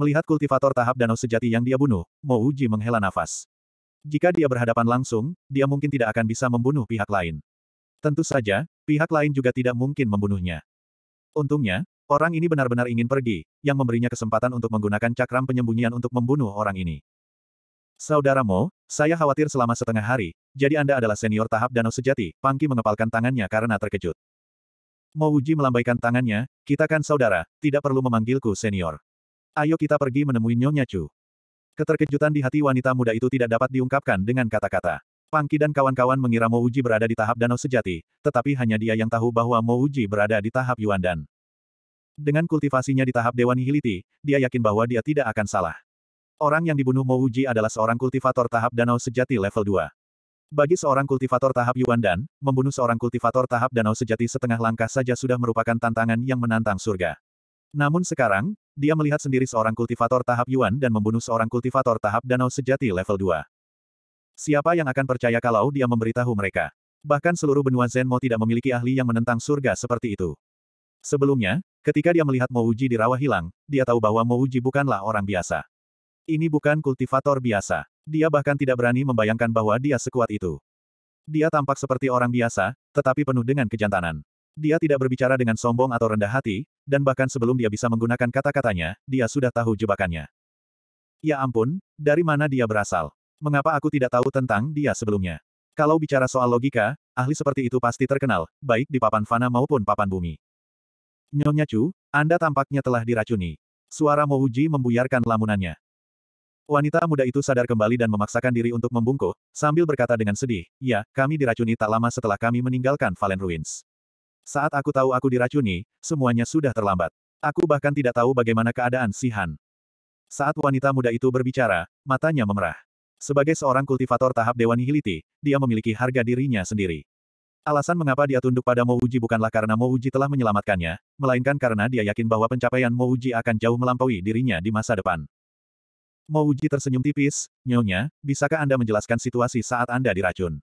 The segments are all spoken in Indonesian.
Melihat kultivator tahap danau sejati yang dia bunuh, Mo Uji menghela nafas. Jika dia berhadapan langsung, dia mungkin tidak akan bisa membunuh pihak lain. Tentu saja, pihak lain juga tidak mungkin membunuhnya. Untungnya, orang ini benar-benar ingin pergi, yang memberinya kesempatan untuk menggunakan cakram penyembunyian untuk membunuh orang ini. Saudara Mo, saya khawatir selama setengah hari, jadi Anda adalah senior tahap danau sejati, Pangki mengepalkan tangannya karena terkejut. Mo Uji melambaikan tangannya, kita kan saudara, tidak perlu memanggilku senior. Ayo kita pergi menemui Nyonya Chu. Keterkejutan di hati wanita muda itu tidak dapat diungkapkan dengan kata-kata. Pangki dan kawan-kawan mengira Mo Uji berada di tahap danau sejati, tetapi hanya dia yang tahu bahwa Mo Uji berada di tahap Yuan Dan. Dengan kultivasinya di tahap Dewan Hiliti, dia yakin bahwa dia tidak akan salah. Orang yang dibunuh Mo Uji adalah seorang kultivator tahap danau sejati level 2. Bagi seorang kultivator tahap Yuan Dan, membunuh seorang kultivator tahap danau sejati setengah langkah saja sudah merupakan tantangan yang menantang surga. Namun sekarang, dia melihat sendiri seorang kultivator tahap Yuan dan membunuh seorang kultivator tahap danau sejati level 2. Siapa yang akan percaya kalau dia memberitahu mereka? Bahkan seluruh benua Zenmo tidak memiliki ahli yang menentang surga seperti itu. Sebelumnya, ketika dia melihat Mouji di rawa hilang, dia tahu bahwa Mouji bukanlah orang biasa. Ini bukan kultivator biasa. Dia bahkan tidak berani membayangkan bahwa dia sekuat itu. Dia tampak seperti orang biasa, tetapi penuh dengan kejantanan. Dia tidak berbicara dengan sombong atau rendah hati, dan bahkan sebelum dia bisa menggunakan kata-katanya, dia sudah tahu jebakannya. Ya ampun, dari mana dia berasal? Mengapa aku tidak tahu tentang dia sebelumnya? Kalau bicara soal logika, ahli seperti itu pasti terkenal, baik di papan fana maupun papan bumi. Nyonya Chu, Anda tampaknya telah diracuni. Suara Mouji membuyarkan lamunannya. Wanita muda itu sadar kembali dan memaksakan diri untuk membungkuk, sambil berkata dengan sedih, ya, kami diracuni tak lama setelah kami meninggalkan Valen Ruins. Saat aku tahu aku diracuni, semuanya sudah terlambat. Aku bahkan tidak tahu bagaimana keadaan si Han. Saat wanita muda itu berbicara, matanya memerah. Sebagai seorang kultivator tahap Dewan Nihiliti, dia memiliki harga dirinya sendiri. Alasan mengapa dia tunduk pada Mouji bukanlah karena Mouji telah menyelamatkannya, melainkan karena dia yakin bahwa pencapaian Mouji akan jauh melampaui dirinya di masa depan. Mouji tersenyum tipis, nyonya, bisakah Anda menjelaskan situasi saat Anda diracun?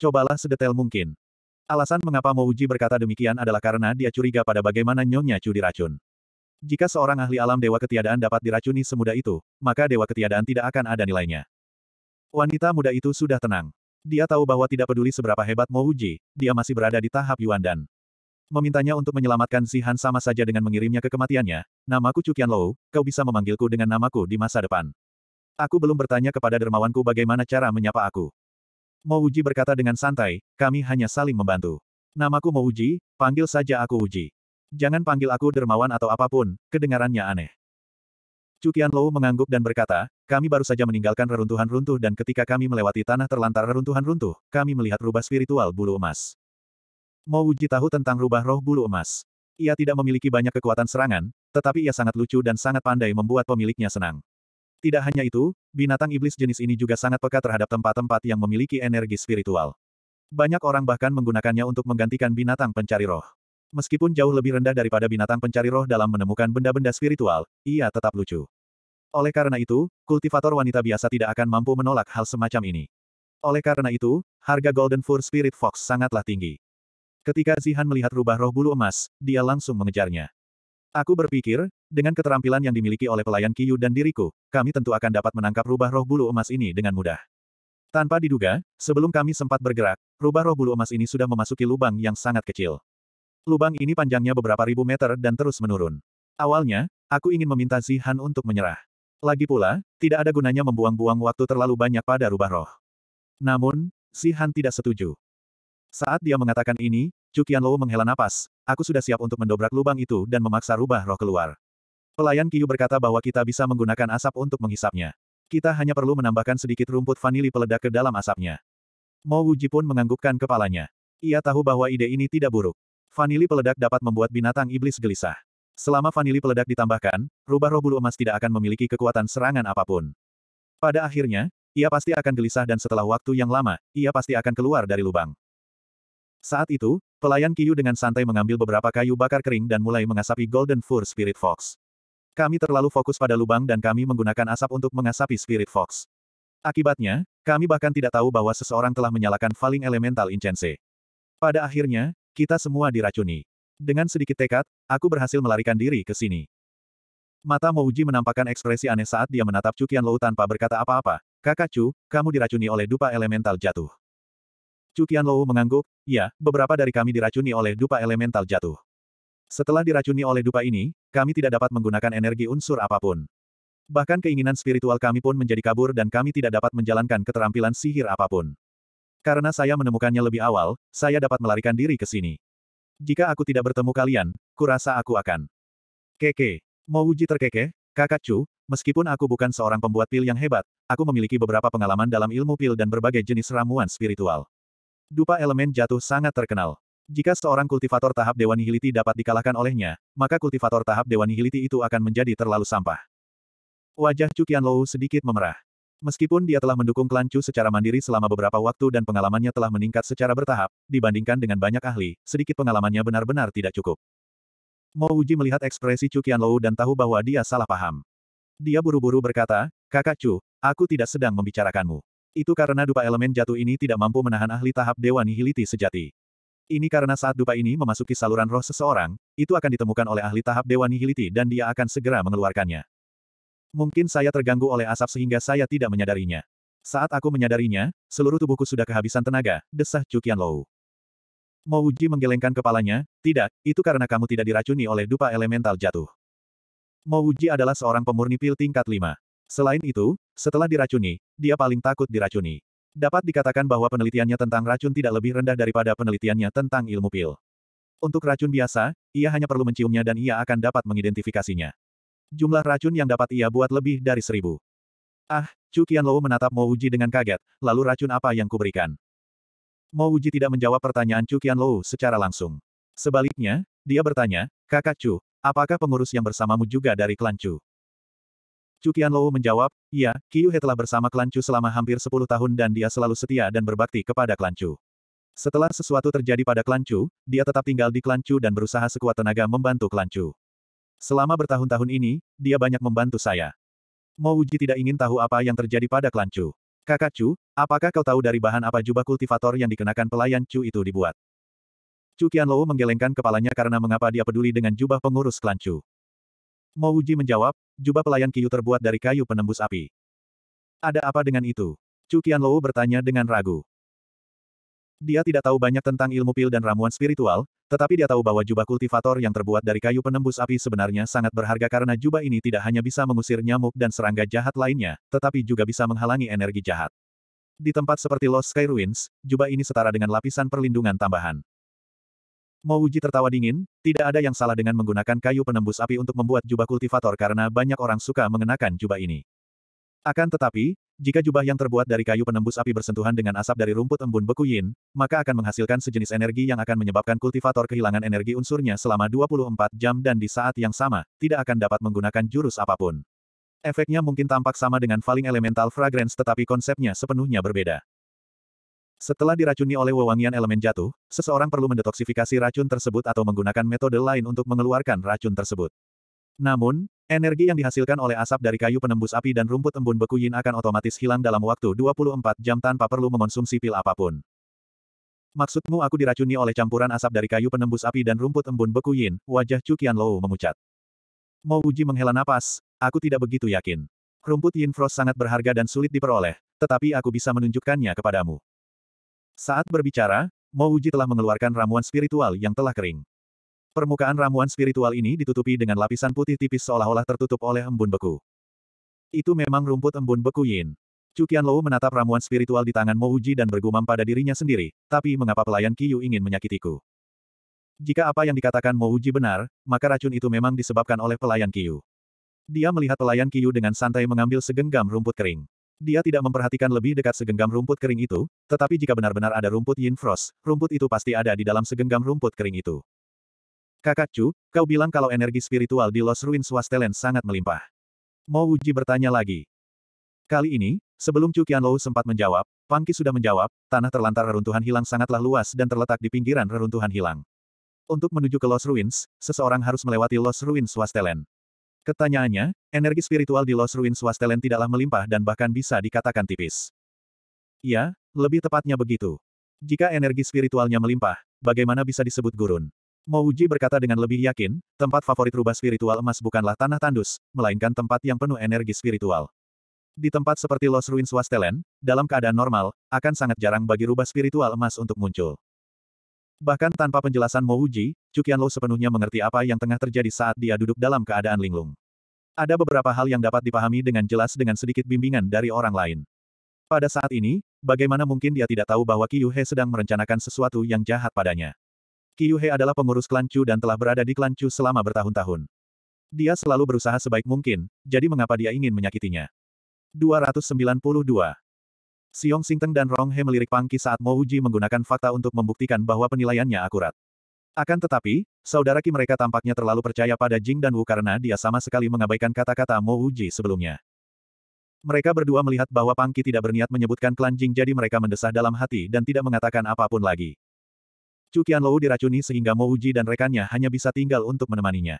Cobalah sedetail mungkin. Alasan mengapa Mo Uji berkata demikian adalah karena dia curiga pada bagaimana Nyonya Chu diracun. Jika seorang ahli alam dewa ketiadaan dapat diracuni semudah itu, maka dewa ketiadaan tidak akan ada nilainya. Wanita muda itu sudah tenang. Dia tahu bahwa tidak peduli seberapa hebat Mo Uji, dia masih berada di tahap Yuan Dan. Memintanya untuk menyelamatkan Zihan sama saja dengan mengirimnya ke kematiannya, namaku Chu Qianlou, kau bisa memanggilku dengan namaku di masa depan. Aku belum bertanya kepada dermawanku bagaimana cara menyapa aku. Mouji berkata dengan santai, kami hanya saling membantu. Namaku Mouji, panggil saja aku Uji. Jangan panggil aku dermawan atau apapun, kedengarannya aneh. Cukian Lou mengangguk dan berkata, kami baru saja meninggalkan reruntuhan runtuh dan ketika kami melewati tanah terlantar reruntuhan runtuh, kami melihat rubah spiritual bulu emas. Mouji tahu tentang rubah roh bulu emas. Ia tidak memiliki banyak kekuatan serangan, tetapi ia sangat lucu dan sangat pandai membuat pemiliknya senang. Tidak hanya itu, binatang iblis jenis ini juga sangat peka terhadap tempat-tempat yang memiliki energi spiritual. Banyak orang bahkan menggunakannya untuk menggantikan binatang pencari roh. Meskipun jauh lebih rendah daripada binatang pencari roh dalam menemukan benda-benda spiritual, ia tetap lucu. Oleh karena itu, kultivator wanita biasa tidak akan mampu menolak hal semacam ini. Oleh karena itu, harga Golden Fur Spirit Fox sangatlah tinggi. Ketika Zihan melihat rubah roh bulu emas, dia langsung mengejarnya. Aku berpikir, dengan keterampilan yang dimiliki oleh pelayan Kiyu dan diriku, kami tentu akan dapat menangkap rubah roh bulu emas ini dengan mudah. Tanpa diduga, sebelum kami sempat bergerak, rubah roh bulu emas ini sudah memasuki lubang yang sangat kecil. Lubang ini panjangnya beberapa ribu meter dan terus menurun. Awalnya, aku ingin meminta Zihan untuk menyerah. Lagi pula, tidak ada gunanya membuang-buang waktu terlalu banyak pada rubah roh. Namun, Zihan tidak setuju. Saat dia mengatakan ini, Cukianlo menghela napas, aku sudah siap untuk mendobrak lubang itu dan memaksa rubah roh keluar. Pelayan Kiyu berkata bahwa kita bisa menggunakan asap untuk menghisapnya. Kita hanya perlu menambahkan sedikit rumput vanili peledak ke dalam asapnya. Mo Wuji pun menganggukkan kepalanya. Ia tahu bahwa ide ini tidak buruk. Vanili peledak dapat membuat binatang iblis gelisah. Selama vanili peledak ditambahkan, rubah roh bulu emas tidak akan memiliki kekuatan serangan apapun. Pada akhirnya, ia pasti akan gelisah dan setelah waktu yang lama, ia pasti akan keluar dari lubang. Saat itu, pelayan Kiyu dengan santai mengambil beberapa kayu bakar kering dan mulai mengasapi Golden Fur Spirit Fox. Kami terlalu fokus pada lubang dan kami menggunakan asap untuk mengasapi Spirit Fox. Akibatnya, kami bahkan tidak tahu bahwa seseorang telah menyalakan Falling Elemental Incense. Pada akhirnya, kita semua diracuni. Dengan sedikit tekad, aku berhasil melarikan diri ke sini. Mata Mouji menampakkan ekspresi aneh saat dia menatap Cukian Lou tanpa berkata apa-apa. Kakak Chu, kamu diracuni oleh dupa elemental jatuh. Cukianlou mengangguk, ya, beberapa dari kami diracuni oleh dupa elemental jatuh. Setelah diracuni oleh dupa ini, kami tidak dapat menggunakan energi unsur apapun. Bahkan keinginan spiritual kami pun menjadi kabur dan kami tidak dapat menjalankan keterampilan sihir apapun. Karena saya menemukannya lebih awal, saya dapat melarikan diri ke sini. Jika aku tidak bertemu kalian, kurasa aku akan. Keke. uji terkeke. kakak Chu, meskipun aku bukan seorang pembuat pil yang hebat, aku memiliki beberapa pengalaman dalam ilmu pil dan berbagai jenis ramuan spiritual. Dupa elemen jatuh sangat terkenal. Jika seorang kultivator tahap Dewa Nihiliti dapat dikalahkan olehnya, maka kultivator tahap Dewa Nihiliti itu akan menjadi terlalu sampah. Wajah Cukian Lou sedikit memerah. Meskipun dia telah mendukung klan Chu secara mandiri selama beberapa waktu dan pengalamannya telah meningkat secara bertahap, dibandingkan dengan banyak ahli, sedikit pengalamannya benar-benar tidak cukup. Mo Uji melihat ekspresi Chu Kian Lou dan tahu bahwa dia salah paham. Dia buru-buru berkata, Kakak Chu, aku tidak sedang membicarakanmu. Itu karena dupa elemen jatuh ini tidak mampu menahan ahli tahap Dewa Nihiliti sejati. Ini karena saat dupa ini memasuki saluran roh seseorang, itu akan ditemukan oleh ahli tahap Dewa Nihiliti dan dia akan segera mengeluarkannya. Mungkin saya terganggu oleh asap sehingga saya tidak menyadarinya. Saat aku menyadarinya, seluruh tubuhku sudah kehabisan tenaga, desah Cukian Lou. Mo Uji menggelengkan kepalanya, tidak, itu karena kamu tidak diracuni oleh dupa elemental jatuh. Mo Uji adalah seorang pemurni pil tingkat 5. Selain itu, setelah diracuni, dia paling takut diracuni. Dapat dikatakan bahwa penelitiannya tentang racun tidak lebih rendah daripada penelitiannya tentang ilmu pil. Untuk racun biasa, ia hanya perlu menciumnya dan ia akan dapat mengidentifikasinya. Jumlah racun yang dapat ia buat lebih dari seribu. Ah, Chu Qianlou menatap Mo Uji dengan kaget, lalu racun apa yang kuberikan? Mo Uji tidak menjawab pertanyaan Chu Qianlou secara langsung. Sebaliknya, dia bertanya, Kakak Chu, apakah pengurus yang bersamamu juga dari klan Chu? Cukian Lou menjawab, iya, Qiu He telah bersama klan Chu selama hampir 10 tahun dan dia selalu setia dan berbakti kepada klan Chu. Setelah sesuatu terjadi pada klan Chu, dia tetap tinggal di klan Chu dan berusaha sekuat tenaga membantu klan Chu. Selama bertahun-tahun ini, dia banyak membantu saya. Mo Uji tidak ingin tahu apa yang terjadi pada klan Chu. Kakak Chu, apakah kau tahu dari bahan apa jubah kultivator yang dikenakan pelayan Chu itu dibuat? Chu Qianlou menggelengkan kepalanya karena mengapa dia peduli dengan jubah pengurus klan Chu. Mo menjawab, jubah pelayan Kiyu terbuat dari kayu penembus api. Ada apa dengan itu? Chu Qianlou bertanya dengan ragu. Dia tidak tahu banyak tentang ilmu pil dan ramuan spiritual, tetapi dia tahu bahwa jubah kultivator yang terbuat dari kayu penembus api sebenarnya sangat berharga karena jubah ini tidak hanya bisa mengusir nyamuk dan serangga jahat lainnya, tetapi juga bisa menghalangi energi jahat. Di tempat seperti Lost Sky Ruins, jubah ini setara dengan lapisan perlindungan tambahan. Mo Uji tertawa dingin, tidak ada yang salah dengan menggunakan kayu penembus api untuk membuat jubah kultivator karena banyak orang suka mengenakan jubah ini. Akan tetapi, jika jubah yang terbuat dari kayu penembus api bersentuhan dengan asap dari rumput embun beku yin, maka akan menghasilkan sejenis energi yang akan menyebabkan kultivator kehilangan energi unsurnya selama 24 jam dan di saat yang sama, tidak akan dapat menggunakan jurus apapun. Efeknya mungkin tampak sama dengan Falling Elemental Fragrance tetapi konsepnya sepenuhnya berbeda. Setelah diracuni oleh wewangian elemen jatuh, seseorang perlu mendetoksifikasi racun tersebut atau menggunakan metode lain untuk mengeluarkan racun tersebut. Namun, energi yang dihasilkan oleh asap dari kayu penembus api dan rumput embun beku yin akan otomatis hilang dalam waktu 24 jam tanpa perlu mengonsumsi pil apapun. Maksudmu aku diracuni oleh campuran asap dari kayu penembus api dan rumput embun beku yin, wajah Cukian Lou memucat. Mau uji menghela napas, aku tidak begitu yakin. Rumput Yin Frost sangat berharga dan sulit diperoleh, tetapi aku bisa menunjukkannya kepadamu. Saat berbicara, Mouji telah mengeluarkan ramuan spiritual yang telah kering. Permukaan ramuan spiritual ini ditutupi dengan lapisan putih tipis seolah-olah tertutup oleh embun beku. Itu memang rumput embun beku Yin. Cukian Lou menatap ramuan spiritual di tangan Mouji dan bergumam pada dirinya sendiri, tapi mengapa pelayan Kiyu ingin menyakitiku? Jika apa yang dikatakan Mouji benar, maka racun itu memang disebabkan oleh pelayan Kiyu. Dia melihat pelayan Kiyu dengan santai mengambil segenggam rumput kering. Dia tidak memperhatikan lebih dekat segenggam rumput kering itu, tetapi jika benar-benar ada rumput Yin Frost, rumput itu pasti ada di dalam segenggam rumput kering itu. Kakak Chu, kau bilang kalau energi spiritual di Los Ruins Wastelen sangat melimpah. Mau Wuji bertanya lagi. Kali ini, sebelum Chu Qianlou sempat menjawab, Pangki sudah menjawab, tanah terlantar reruntuhan hilang sangatlah luas dan terletak di pinggiran reruntuhan hilang. Untuk menuju ke Los Ruins, seseorang harus melewati Los Ruins Wastelen. Ketanyaannya, energi spiritual di Los Ruins Wastelen tidaklah melimpah dan bahkan bisa dikatakan tipis. Ya, lebih tepatnya begitu. Jika energi spiritualnya melimpah, bagaimana bisa disebut gurun? Mouji berkata dengan lebih yakin, tempat favorit rubah spiritual emas bukanlah tanah tandus, melainkan tempat yang penuh energi spiritual. Di tempat seperti Los Ruins Wastelen, dalam keadaan normal, akan sangat jarang bagi rubah spiritual emas untuk muncul. Bahkan tanpa penjelasan Mo Uji, lo sepenuhnya mengerti apa yang tengah terjadi saat dia duduk dalam keadaan linglung. Ada beberapa hal yang dapat dipahami dengan jelas dengan sedikit bimbingan dari orang lain. Pada saat ini, bagaimana mungkin dia tidak tahu bahwa He sedang merencanakan sesuatu yang jahat padanya. He adalah pengurus klan Chu dan telah berada di klan Chu selama bertahun-tahun. Dia selalu berusaha sebaik mungkin, jadi mengapa dia ingin menyakitinya? 292 Xiong Singteng dan Rong He melirik Pangki saat Mo Uji menggunakan fakta untuk membuktikan bahwa penilaiannya akurat. Akan tetapi, saudara Ki mereka tampaknya terlalu percaya pada Jing dan Wu karena dia sama sekali mengabaikan kata-kata Mo Uji sebelumnya. Mereka berdua melihat bahwa Pangki tidak berniat menyebutkan klan Jing jadi mereka mendesah dalam hati dan tidak mengatakan apapun lagi. Cukian Lou diracuni sehingga Mo Uji dan rekannya hanya bisa tinggal untuk menemaninya.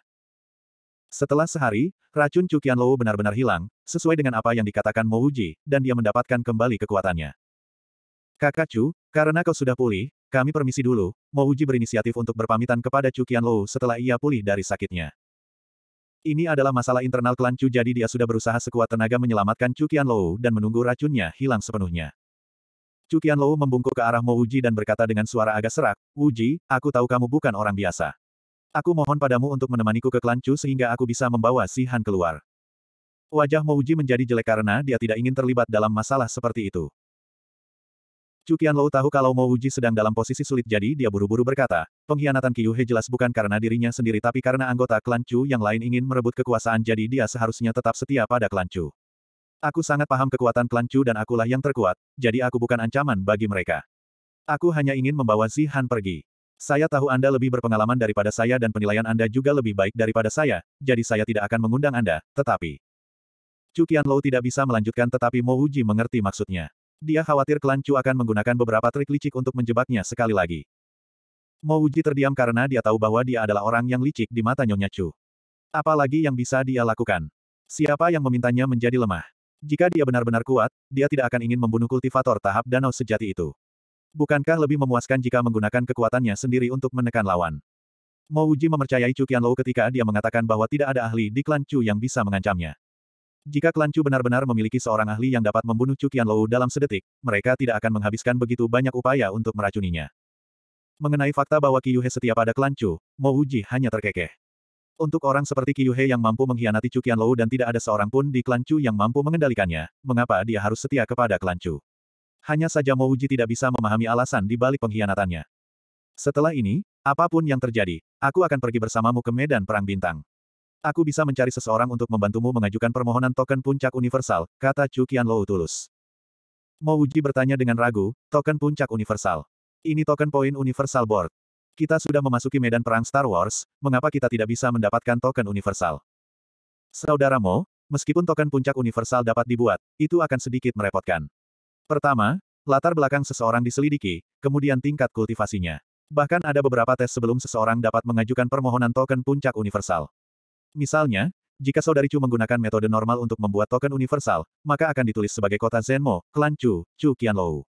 Setelah sehari, racun Cukian Lou benar-benar hilang, sesuai dengan apa yang dikatakan Mo Uji, dan dia mendapatkan kembali kekuatannya. Kakak Chu, karena kau sudah pulih, kami permisi dulu, Mo Uji berinisiatif untuk berpamitan kepada Cukian Lou setelah ia pulih dari sakitnya. Ini adalah masalah internal klan Chu jadi dia sudah berusaha sekuat tenaga menyelamatkan Cukian Lou dan menunggu racunnya hilang sepenuhnya. Cukian Lou membungkuk ke arah Mo Uji dan berkata dengan suara agak serak, Uji, aku tahu kamu bukan orang biasa. Aku mohon padamu untuk menemaniku ke klan sehingga aku bisa membawa Si Han keluar. Wajah Mouji menjadi jelek karena dia tidak ingin terlibat dalam masalah seperti itu. Cukian Qianlou tahu kalau Mouji sedang dalam posisi sulit jadi dia buru-buru berkata, pengkhianatan Kyuhe jelas bukan karena dirinya sendiri tapi karena anggota klan yang lain ingin merebut kekuasaan jadi dia seharusnya tetap setia pada klan Aku sangat paham kekuatan klan dan akulah yang terkuat, jadi aku bukan ancaman bagi mereka. Aku hanya ingin membawa Zihan pergi. Saya tahu Anda lebih berpengalaman daripada saya dan penilaian Anda juga lebih baik daripada saya, jadi saya tidak akan mengundang Anda, tetapi... Cukian Lou tidak bisa melanjutkan tetapi Mo Uji mengerti maksudnya. Dia khawatir klan Chu akan menggunakan beberapa trik licik untuk menjebaknya sekali lagi. Mo Uji terdiam karena dia tahu bahwa dia adalah orang yang licik di mata Nyonya Chu. Apalagi yang bisa dia lakukan? Siapa yang memintanya menjadi lemah? Jika dia benar-benar kuat, dia tidak akan ingin membunuh kultivator tahap danau sejati itu. Bukankah lebih memuaskan jika menggunakan kekuatannya sendiri untuk menekan lawan? Mo Uji memercayai Chu Qianlou ketika dia mengatakan bahwa tidak ada ahli di klan Chu yang bisa mengancamnya. Jika klan Chu benar-benar memiliki seorang ahli yang dapat membunuh Chu Qianlou dalam sedetik, mereka tidak akan menghabiskan begitu banyak upaya untuk meracuninya. Mengenai fakta bahwa Qiyuhe setia pada klan Chu, Mo Uji hanya terkekeh. Untuk orang seperti Qiyuhe yang mampu mengkhianati Chu Qianlou dan tidak ada seorang pun di klan Chu yang mampu mengendalikannya, mengapa dia harus setia kepada klan Chu? Hanya saja Mouji tidak bisa memahami alasan di balik pengkhianatannya. Setelah ini, apapun yang terjadi, aku akan pergi bersamamu ke medan perang bintang. Aku bisa mencari seseorang untuk membantumu mengajukan permohonan token puncak universal, kata Chu Qianlou tulus. Mouji bertanya dengan ragu, token puncak universal. Ini token poin universal board. Kita sudah memasuki medan perang Star Wars, mengapa kita tidak bisa mendapatkan token universal? Saudaramu, meskipun token puncak universal dapat dibuat, itu akan sedikit merepotkan. Pertama, latar belakang seseorang diselidiki, kemudian tingkat kultivasinya. Bahkan ada beberapa tes sebelum seseorang dapat mengajukan permohonan token puncak universal. Misalnya, jika Saudari Chu menggunakan metode normal untuk membuat token universal, maka akan ditulis sebagai kota Zenmo, klan Chu, Chu Qianlou.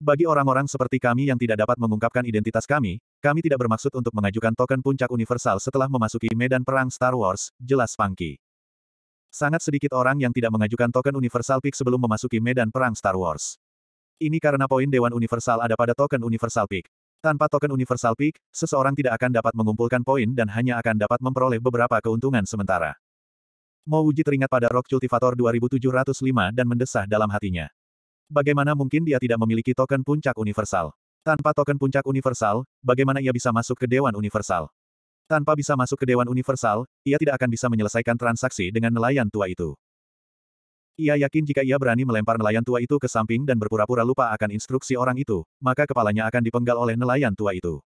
Bagi orang-orang seperti kami yang tidak dapat mengungkapkan identitas kami, kami tidak bermaksud untuk mengajukan token puncak universal setelah memasuki medan perang Star Wars, jelas Pangki. Sangat sedikit orang yang tidak mengajukan token Universal Peak sebelum memasuki medan perang Star Wars. Ini karena poin Dewan Universal ada pada token Universal Peak. Tanpa token Universal Peak, seseorang tidak akan dapat mengumpulkan poin dan hanya akan dapat memperoleh beberapa keuntungan sementara. Mau Uji teringat pada Rock Cultivator 2705 dan mendesah dalam hatinya. Bagaimana mungkin dia tidak memiliki token puncak universal? Tanpa token puncak universal, bagaimana ia bisa masuk ke Dewan Universal? Tanpa bisa masuk ke Dewan Universal, ia tidak akan bisa menyelesaikan transaksi dengan nelayan tua itu. Ia yakin jika ia berani melempar nelayan tua itu ke samping dan berpura-pura lupa akan instruksi orang itu, maka kepalanya akan dipenggal oleh nelayan tua itu.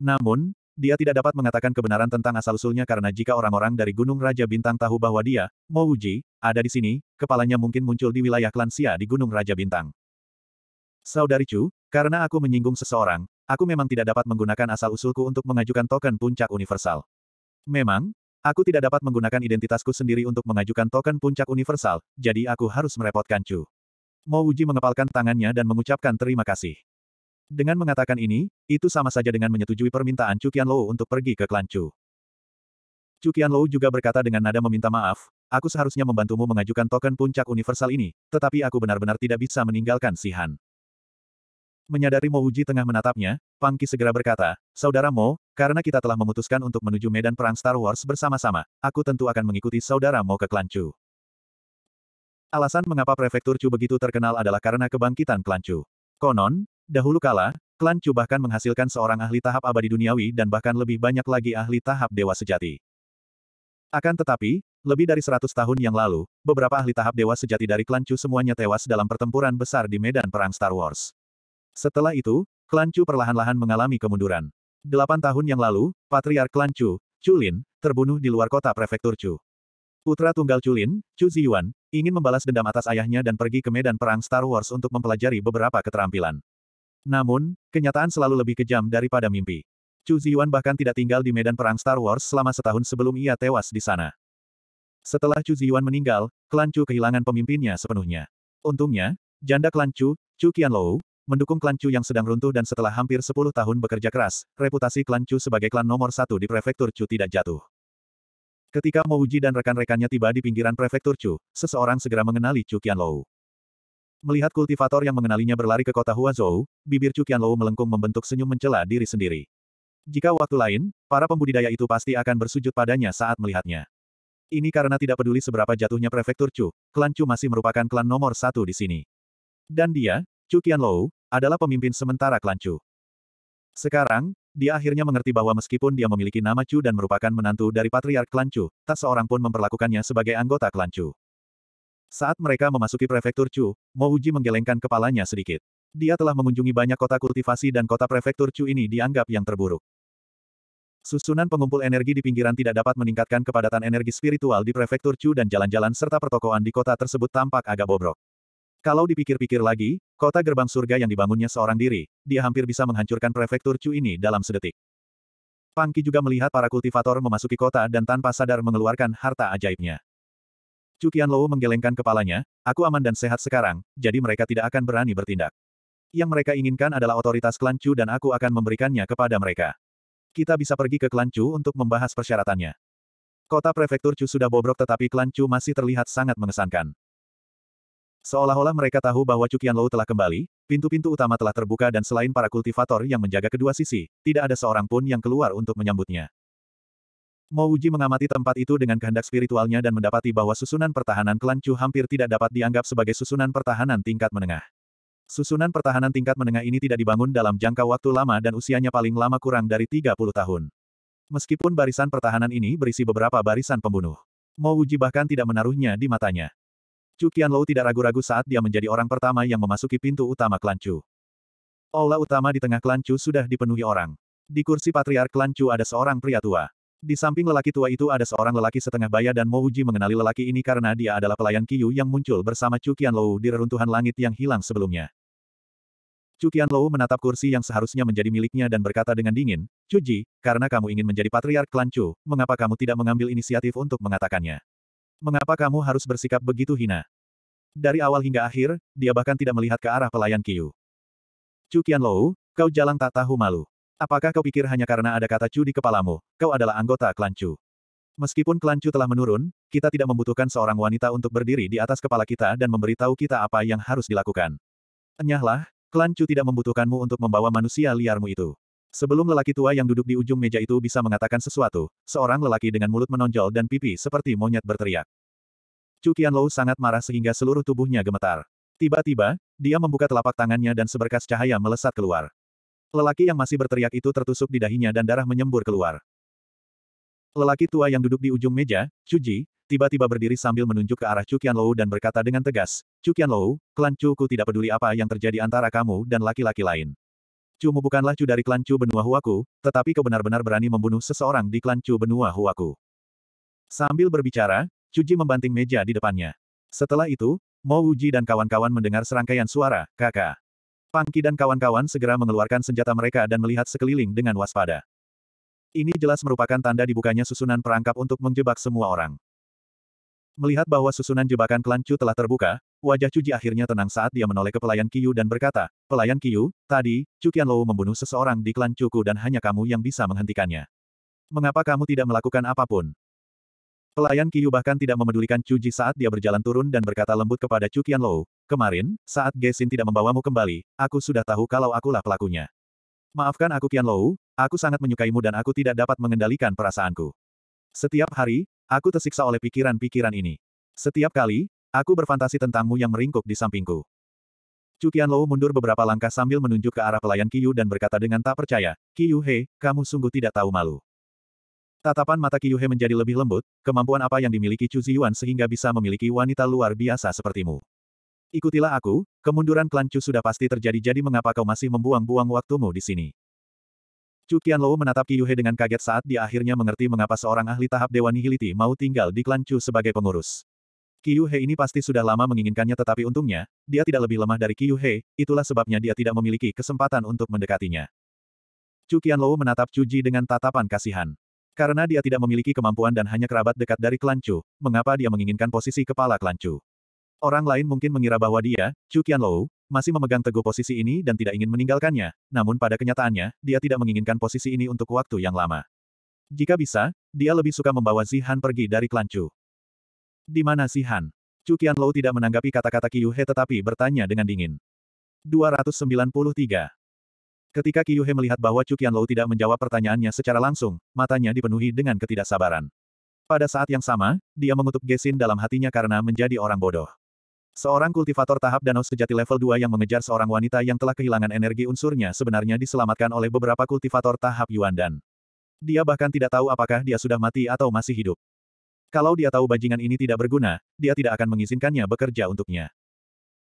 Namun, dia tidak dapat mengatakan kebenaran tentang asal-usulnya karena jika orang-orang dari Gunung Raja Bintang tahu bahwa dia, Mouji, ada di sini, kepalanya mungkin muncul di wilayah klansia di Gunung Raja Bintang. Saudari Chu, karena aku menyinggung seseorang, aku memang tidak dapat menggunakan asal-usulku untuk mengajukan token puncak universal. Memang, aku tidak dapat menggunakan identitasku sendiri untuk mengajukan token puncak universal, jadi aku harus merepotkan Chu. Mo Uji mengepalkan tangannya dan mengucapkan terima kasih. Dengan mengatakan ini, itu sama saja dengan menyetujui permintaan Chu Qianlou untuk pergi ke klan Chu. Chu Qianlou juga berkata dengan nada meminta maaf, aku seharusnya membantumu mengajukan token puncak universal ini, tetapi aku benar-benar tidak bisa meninggalkan Sihan. Menyadari Mo Uji tengah menatapnya, Pang Qi segera berkata, Saudara Mo, karena kita telah memutuskan untuk menuju medan perang Star Wars bersama-sama, aku tentu akan mengikuti Saudara Mo ke klan Chu. Alasan mengapa Prefektur Chu begitu terkenal adalah karena kebangkitan klan Chu. Konon, dahulu kala, klan Chu bahkan menghasilkan seorang ahli tahap abadi duniawi dan bahkan lebih banyak lagi ahli tahap dewa sejati. Akan tetapi, lebih dari 100 tahun yang lalu, beberapa ahli tahap dewa sejati dari klan Chu semuanya tewas dalam pertempuran besar di medan perang Star Wars. Setelah itu, klan Chu perlahan-lahan mengalami kemunduran. Delapan tahun yang lalu, Patriark klan Chu, Chulin, terbunuh di luar kota prefektur Chu. Putra tunggal Chulin, Chu Ziyuan, ingin membalas dendam atas ayahnya dan pergi ke medan perang Star Wars untuk mempelajari beberapa keterampilan. Namun, kenyataan selalu lebih kejam daripada mimpi. Chu Ziyuan bahkan tidak tinggal di medan perang Star Wars selama setahun sebelum ia tewas di sana. Setelah Chu Ziyuan meninggal, klan Chu kehilangan pemimpinnya sepenuhnya. Untungnya, janda klan Chu, Chu Qianlou, mendukung klan Chu yang sedang runtuh dan setelah hampir 10 tahun bekerja keras, reputasi klan Chu sebagai klan nomor satu di prefektur Chu tidak jatuh. Ketika Mouji dan rekan-rekannya tiba di pinggiran prefektur Chu, seseorang segera mengenali Chu Qianlou. Melihat kultivator yang mengenalinya berlari ke kota Huazhou, bibir Chu Qianlou melengkung membentuk senyum mencela diri sendiri. Jika waktu lain, para pembudidaya itu pasti akan bersujud padanya saat melihatnya. Ini karena tidak peduli seberapa jatuhnya prefektur Chu, klan Chu masih merupakan klan nomor satu di sini. Dan dia, Chu Qianlou, adalah pemimpin sementara klan Chu. Sekarang, dia akhirnya mengerti bahwa meskipun dia memiliki nama Chu dan merupakan menantu dari patriark klan Chu, tak seorang pun memperlakukannya sebagai anggota klan Chu. Saat mereka memasuki prefektur Chu, Mo Uji menggelengkan kepalanya sedikit. Dia telah mengunjungi banyak kota kultivasi dan kota prefektur Chu ini dianggap yang terburuk. Susunan pengumpul energi di pinggiran tidak dapat meningkatkan kepadatan energi spiritual di prefektur Chu dan jalan-jalan serta pertokoan di kota tersebut tampak agak bobrok. Kalau dipikir-pikir lagi, kota gerbang surga yang dibangunnya seorang diri, dia hampir bisa menghancurkan prefektur Chu ini dalam sedetik. Pangki juga melihat para kultivator memasuki kota dan tanpa sadar mengeluarkan harta ajaibnya. Cukian Qianlou menggelengkan kepalanya, aku aman dan sehat sekarang, jadi mereka tidak akan berani bertindak. Yang mereka inginkan adalah otoritas klan Chu dan aku akan memberikannya kepada mereka. Kita bisa pergi ke klan Chu untuk membahas persyaratannya. Kota prefektur Chu sudah bobrok tetapi klan Chu masih terlihat sangat mengesankan. Seolah-olah mereka tahu bahwa Cukian Lou telah kembali, pintu-pintu utama telah terbuka dan selain para kultivator yang menjaga kedua sisi, tidak ada seorang pun yang keluar untuk menyambutnya. Mo Wuji mengamati tempat itu dengan kehendak spiritualnya dan mendapati bahwa susunan pertahanan klan Chu hampir tidak dapat dianggap sebagai susunan pertahanan tingkat menengah. Susunan pertahanan tingkat menengah ini tidak dibangun dalam jangka waktu lama dan usianya paling lama kurang dari 30 tahun. Meskipun barisan pertahanan ini berisi beberapa barisan pembunuh. Mo Wuji bahkan tidak menaruhnya di matanya. Chu Qianlou tidak ragu-ragu saat dia menjadi orang pertama yang memasuki pintu utama klan Chu. Aula utama di tengah klan Chu sudah dipenuhi orang. Di kursi patriark klan Chu ada seorang pria tua. Di samping lelaki tua itu ada seorang lelaki setengah baya dan Mo Uji mengenali lelaki ini karena dia adalah pelayan Qiyu yang muncul bersama Chu Qianlou di reruntuhan langit yang hilang sebelumnya. Chu Qianlou menatap kursi yang seharusnya menjadi miliknya dan berkata dengan dingin, Chu Ji, karena kamu ingin menjadi patriark klan Chu, mengapa kamu tidak mengambil inisiatif untuk mengatakannya? Mengapa kamu harus bersikap begitu hina? Dari awal hingga akhir, dia bahkan tidak melihat ke arah pelayan Kiu. Chu Qianlou, kau jalan tak tahu malu. Apakah kau pikir hanya karena ada kata Chu di kepalamu, kau adalah anggota klan Chu? Meskipun klan Chu telah menurun, kita tidak membutuhkan seorang wanita untuk berdiri di atas kepala kita dan memberitahu kita apa yang harus dilakukan. Enyahlah, klan Chu tidak membutuhkanmu untuk membawa manusia liarmu itu. Sebelum lelaki tua yang duduk di ujung meja itu bisa mengatakan sesuatu, seorang lelaki dengan mulut menonjol dan pipi seperti monyet berteriak. Chu Qianlou sangat marah sehingga seluruh tubuhnya gemetar. Tiba-tiba, dia membuka telapak tangannya dan seberkas cahaya melesat keluar. Lelaki yang masih berteriak itu tertusuk di dahinya dan darah menyembur keluar. Lelaki tua yang duduk di ujung meja, Ji, tiba-tiba berdiri sambil menunjuk ke arah Chu Qianlou dan berkata dengan tegas, Chu Qianlou, klan Chu ku tidak peduli apa yang terjadi antara kamu dan laki-laki lain. Cumu bukanlah Cu dari klan Cu benua Huaku, tetapi kau benar-benar berani membunuh seseorang di klan Cu benua Huaku. Sambil berbicara, Ji membanting meja di depannya. Setelah itu, Mo Uji dan kawan-kawan mendengar serangkaian suara, kakak. Pangki dan kawan-kawan segera mengeluarkan senjata mereka dan melihat sekeliling dengan waspada. Ini jelas merupakan tanda dibukanya susunan perangkap untuk menjebak semua orang. Melihat bahwa susunan jebakan klan Chu telah terbuka, Wajah Cuji akhirnya tenang saat dia menoleh ke pelayan Kiyu dan berkata, Pelayan Kiyu, tadi, Cukian Lou membunuh seseorang di klan Cuku dan hanya kamu yang bisa menghentikannya. Mengapa kamu tidak melakukan apapun? Pelayan Kiyu bahkan tidak memedulikan Cuji saat dia berjalan turun dan berkata lembut kepada Cukian Lou, Kemarin, saat Gesin tidak membawamu kembali, aku sudah tahu kalau akulah pelakunya. Maafkan aku Kian Lou, aku sangat menyukaimu dan aku tidak dapat mengendalikan perasaanku. Setiap hari, aku tersiksa oleh pikiran-pikiran ini. Setiap kali, Aku berfantasi tentangmu yang meringkuk di sampingku. Cukian Lou mundur beberapa langkah sambil menunjuk ke arah pelayan Kiyu dan berkata dengan tak percaya, Kiyu He, kamu sungguh tidak tahu malu. Tatapan mata Kiyu He menjadi lebih lembut, kemampuan apa yang dimiliki Chu Ziyuan sehingga bisa memiliki wanita luar biasa sepertimu. Ikutilah aku, kemunduran klan Chu sudah pasti terjadi jadi mengapa kau masih membuang-buang waktumu di sini. Cukian Lou menatap Kiyu He dengan kaget saat dia akhirnya mengerti mengapa seorang ahli tahap Dewa Nihiliti mau tinggal di klan Chu sebagai pengurus. Qiu He ini pasti sudah lama menginginkannya tetapi untungnya, dia tidak lebih lemah dari Qiu He, itulah sebabnya dia tidak memiliki kesempatan untuk mendekatinya. Chu Qianlou menatap Chu Ji dengan tatapan kasihan. Karena dia tidak memiliki kemampuan dan hanya kerabat dekat dari klan Chu, mengapa dia menginginkan posisi kepala klan Chu? Orang lain mungkin mengira bahwa dia, Chu Qianlou, masih memegang teguh posisi ini dan tidak ingin meninggalkannya, namun pada kenyataannya, dia tidak menginginkan posisi ini untuk waktu yang lama. Jika bisa, dia lebih suka membawa Zihan pergi dari klan Chu. Di mana si Han? Chu Qianlou tidak menanggapi kata-kata Qiyuhe tetapi bertanya dengan dingin. 293. Ketika Qiyuhe melihat bahwa Chu Qianlou tidak menjawab pertanyaannya secara langsung, matanya dipenuhi dengan ketidaksabaran. Pada saat yang sama, dia mengutuk Gesin dalam hatinya karena menjadi orang bodoh. Seorang kultivator tahap danau sejati level 2 yang mengejar seorang wanita yang telah kehilangan energi unsurnya sebenarnya diselamatkan oleh beberapa kultivator tahap Yuan Dan. Dia bahkan tidak tahu apakah dia sudah mati atau masih hidup. Kalau dia tahu bajingan ini tidak berguna, dia tidak akan mengizinkannya bekerja untuknya.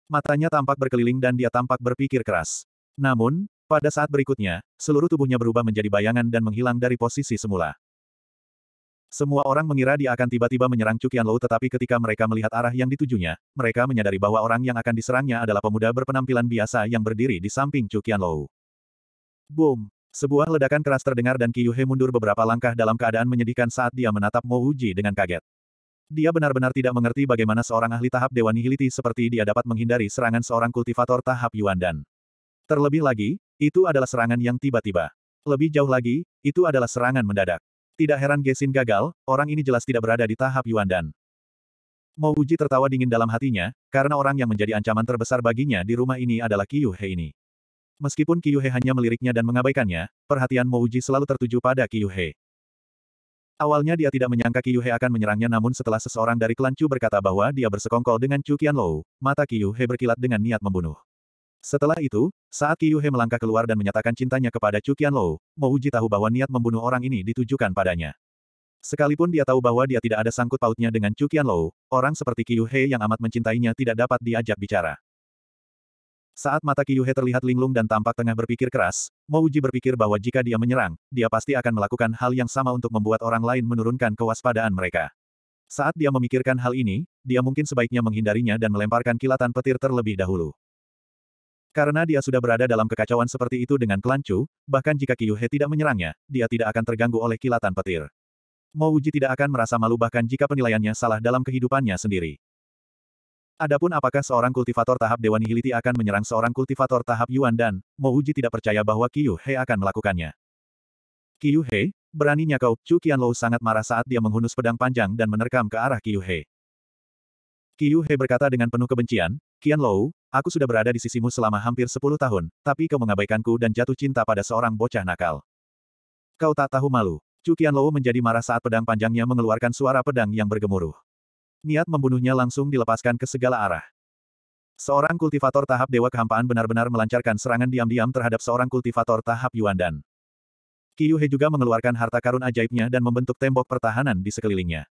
Matanya tampak berkeliling dan dia tampak berpikir keras. Namun, pada saat berikutnya, seluruh tubuhnya berubah menjadi bayangan dan menghilang dari posisi semula. Semua orang mengira dia akan tiba-tiba menyerang Cukian Lou tetapi ketika mereka melihat arah yang ditujunya, mereka menyadari bahwa orang yang akan diserangnya adalah pemuda berpenampilan biasa yang berdiri di samping Cukian Lou. Boom! Sebuah ledakan keras terdengar dan Kiyuhe mundur beberapa langkah dalam keadaan menyedihkan saat dia menatap Mo Uji dengan kaget. Dia benar-benar tidak mengerti bagaimana seorang ahli tahap Dewa Nihiliti seperti dia dapat menghindari serangan seorang kultivator tahap Yuan Dan. Terlebih lagi, itu adalah serangan yang tiba-tiba. Lebih jauh lagi, itu adalah serangan mendadak. Tidak heran Gesin gagal, orang ini jelas tidak berada di tahap Yuan Dan. Mo Uji tertawa dingin dalam hatinya, karena orang yang menjadi ancaman terbesar baginya di rumah ini adalah Kiyuhe ini. Meskipun Kyuhei hanya meliriknya dan mengabaikannya, perhatian Mouji selalu tertuju pada Kyuhei. Awalnya dia tidak menyangka Kyuhei akan menyerangnya namun setelah seseorang dari klan Chu berkata bahwa dia bersekongkol dengan Chu Qianlou, mata Kyuhei berkilat dengan niat membunuh. Setelah itu, saat Kyuhei melangkah keluar dan menyatakan cintanya kepada Chu Qianlou, Mouji tahu bahwa niat membunuh orang ini ditujukan padanya. Sekalipun dia tahu bahwa dia tidak ada sangkut pautnya dengan Chu Qianlou, orang seperti Kyuhei yang amat mencintainya tidak dapat diajak bicara. Saat mata Kiyuhe terlihat linglung dan tampak tengah berpikir keras, Mouji berpikir bahwa jika dia menyerang, dia pasti akan melakukan hal yang sama untuk membuat orang lain menurunkan kewaspadaan mereka. Saat dia memikirkan hal ini, dia mungkin sebaiknya menghindarinya dan melemparkan kilatan petir terlebih dahulu. Karena dia sudah berada dalam kekacauan seperti itu dengan Kelancu, bahkan jika Kiyuhe tidak menyerangnya, dia tidak akan terganggu oleh kilatan petir. Mouji tidak akan merasa malu bahkan jika penilaiannya salah dalam kehidupannya sendiri. Adapun apakah seorang kultivator tahap Dewa Nihiliti akan menyerang seorang kultivator tahap Yuan dan, Mouji tidak percaya bahwa Qiu He akan melakukannya. Qiu He, beraninya kau, Chu Qianlou sangat marah saat dia menghunus pedang panjang dan menerkam ke arah Qiu He. Qiu He berkata dengan penuh kebencian, Qianlou, aku sudah berada di sisimu selama hampir sepuluh tahun, tapi kau mengabaikanku dan jatuh cinta pada seorang bocah nakal. Kau tak tahu malu. Chu Qianlou menjadi marah saat pedang panjangnya mengeluarkan suara pedang yang bergemuruh niat membunuhnya langsung dilepaskan ke segala arah. Seorang kultivator tahap Dewa Kehampaan benar-benar melancarkan serangan diam-diam terhadap seorang kultivator tahap yuan Yuandan. Kiyuhe juga mengeluarkan harta karun ajaibnya dan membentuk tembok pertahanan di sekelilingnya.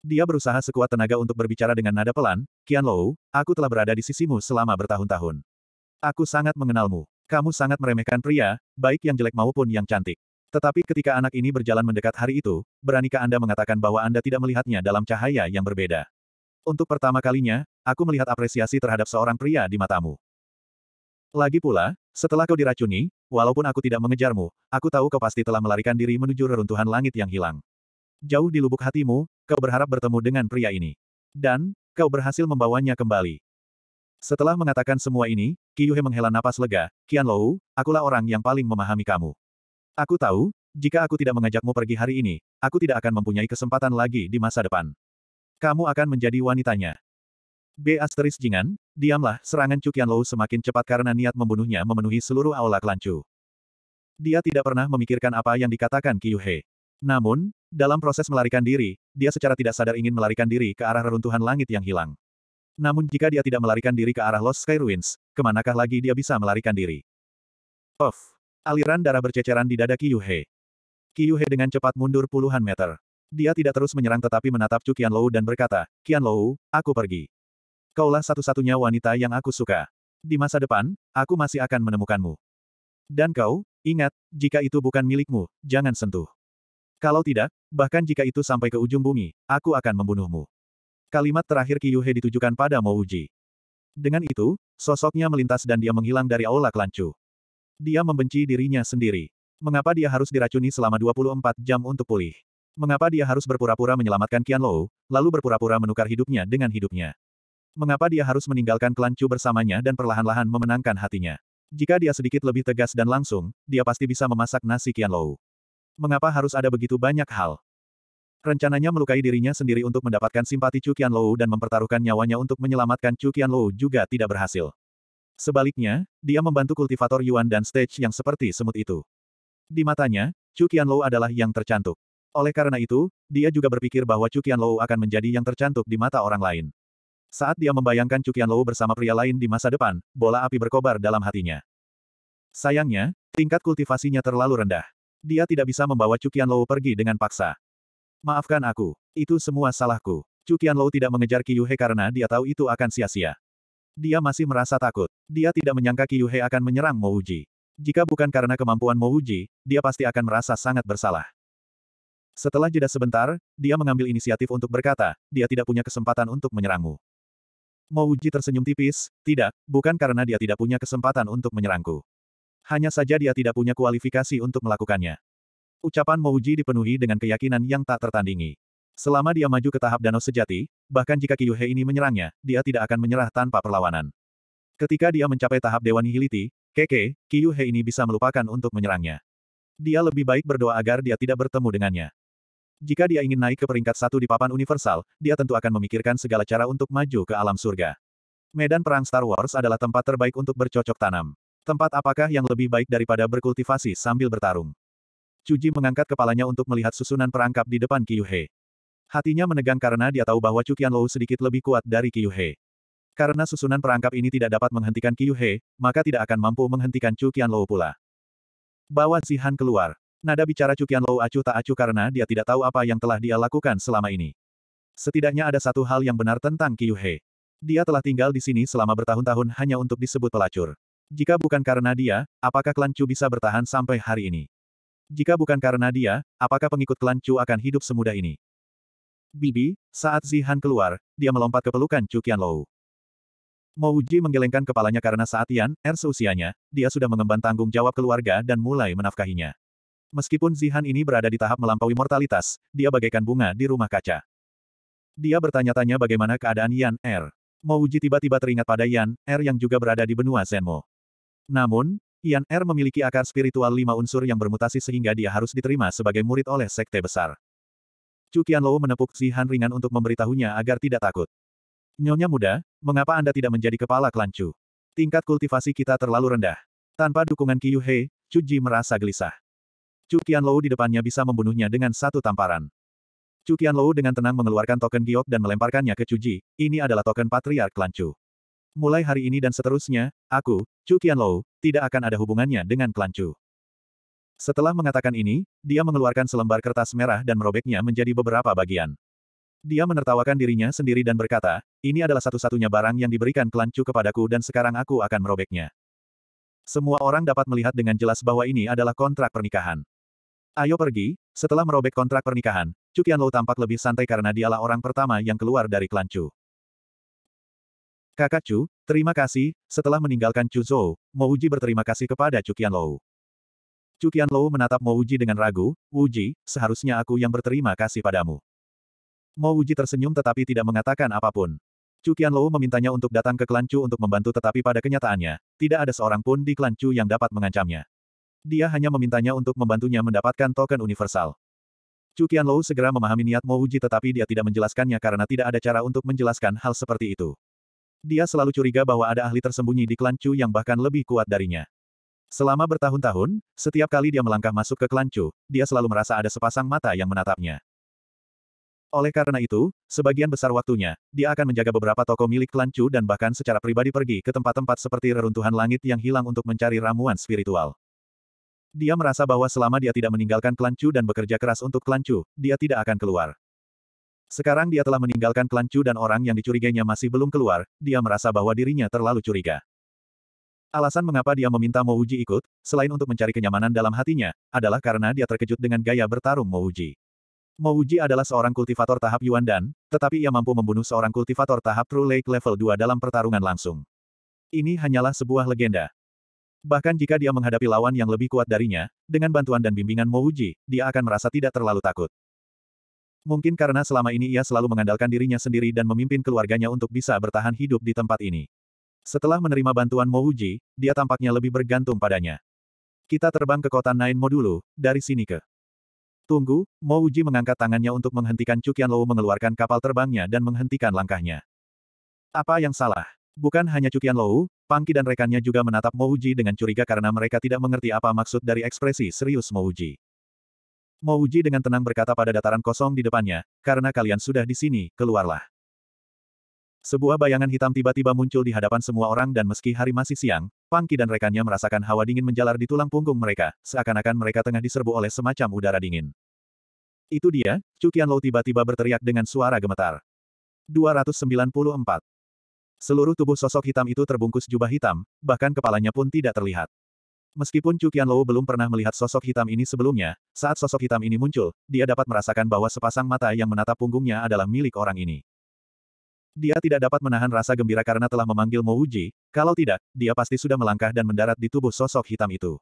Dia berusaha sekuat tenaga untuk berbicara dengan nada pelan, Kian Lou, aku telah berada di sisimu selama bertahun-tahun. Aku sangat mengenalmu. Kamu sangat meremehkan pria, baik yang jelek maupun yang cantik. Tetapi ketika anak ini berjalan mendekat hari itu, beranikah Anda mengatakan bahwa Anda tidak melihatnya dalam cahaya yang berbeda? Untuk pertama kalinya, aku melihat apresiasi terhadap seorang pria di matamu. Lagi pula, setelah kau diracuni, walaupun aku tidak mengejarmu, aku tahu kau pasti telah melarikan diri menuju reruntuhan langit yang hilang. Jauh di lubuk hatimu, kau berharap bertemu dengan pria ini. Dan, kau berhasil membawanya kembali. Setelah mengatakan semua ini, Kiyuhe menghela napas lega, Kian Lou, akulah orang yang paling memahami kamu. Aku tahu, jika aku tidak mengajakmu pergi hari ini, aku tidak akan mempunyai kesempatan lagi di masa depan kamu akan menjadi wanitanya. B. Asteris Jingan, diamlah, serangan Cukian Lou semakin cepat karena niat membunuhnya memenuhi seluruh aula kelancu. Dia tidak pernah memikirkan apa yang dikatakan Kyuhe. Namun, dalam proses melarikan diri, dia secara tidak sadar ingin melarikan diri ke arah reruntuhan langit yang hilang. Namun jika dia tidak melarikan diri ke arah Lost Sky Ruins, kemanakah lagi dia bisa melarikan diri? Of! Aliran darah berceceran di dada Kyuhe. Kyuhe dengan cepat mundur puluhan meter. Dia tidak terus menyerang tetapi menatap Chu Qianlou dan berkata, Qianlou, aku pergi. Kaulah satu-satunya wanita yang aku suka. Di masa depan, aku masih akan menemukanmu. Dan kau, ingat, jika itu bukan milikmu, jangan sentuh. Kalau tidak, bahkan jika itu sampai ke ujung bumi, aku akan membunuhmu. Kalimat terakhir He ditujukan pada Mouji. Dengan itu, sosoknya melintas dan dia menghilang dari aula kelancu. Dia membenci dirinya sendiri. Mengapa dia harus diracuni selama 24 jam untuk pulih? Mengapa dia harus berpura-pura menyelamatkan Qian Lou, lalu berpura-pura menukar hidupnya dengan hidupnya? Mengapa dia harus meninggalkan klan Chu bersamanya dan perlahan-lahan memenangkan hatinya? Jika dia sedikit lebih tegas dan langsung, dia pasti bisa memasak nasi Qian Lou. Mengapa harus ada begitu banyak hal? Rencananya melukai dirinya sendiri untuk mendapatkan simpati Chu Qian Lou dan mempertaruhkan nyawanya untuk menyelamatkan Chu Qian Lou juga tidak berhasil. Sebaliknya, dia membantu kultivator Yuan dan stage yang seperti semut itu. Di matanya, Chu Qian Lou adalah yang tercantik. Oleh karena itu, dia juga berpikir bahwa Cukian Lou akan menjadi yang tercantik di mata orang lain. Saat dia membayangkan Cukian Lou bersama pria lain di masa depan, bola api berkobar dalam hatinya. Sayangnya, tingkat kultivasinya terlalu rendah. Dia tidak bisa membawa Cukian Lou pergi dengan paksa. Maafkan aku, itu semua salahku. Cukian Lou tidak mengejar Kiyuhe karena dia tahu itu akan sia-sia. Dia masih merasa takut. Dia tidak menyangka Kiyuhe akan menyerang Mouji. Jika bukan karena kemampuan Mouji, dia pasti akan merasa sangat bersalah. Setelah jeda sebentar, dia mengambil inisiatif untuk berkata, dia tidak punya kesempatan untuk menyerangmu. Mouji tersenyum tipis, tidak, bukan karena dia tidak punya kesempatan untuk menyerangku. Hanya saja dia tidak punya kualifikasi untuk melakukannya. Ucapan Mouji dipenuhi dengan keyakinan yang tak tertandingi. Selama dia maju ke tahap danau sejati, bahkan jika Kyuhei ini menyerangnya, dia tidak akan menyerah tanpa perlawanan. Ketika dia mencapai tahap Dewan Nihiliti, Keke, Kyuhei ini bisa melupakan untuk menyerangnya. Dia lebih baik berdoa agar dia tidak bertemu dengannya. Jika dia ingin naik ke peringkat satu di papan universal, dia tentu akan memikirkan segala cara untuk maju ke alam surga. Medan perang Star Wars adalah tempat terbaik untuk bercocok tanam. Tempat apakah yang lebih baik daripada berkultivasi sambil bertarung? Cuji mengangkat kepalanya untuk melihat susunan perangkap di depan Kyuhe. Hatinya menegang karena dia tahu bahwa Cukian Lou sedikit lebih kuat dari Kyuhe. Karena susunan perangkap ini tidak dapat menghentikan Kyuhe, maka tidak akan mampu menghentikan Cukian Lou pula. Bawa Zihan keluar. Nada bicara Cukian Lou acuh tak acuh karena dia tidak tahu apa yang telah dia lakukan selama ini. Setidaknya ada satu hal yang benar tentang Kyuhe. Dia telah tinggal di sini selama bertahun-tahun hanya untuk disebut pelacur. Jika bukan karena dia, apakah klan Chu bisa bertahan sampai hari ini? Jika bukan karena dia, apakah pengikut klan Chu akan hidup semudah ini? Bibi, saat Zihan keluar, dia melompat ke pelukan Cukian Lou. Mouji menggelengkan kepalanya karena saat Yan, Er seusianya, dia sudah mengemban tanggung jawab keluarga dan mulai menafkahinya. Meskipun Zihan ini berada di tahap melampaui mortalitas, dia bagaikan bunga di rumah kaca. Dia bertanya-tanya bagaimana keadaan Yan Er. Mouji tiba-tiba teringat pada Yan Er yang juga berada di benua Zenmo. Namun, Yan Er memiliki akar spiritual lima unsur yang bermutasi sehingga dia harus diterima sebagai murid oleh sekte besar. Cukian Lou menepuk Zihan ringan untuk memberitahunya agar tidak takut. Nyonya muda, mengapa Anda tidak menjadi kepala klan Chu? Tingkat kultivasi kita terlalu rendah. Tanpa dukungan Kyuhei, Chu Ji merasa gelisah. Chu Qianlou di depannya bisa membunuhnya dengan satu tamparan. Chu Qianlou dengan tenang mengeluarkan token giok dan melemparkannya ke Chu Ji. ini adalah token patriark klan Chu. Mulai hari ini dan seterusnya, aku, Chu Qianlou, tidak akan ada hubungannya dengan klan Chu. Setelah mengatakan ini, dia mengeluarkan selembar kertas merah dan merobeknya menjadi beberapa bagian. Dia menertawakan dirinya sendiri dan berkata, ini adalah satu-satunya barang yang diberikan klan Chu kepadaku dan sekarang aku akan merobeknya. Semua orang dapat melihat dengan jelas bahwa ini adalah kontrak pernikahan. Ayo pergi, setelah merobek kontrak pernikahan, Cukianlo tampak lebih santai karena dialah orang pertama yang keluar dari klan Chu. Kakak Chu, terima kasih, setelah meninggalkan Chu Zhou, Uji berterima kasih kepada Cukian Cukianlo menatap Mo Uji dengan ragu, Wuji, seharusnya aku yang berterima kasih padamu. Mo Uji tersenyum tetapi tidak mengatakan apapun. Cukianlo memintanya untuk datang ke klan Chu untuk membantu tetapi pada kenyataannya, tidak ada seorang pun di klan Chu yang dapat mengancamnya. Dia hanya memintanya untuk membantunya mendapatkan token universal. Chu Qianlou segera memahami niat Mo Wuji tetapi dia tidak menjelaskannya karena tidak ada cara untuk menjelaskan hal seperti itu. Dia selalu curiga bahwa ada ahli tersembunyi di klan Chu yang bahkan lebih kuat darinya. Selama bertahun-tahun, setiap kali dia melangkah masuk ke klan Chu, dia selalu merasa ada sepasang mata yang menatapnya. Oleh karena itu, sebagian besar waktunya, dia akan menjaga beberapa toko milik klan Chu dan bahkan secara pribadi pergi ke tempat-tempat seperti reruntuhan langit yang hilang untuk mencari ramuan spiritual. Dia merasa bahwa selama dia tidak meninggalkan klan Chu dan bekerja keras untuk klan Chu, dia tidak akan keluar. Sekarang dia telah meninggalkan klan Chu dan orang yang dicurigainya masih belum keluar, dia merasa bahwa dirinya terlalu curiga. Alasan mengapa dia meminta Mo Uji ikut, selain untuk mencari kenyamanan dalam hatinya, adalah karena dia terkejut dengan gaya bertarung Mo Uji. Mo Uji adalah seorang kultivator tahap Yuan Dan, tetapi ia mampu membunuh seorang kultivator tahap True Lake level 2 dalam pertarungan langsung. Ini hanyalah sebuah legenda. Bahkan jika dia menghadapi lawan yang lebih kuat darinya, dengan bantuan dan bimbingan Mo dia akan merasa tidak terlalu takut. Mungkin karena selama ini ia selalu mengandalkan dirinya sendiri dan memimpin keluarganya untuk bisa bertahan hidup di tempat ini. Setelah menerima bantuan Mo dia tampaknya lebih bergantung padanya. Kita terbang ke kota Nain Mo dulu, dari sini ke. Tunggu, Mo mengangkat tangannya untuk menghentikan Cukian Lou mengeluarkan kapal terbangnya dan menghentikan langkahnya. Apa yang salah? Bukan hanya Cukian Lou, Pangki dan rekannya juga menatap Mouji dengan curiga karena mereka tidak mengerti apa maksud dari ekspresi serius Mouji. Mouji dengan tenang berkata pada dataran kosong di depannya, karena kalian sudah di sini, keluarlah. Sebuah bayangan hitam tiba-tiba muncul di hadapan semua orang dan meski hari masih siang, Pangki dan rekannya merasakan hawa dingin menjalar di tulang punggung mereka, seakan-akan mereka tengah diserbu oleh semacam udara dingin. Itu dia, Cukian Lou tiba-tiba berteriak dengan suara gemetar. 294. Seluruh tubuh sosok hitam itu terbungkus jubah hitam, bahkan kepalanya pun tidak terlihat. Meskipun Cukian Lou belum pernah melihat sosok hitam ini sebelumnya, saat sosok hitam ini muncul, dia dapat merasakan bahwa sepasang mata yang menatap punggungnya adalah milik orang ini. Dia tidak dapat menahan rasa gembira karena telah memanggil Mo Uji. kalau tidak, dia pasti sudah melangkah dan mendarat di tubuh sosok hitam itu.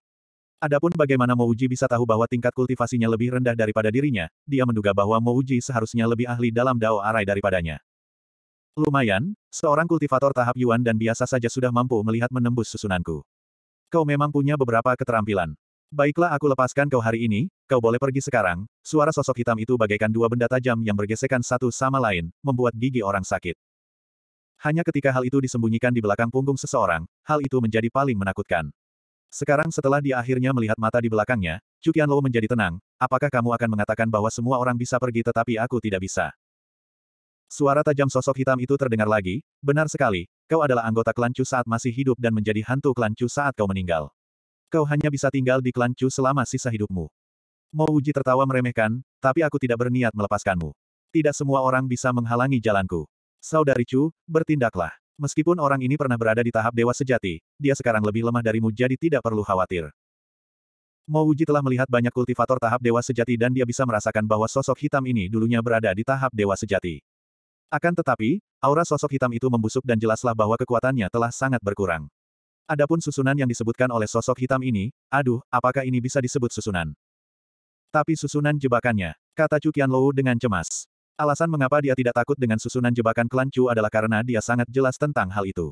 Adapun bagaimana Mo Uji bisa tahu bahwa tingkat kultivasinya lebih rendah daripada dirinya, dia menduga bahwa Mo Uji seharusnya lebih ahli dalam Dao Arai daripadanya. Lumayan, seorang kultivator tahap Yuan dan biasa saja sudah mampu melihat menembus susunanku. Kau memang punya beberapa keterampilan. Baiklah aku lepaskan kau hari ini, kau boleh pergi sekarang. Suara sosok hitam itu bagaikan dua benda tajam yang bergesekan satu sama lain, membuat gigi orang sakit. Hanya ketika hal itu disembunyikan di belakang punggung seseorang, hal itu menjadi paling menakutkan. Sekarang setelah dia akhirnya melihat mata di belakangnya, Cukian Lo menjadi tenang, apakah kamu akan mengatakan bahwa semua orang bisa pergi tetapi aku tidak bisa? Suara tajam sosok hitam itu terdengar lagi, benar sekali, kau adalah anggota klan Chu saat masih hidup dan menjadi hantu klan Chu saat kau meninggal. Kau hanya bisa tinggal di klan Chu selama sisa hidupmu. Mo Uji tertawa meremehkan, tapi aku tidak berniat melepaskanmu. Tidak semua orang bisa menghalangi jalanku. Saudari Chu, bertindaklah. Meskipun orang ini pernah berada di tahap dewa sejati, dia sekarang lebih lemah darimu jadi tidak perlu khawatir. Mo Uji telah melihat banyak kultivator tahap dewa sejati dan dia bisa merasakan bahwa sosok hitam ini dulunya berada di tahap dewa sejati. Akan tetapi, aura sosok hitam itu membusuk dan jelaslah bahwa kekuatannya telah sangat berkurang. Adapun susunan yang disebutkan oleh sosok hitam ini, aduh, apakah ini bisa disebut susunan? Tapi susunan jebakannya, kata Cukian Lou dengan cemas. Alasan mengapa dia tidak takut dengan susunan jebakan klan Chu adalah karena dia sangat jelas tentang hal itu.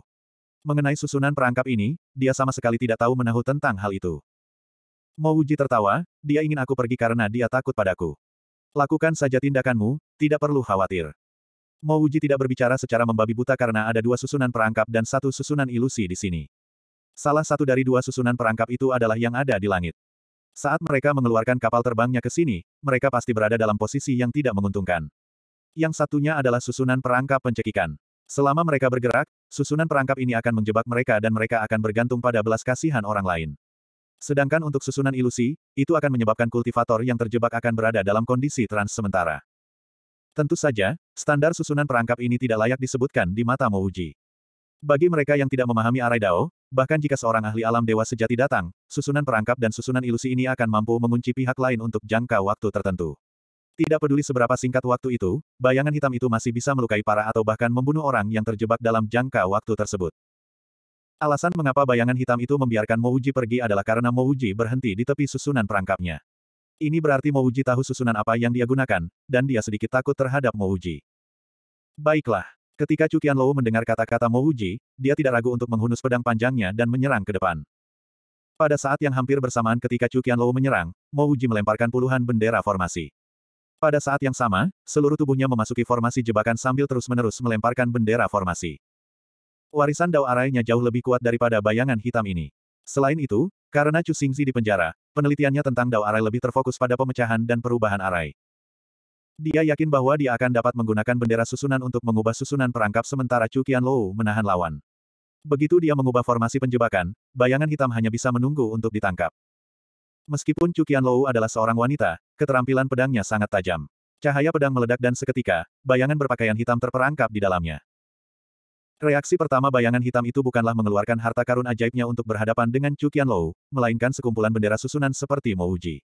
Mengenai susunan perangkap ini, dia sama sekali tidak tahu menahu tentang hal itu. Mo Wuji tertawa, dia ingin aku pergi karena dia takut padaku. Lakukan saja tindakanmu, tidak perlu khawatir. Mo Uji tidak berbicara secara membabi buta karena ada dua susunan perangkap dan satu susunan ilusi di sini. Salah satu dari dua susunan perangkap itu adalah yang ada di langit. Saat mereka mengeluarkan kapal terbangnya ke sini, mereka pasti berada dalam posisi yang tidak menguntungkan. Yang satunya adalah susunan perangkap pencekikan. Selama mereka bergerak, susunan perangkap ini akan menjebak mereka dan mereka akan bergantung pada belas kasihan orang lain. Sedangkan untuk susunan ilusi, itu akan menyebabkan kultivator yang terjebak akan berada dalam kondisi trans sementara. Tentu saja, standar susunan perangkap ini tidak layak disebutkan di mata Mouji. Bagi mereka yang tidak memahami arai Dao, bahkan jika seorang ahli alam dewa sejati datang, susunan perangkap dan susunan ilusi ini akan mampu mengunci pihak lain untuk jangka waktu tertentu. Tidak peduli seberapa singkat waktu itu, bayangan hitam itu masih bisa melukai para atau bahkan membunuh orang yang terjebak dalam jangka waktu tersebut. Alasan mengapa bayangan hitam itu membiarkan Mouji pergi adalah karena Mouji berhenti di tepi susunan perangkapnya. Ini berarti Mouji tahu susunan apa yang dia gunakan, dan dia sedikit takut terhadap Mouji. Baiklah. Ketika Cukian Lou mendengar kata-kata Mouji, dia tidak ragu untuk menghunus pedang panjangnya dan menyerang ke depan. Pada saat yang hampir bersamaan ketika Cukian Lou menyerang, Mouji melemparkan puluhan bendera formasi. Pada saat yang sama, seluruh tubuhnya memasuki formasi jebakan sambil terus-menerus melemparkan bendera formasi. Warisan Dao Arainya jauh lebih kuat daripada bayangan hitam ini. Selain itu, karena Chu Xingzi di penjara, penelitiannya tentang Dao Arai lebih terfokus pada pemecahan dan perubahan Arai. Dia yakin bahwa dia akan dapat menggunakan bendera susunan untuk mengubah susunan perangkap sementara Chu Qianlou menahan lawan. Begitu dia mengubah formasi penjebakan, bayangan hitam hanya bisa menunggu untuk ditangkap. Meskipun Chu Qianlou adalah seorang wanita, keterampilan pedangnya sangat tajam. Cahaya pedang meledak dan seketika, bayangan berpakaian hitam terperangkap di dalamnya. Reaksi pertama bayangan hitam itu bukanlah mengeluarkan harta karun ajaibnya untuk berhadapan dengan Chu Qianlou, melainkan sekumpulan bendera susunan seperti Uji.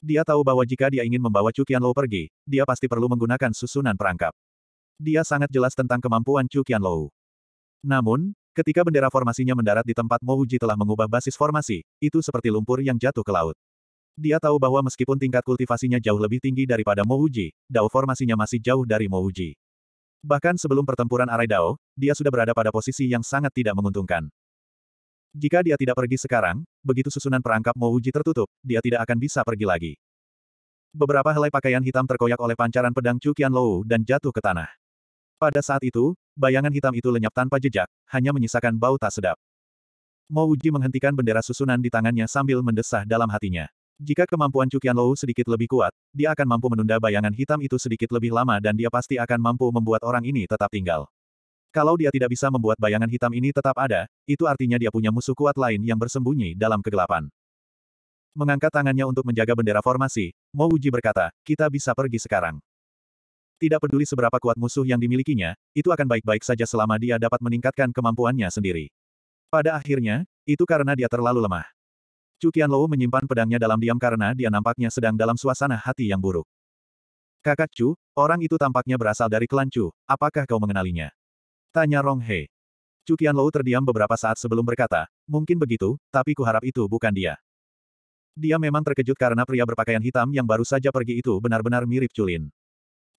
Dia tahu bahwa jika dia ingin membawa Chu Qianlou pergi, dia pasti perlu menggunakan susunan perangkap. Dia sangat jelas tentang kemampuan Chu Qianlou. Namun, ketika bendera formasinya mendarat di tempat Uji telah mengubah basis formasi, itu seperti lumpur yang jatuh ke laut. Dia tahu bahwa meskipun tingkat kultivasinya jauh lebih tinggi daripada Uji, dao formasinya masih jauh dari Uji. Bahkan sebelum pertempuran Arai Dao, dia sudah berada pada posisi yang sangat tidak menguntungkan. Jika dia tidak pergi sekarang, begitu susunan perangkap Mouji tertutup, dia tidak akan bisa pergi lagi. Beberapa helai pakaian hitam terkoyak oleh pancaran pedang Cukian Lou dan jatuh ke tanah. Pada saat itu, bayangan hitam itu lenyap tanpa jejak, hanya menyisakan bau tak sedap. Mouji menghentikan bendera susunan di tangannya sambil mendesah dalam hatinya. Jika kemampuan Cukian Lou sedikit lebih kuat, dia akan mampu menunda bayangan hitam itu sedikit lebih lama dan dia pasti akan mampu membuat orang ini tetap tinggal. Kalau dia tidak bisa membuat bayangan hitam ini tetap ada, itu artinya dia punya musuh kuat lain yang bersembunyi dalam kegelapan. Mengangkat tangannya untuk menjaga bendera formasi, Mo Uji berkata, kita bisa pergi sekarang. Tidak peduli seberapa kuat musuh yang dimilikinya, itu akan baik-baik saja selama dia dapat meningkatkan kemampuannya sendiri. Pada akhirnya, itu karena dia terlalu lemah. Chu Qianlou menyimpan pedangnya dalam diam karena dia nampaknya sedang dalam suasana hati yang buruk. Kakak Chu, orang itu tampaknya berasal dari klan Chu, apakah kau mengenalinya? Tanya Rong He. Chu Qianlou terdiam beberapa saat sebelum berkata, mungkin begitu, tapi kuharap itu bukan dia. Dia memang terkejut karena pria berpakaian hitam yang baru saja pergi itu benar-benar mirip Chulin.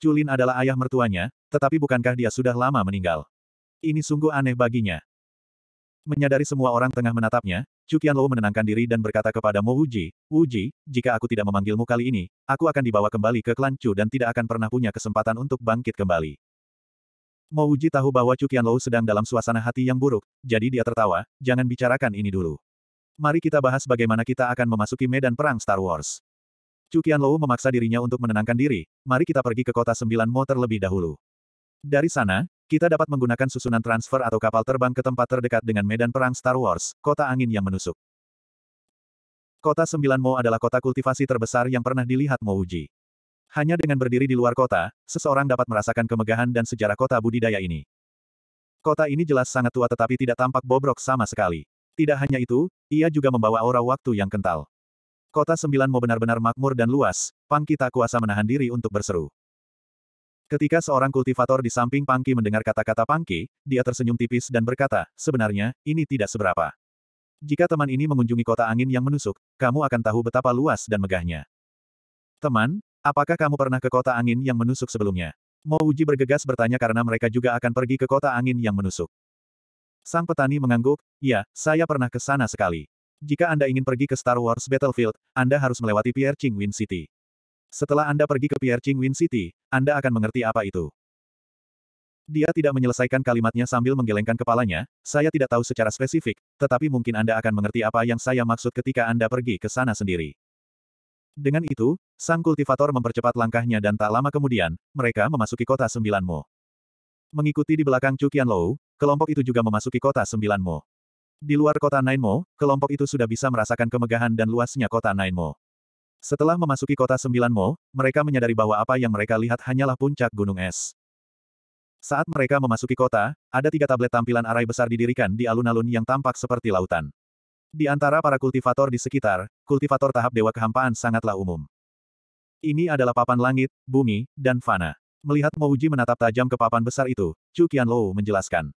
Chulin adalah ayah mertuanya, tetapi bukankah dia sudah lama meninggal? Ini sungguh aneh baginya. Menyadari semua orang tengah menatapnya, Chu Qianlo menenangkan diri dan berkata kepada Mo Wuji, Wuji, jika aku tidak memanggilmu kali ini, aku akan dibawa kembali ke klan Chu dan tidak akan pernah punya kesempatan untuk bangkit kembali. Mo Wuji tahu bahwa Chu Qianlo sedang dalam suasana hati yang buruk, jadi dia tertawa, jangan bicarakan ini dulu. Mari kita bahas bagaimana kita akan memasuki medan perang Star Wars. Chu Qianlo memaksa dirinya untuk menenangkan diri, mari kita pergi ke kota sembilan Mo terlebih dahulu. Dari sana, kita dapat menggunakan susunan transfer atau kapal terbang ke tempat terdekat dengan medan perang Star Wars, kota angin yang menusuk. Kota Sembilan Mo adalah kota kultivasi terbesar yang pernah dilihat Mo Uji. Hanya dengan berdiri di luar kota, seseorang dapat merasakan kemegahan dan sejarah kota budidaya ini. Kota ini jelas sangat tua tetapi tidak tampak bobrok sama sekali. Tidak hanya itu, ia juga membawa aura waktu yang kental. Kota Sembilan Mo benar-benar makmur dan luas, Pang kita kuasa menahan diri untuk berseru. Ketika seorang kultivator di samping Pangki mendengar kata-kata Pangki, dia tersenyum tipis dan berkata, sebenarnya, ini tidak seberapa. Jika teman ini mengunjungi kota angin yang menusuk, kamu akan tahu betapa luas dan megahnya. Teman, apakah kamu pernah ke kota angin yang menusuk sebelumnya? Mo Uji bergegas bertanya karena mereka juga akan pergi ke kota angin yang menusuk. Sang petani mengangguk, ya, saya pernah ke sana sekali. Jika Anda ingin pergi ke Star Wars Battlefield, Anda harus melewati Pierre Ching Win City. Setelah Anda pergi ke Pierre Qingwin City, Anda akan mengerti apa itu. Dia tidak menyelesaikan kalimatnya sambil menggelengkan kepalanya, saya tidak tahu secara spesifik, tetapi mungkin Anda akan mengerti apa yang saya maksud ketika Anda pergi ke sana sendiri. Dengan itu, sang kultivator mempercepat langkahnya dan tak lama kemudian, mereka memasuki kota sembilan Mo. Mengikuti di belakang Cukian Lou, kelompok itu juga memasuki kota sembilan Mo. Di luar kota Mo, kelompok itu sudah bisa merasakan kemegahan dan luasnya kota Mo. Setelah memasuki kota sembilan Mo, mereka menyadari bahwa apa yang mereka lihat hanyalah puncak gunung es. Saat mereka memasuki kota, ada tiga tablet tampilan arai besar didirikan di alun-alun yang tampak seperti lautan. Di antara para kultivator di sekitar, kultivator tahap dewa kehampaan sangatlah umum. Ini adalah papan langit, bumi, dan fana. Melihat Mouji menatap tajam ke papan besar itu, Chu Qianlou menjelaskan.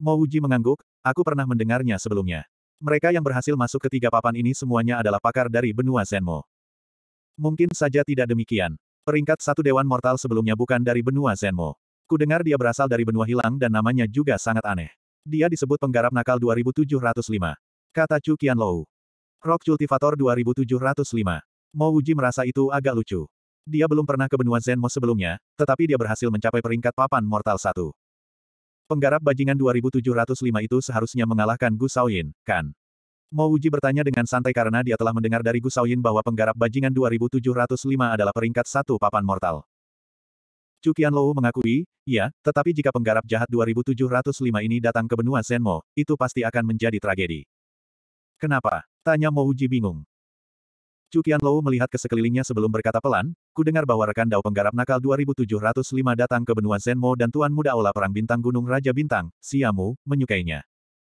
Mouji mengangguk, aku pernah mendengarnya sebelumnya. Mereka yang berhasil masuk ke tiga papan ini semuanya adalah pakar dari benua Zenmo. Mungkin saja tidak demikian. Peringkat satu Dewan Mortal sebelumnya bukan dari benua Zenmo. Kudengar dia berasal dari benua hilang dan namanya juga sangat aneh. Dia disebut penggarap nakal 2705. Kata Chu Qianlou. Rock Cultivator 2705. Mo Wuji merasa itu agak lucu. Dia belum pernah ke benua Zenmo sebelumnya, tetapi dia berhasil mencapai peringkat papan Mortal satu. Penggarap bajingan 2705 itu seharusnya mengalahkan Gu Saoyin, kan? Mo Wuji bertanya dengan santai karena dia telah mendengar dari Gu Saoyin bahwa penggarap bajingan 2705 adalah peringkat satu papan mortal. Cukian Lou mengakui, ya, tetapi jika penggarap jahat 2705 ini datang ke benua Zenmo, itu pasti akan menjadi tragedi. Kenapa? Tanya Mo Wuji bingung. Chu Qianlou melihat ke sekelilingnya sebelum berkata pelan, ku dengar bahwa rekan Dao penggarap nakal 2705 datang ke benua Zenmo dan Tuan Muda Aula Perang Bintang Gunung Raja Bintang, Siamu, menyukainya.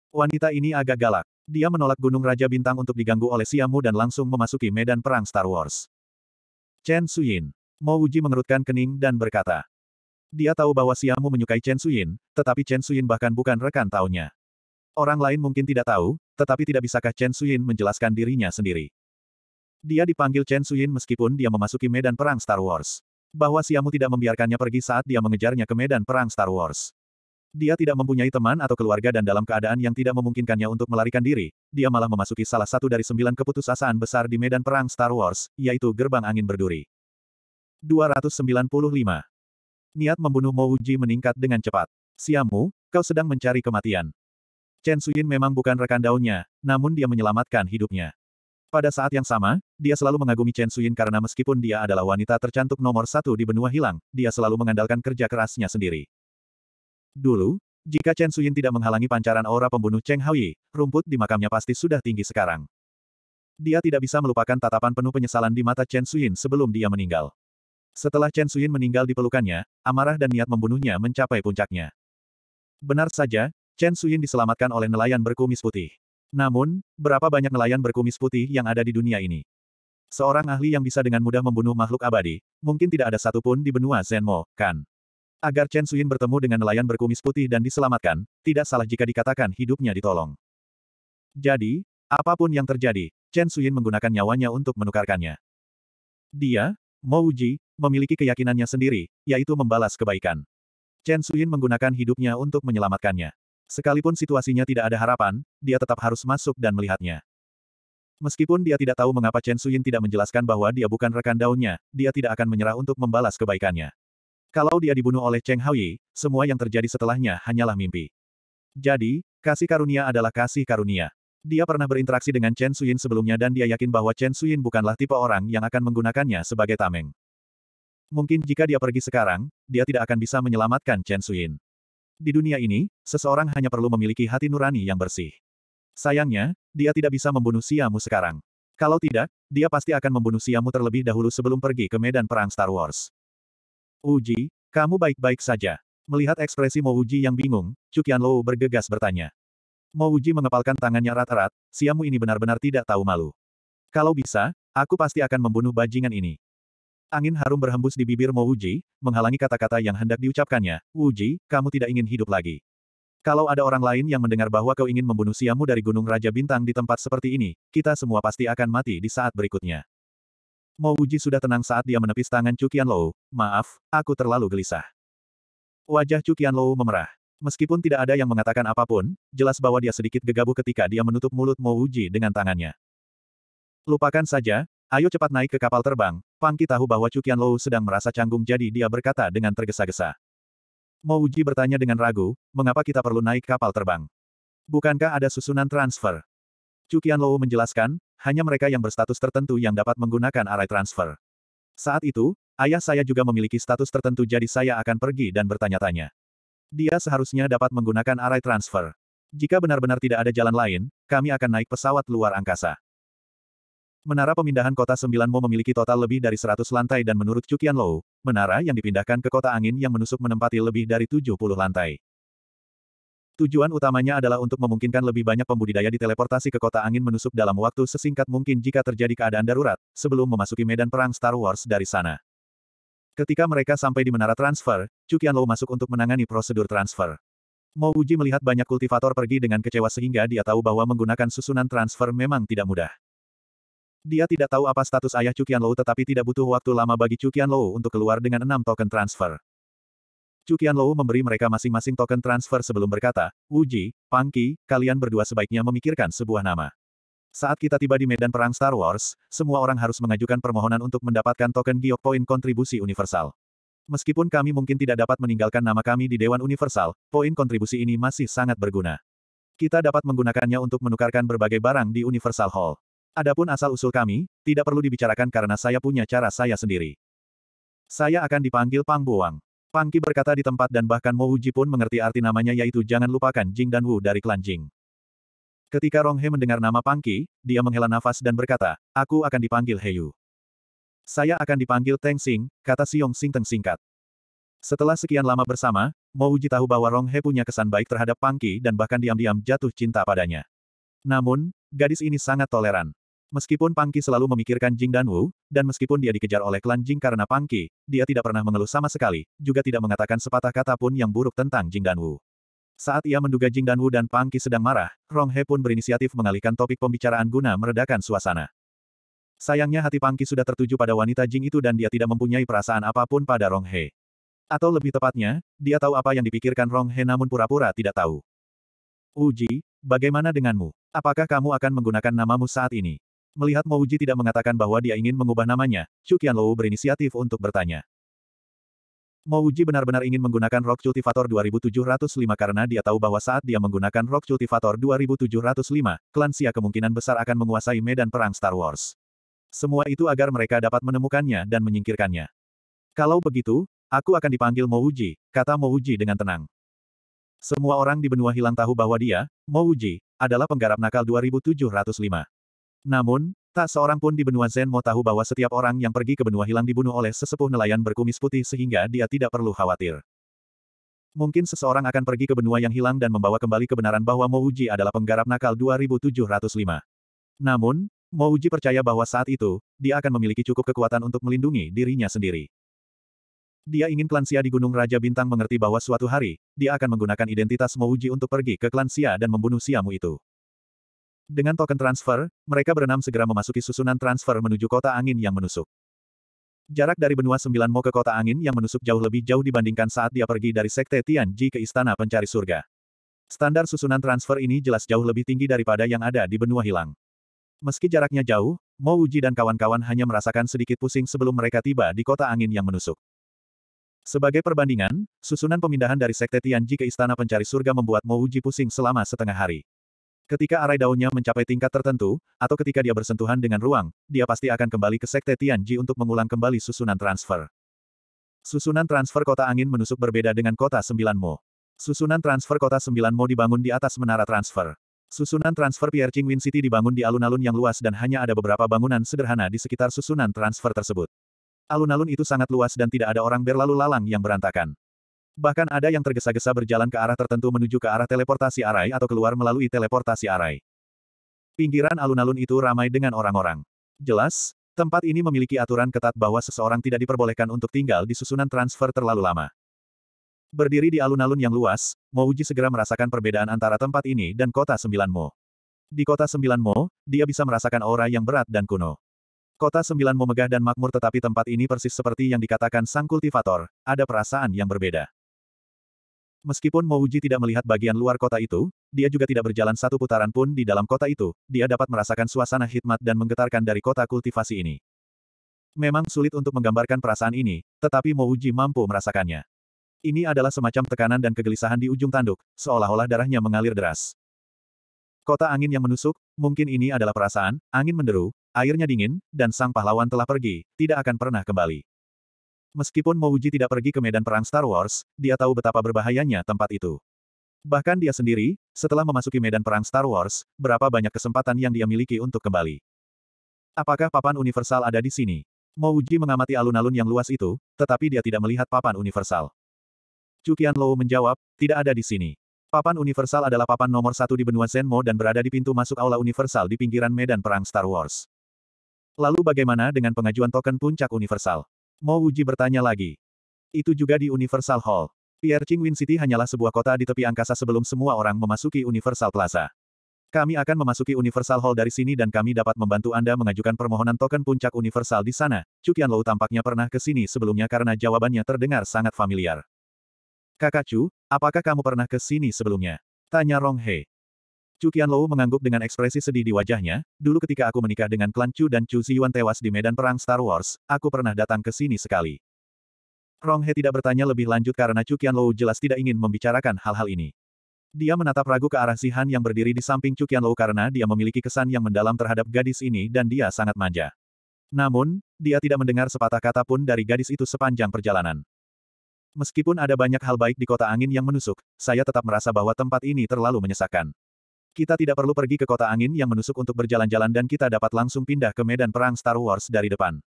Wanita ini agak galak. Dia menolak Gunung Raja Bintang untuk diganggu oleh Siamu dan langsung memasuki medan perang Star Wars. Chen Suyin. Mo Wuji mengerutkan kening dan berkata. Dia tahu bahwa Siamu menyukai Chen Suyin, tetapi Chen Suyin bahkan bukan rekan taunya. Orang lain mungkin tidak tahu, tetapi tidak bisakah Chen Suyin menjelaskan dirinya sendiri. Dia dipanggil Chen Suyin meskipun dia memasuki medan perang Star Wars. Bahwa Siamu tidak membiarkannya pergi saat dia mengejarnya ke medan perang Star Wars. Dia tidak mempunyai teman atau keluarga dan dalam keadaan yang tidak memungkinkannya untuk melarikan diri, dia malah memasuki salah satu dari sembilan keputusasaan besar di medan perang Star Wars, yaitu gerbang angin berduri. 295. Niat membunuh Mo Uji meningkat dengan cepat. Siamu, kau sedang mencari kematian. Chen Suyin memang bukan rekan daunnya, namun dia menyelamatkan hidupnya. Pada saat yang sama, dia selalu mengagumi Chen Suyin karena meskipun dia adalah wanita tercantik nomor satu di benua hilang, dia selalu mengandalkan kerja kerasnya sendiri. Dulu, jika Chen Suyin tidak menghalangi pancaran aura pembunuh Cheng Haoyi, rumput di makamnya pasti sudah tinggi sekarang. Dia tidak bisa melupakan tatapan penuh penyesalan di mata Chen Suyin sebelum dia meninggal. Setelah Chen Suyin meninggal di pelukannya, amarah dan niat membunuhnya mencapai puncaknya. Benar saja, Chen Suyin diselamatkan oleh nelayan berkumis putih. Namun, berapa banyak nelayan berkumis putih yang ada di dunia ini? Seorang ahli yang bisa dengan mudah membunuh makhluk abadi, mungkin tidak ada satupun di benua Zenmo, kan? Agar Chen Suyin bertemu dengan nelayan berkumis putih dan diselamatkan, tidak salah jika dikatakan hidupnya ditolong. Jadi, apapun yang terjadi, Chen Suyin menggunakan nyawanya untuk menukarkannya. Dia, Mo Uji, memiliki keyakinannya sendiri, yaitu membalas kebaikan. Chen Suyin menggunakan hidupnya untuk menyelamatkannya. Sekalipun situasinya tidak ada harapan, dia tetap harus masuk dan melihatnya. Meskipun dia tidak tahu mengapa Chen Suyin tidak menjelaskan bahwa dia bukan rekan daunnya, dia tidak akan menyerah untuk membalas kebaikannya. Kalau dia dibunuh oleh Cheng Haoyi, semua yang terjadi setelahnya hanyalah mimpi. Jadi, kasih karunia adalah kasih karunia. Dia pernah berinteraksi dengan Chen Suyin sebelumnya dan dia yakin bahwa Chen Suyin bukanlah tipe orang yang akan menggunakannya sebagai tameng. Mungkin jika dia pergi sekarang, dia tidak akan bisa menyelamatkan Chen Suyin. Di dunia ini, seseorang hanya perlu memiliki hati nurani yang bersih. Sayangnya, dia tidak bisa membunuh Siamu sekarang. Kalau tidak, dia pasti akan membunuh Siamu terlebih dahulu sebelum pergi ke medan perang Star Wars. Uji, kamu baik-baik saja. Melihat ekspresi Mo Uji yang bingung, Cukian Lo bergegas bertanya. Mo Uji mengepalkan tangannya rata-rata, Siamu ini benar-benar tidak tahu malu. Kalau bisa, aku pasti akan membunuh bajingan ini. Angin harum berhembus di bibir Mo Uji, menghalangi kata-kata yang hendak diucapkannya. Uji, kamu tidak ingin hidup lagi. Kalau ada orang lain yang mendengar bahwa kau ingin membunuh siamu dari Gunung Raja Bintang di tempat seperti ini, kita semua pasti akan mati di saat berikutnya. Mo Uji sudah tenang saat dia menepis tangan Cukian Lou. Maaf, aku terlalu gelisah. Wajah Cukian Lou memerah. Meskipun tidak ada yang mengatakan apapun, jelas bahwa dia sedikit gegabah ketika dia menutup mulut Mo Uji dengan tangannya. Lupakan saja, Ayo cepat naik ke kapal terbang, Pangki tahu bahwa Cukian Lou sedang merasa canggung jadi dia berkata dengan tergesa-gesa. Mo Uji bertanya dengan ragu, mengapa kita perlu naik kapal terbang? Bukankah ada susunan transfer? Cukian Lou menjelaskan, hanya mereka yang berstatus tertentu yang dapat menggunakan arai transfer. Saat itu, ayah saya juga memiliki status tertentu jadi saya akan pergi dan bertanya-tanya. Dia seharusnya dapat menggunakan arai transfer. Jika benar-benar tidak ada jalan lain, kami akan naik pesawat luar angkasa. Menara pemindahan kota sembilan Mo memiliki total lebih dari 100 lantai dan menurut Cukian Lou, menara yang dipindahkan ke kota angin yang menusuk menempati lebih dari 70 lantai. Tujuan utamanya adalah untuk memungkinkan lebih banyak pembudidaya diteleportasi ke kota angin menusuk dalam waktu sesingkat mungkin jika terjadi keadaan darurat, sebelum memasuki medan perang Star Wars dari sana. Ketika mereka sampai di menara transfer, Cukian Lou masuk untuk menangani prosedur transfer. Mo Uji melihat banyak kultivator pergi dengan kecewa sehingga dia tahu bahwa menggunakan susunan transfer memang tidak mudah. Dia tidak tahu apa status ayah Cukian Lou tetapi tidak butuh waktu lama bagi Cukian Lou untuk keluar dengan enam token transfer. Cukian Lou memberi mereka masing-masing token transfer sebelum berkata, Wuji, Pangki, kalian berdua sebaiknya memikirkan sebuah nama. Saat kita tiba di medan perang Star Wars, semua orang harus mengajukan permohonan untuk mendapatkan token giok poin kontribusi universal. Meskipun kami mungkin tidak dapat meninggalkan nama kami di Dewan Universal, poin kontribusi ini masih sangat berguna. Kita dapat menggunakannya untuk menukarkan berbagai barang di Universal Hall. Adapun asal-usul kami, tidak perlu dibicarakan karena saya punya cara saya sendiri. Saya akan dipanggil Pang Buang. Pang Ki berkata di tempat dan bahkan Mo Uji pun mengerti arti namanya yaitu jangan lupakan Jing dan Wu dari klan Jing. Ketika Rong He mendengar nama Pang Ki, dia menghela nafas dan berkata, aku akan dipanggil Heyu. Saya akan dipanggil Teng Sing, kata Siong Sing Teng singkat. Setelah sekian lama bersama, Mo Uji tahu bahwa Rong He punya kesan baik terhadap Pang Ki dan bahkan diam-diam jatuh cinta padanya. Namun, gadis ini sangat toleran. Meskipun Pangki selalu memikirkan Jing dan Wu, dan meskipun dia dikejar oleh klan Jing karena Pangki, dia tidak pernah mengeluh sama sekali, juga tidak mengatakan sepatah kata pun yang buruk tentang Jing dan Wu. Saat ia menduga Jing dan Wu dan Pangki sedang marah, Rong He pun berinisiatif mengalihkan topik pembicaraan guna meredakan suasana. Sayangnya hati Pangki sudah tertuju pada wanita Jing itu dan dia tidak mempunyai perasaan apapun pada Rong He. Atau lebih tepatnya, dia tahu apa yang dipikirkan Rong He namun pura-pura tidak tahu. Uji, bagaimana denganmu? Apakah kamu akan menggunakan namamu saat ini? Melihat Mouji tidak mengatakan bahwa dia ingin mengubah namanya, Chu Qianlou berinisiatif untuk bertanya. Mouji benar-benar ingin menggunakan Rock Cultivator 2705 karena dia tahu bahwa saat dia menggunakan Rock Cultivator 2705, klan Xia kemungkinan besar akan menguasai medan perang Star Wars. Semua itu agar mereka dapat menemukannya dan menyingkirkannya. Kalau begitu, aku akan dipanggil Mouji, kata Mouji dengan tenang. Semua orang di benua hilang tahu bahwa dia, Mouji, adalah penggarap nakal 2705. Namun, tak seorang pun di benua Zen mau tahu bahwa setiap orang yang pergi ke benua hilang dibunuh oleh sesepuh nelayan berkumis putih sehingga dia tidak perlu khawatir. Mungkin seseorang akan pergi ke benua yang hilang dan membawa kembali kebenaran bahwa Mouji adalah penggarap nakal 2705. Namun, Mouji percaya bahwa saat itu, dia akan memiliki cukup kekuatan untuk melindungi dirinya sendiri. Dia ingin Klansia di Gunung Raja Bintang mengerti bahwa suatu hari, dia akan menggunakan identitas Mouji untuk pergi ke Klansia dan membunuh Siamu itu. Dengan token transfer, mereka berenam segera memasuki susunan transfer menuju kota angin yang menusuk. Jarak dari benua sembilan mo ke kota angin yang menusuk jauh lebih jauh dibandingkan saat dia pergi dari Sekte Tianji ke Istana Pencari Surga. Standar susunan transfer ini jelas jauh lebih tinggi daripada yang ada di benua hilang. Meski jaraknya jauh, Mo Uji dan kawan-kawan hanya merasakan sedikit pusing sebelum mereka tiba di kota angin yang menusuk. Sebagai perbandingan, susunan pemindahan dari Sekte Tianji ke Istana Pencari Surga membuat Mo Uji pusing selama setengah hari. Ketika arai daunnya mencapai tingkat tertentu, atau ketika dia bersentuhan dengan ruang, dia pasti akan kembali ke Sekte Tianji untuk mengulang kembali susunan transfer. Susunan transfer kota angin menusuk berbeda dengan kota sembilan Mo. Susunan transfer kota sembilan Mo dibangun di atas menara transfer. Susunan transfer Pierre Qingwin City dibangun di alun-alun yang luas dan hanya ada beberapa bangunan sederhana di sekitar susunan transfer tersebut. Alun-alun itu sangat luas dan tidak ada orang berlalu lalang yang berantakan. Bahkan ada yang tergesa-gesa berjalan ke arah tertentu menuju ke arah teleportasi arai atau keluar melalui teleportasi arai. Pinggiran alun-alun itu ramai dengan orang-orang. Jelas, tempat ini memiliki aturan ketat bahwa seseorang tidak diperbolehkan untuk tinggal di susunan transfer terlalu lama. Berdiri di alun-alun yang luas, Mouji segera merasakan perbedaan antara tempat ini dan kota sembilan Mo. Di kota sembilan Mo, dia bisa merasakan aura yang berat dan kuno. Kota sembilan Mo megah dan makmur tetapi tempat ini persis seperti yang dikatakan sang kultivator, ada perasaan yang berbeda. Meskipun Mouji tidak melihat bagian luar kota itu, dia juga tidak berjalan satu putaran pun di dalam kota itu, dia dapat merasakan suasana hikmat dan menggetarkan dari kota kultivasi ini. Memang sulit untuk menggambarkan perasaan ini, tetapi Mouji mampu merasakannya. Ini adalah semacam tekanan dan kegelisahan di ujung tanduk, seolah-olah darahnya mengalir deras. Kota angin yang menusuk, mungkin ini adalah perasaan, angin menderu, airnya dingin, dan sang pahlawan telah pergi, tidak akan pernah kembali. Meskipun Mouji tidak pergi ke medan perang Star Wars, dia tahu betapa berbahayanya tempat itu. Bahkan dia sendiri, setelah memasuki medan perang Star Wars, berapa banyak kesempatan yang dia miliki untuk kembali. Apakah papan universal ada di sini? Mouji mengamati alun-alun yang luas itu, tetapi dia tidak melihat papan universal. Cukian Lou menjawab, tidak ada di sini. Papan universal adalah papan nomor satu di benua Zenmo dan berada di pintu masuk aula universal di pinggiran medan perang Star Wars. Lalu bagaimana dengan pengajuan token puncak universal? Mo Wuji bertanya lagi. Itu juga di Universal Hall. Pierre Qingwin City hanyalah sebuah kota di tepi angkasa sebelum semua orang memasuki Universal Plaza. Kami akan memasuki Universal Hall dari sini dan kami dapat membantu Anda mengajukan permohonan token puncak Universal di sana. Cukian Lou tampaknya pernah ke sini sebelumnya karena jawabannya terdengar sangat familiar. Kakak Chu, apakah kamu pernah ke sini sebelumnya? Tanya Rong He. Chu Qianlou mengangguk dengan ekspresi sedih di wajahnya, dulu ketika aku menikah dengan klan Chu dan Chu Ziyuan tewas di medan perang Star Wars, aku pernah datang ke sini sekali. Rong He tidak bertanya lebih lanjut karena Chu Qianlou jelas tidak ingin membicarakan hal-hal ini. Dia menatap ragu ke arah Zihan yang berdiri di samping Chu Qianlou karena dia memiliki kesan yang mendalam terhadap gadis ini dan dia sangat manja. Namun, dia tidak mendengar sepatah kata pun dari gadis itu sepanjang perjalanan. Meskipun ada banyak hal baik di kota angin yang menusuk, saya tetap merasa bahwa tempat ini terlalu menyesakkan. Kita tidak perlu pergi ke kota angin yang menusuk untuk berjalan-jalan dan kita dapat langsung pindah ke medan perang Star Wars dari depan.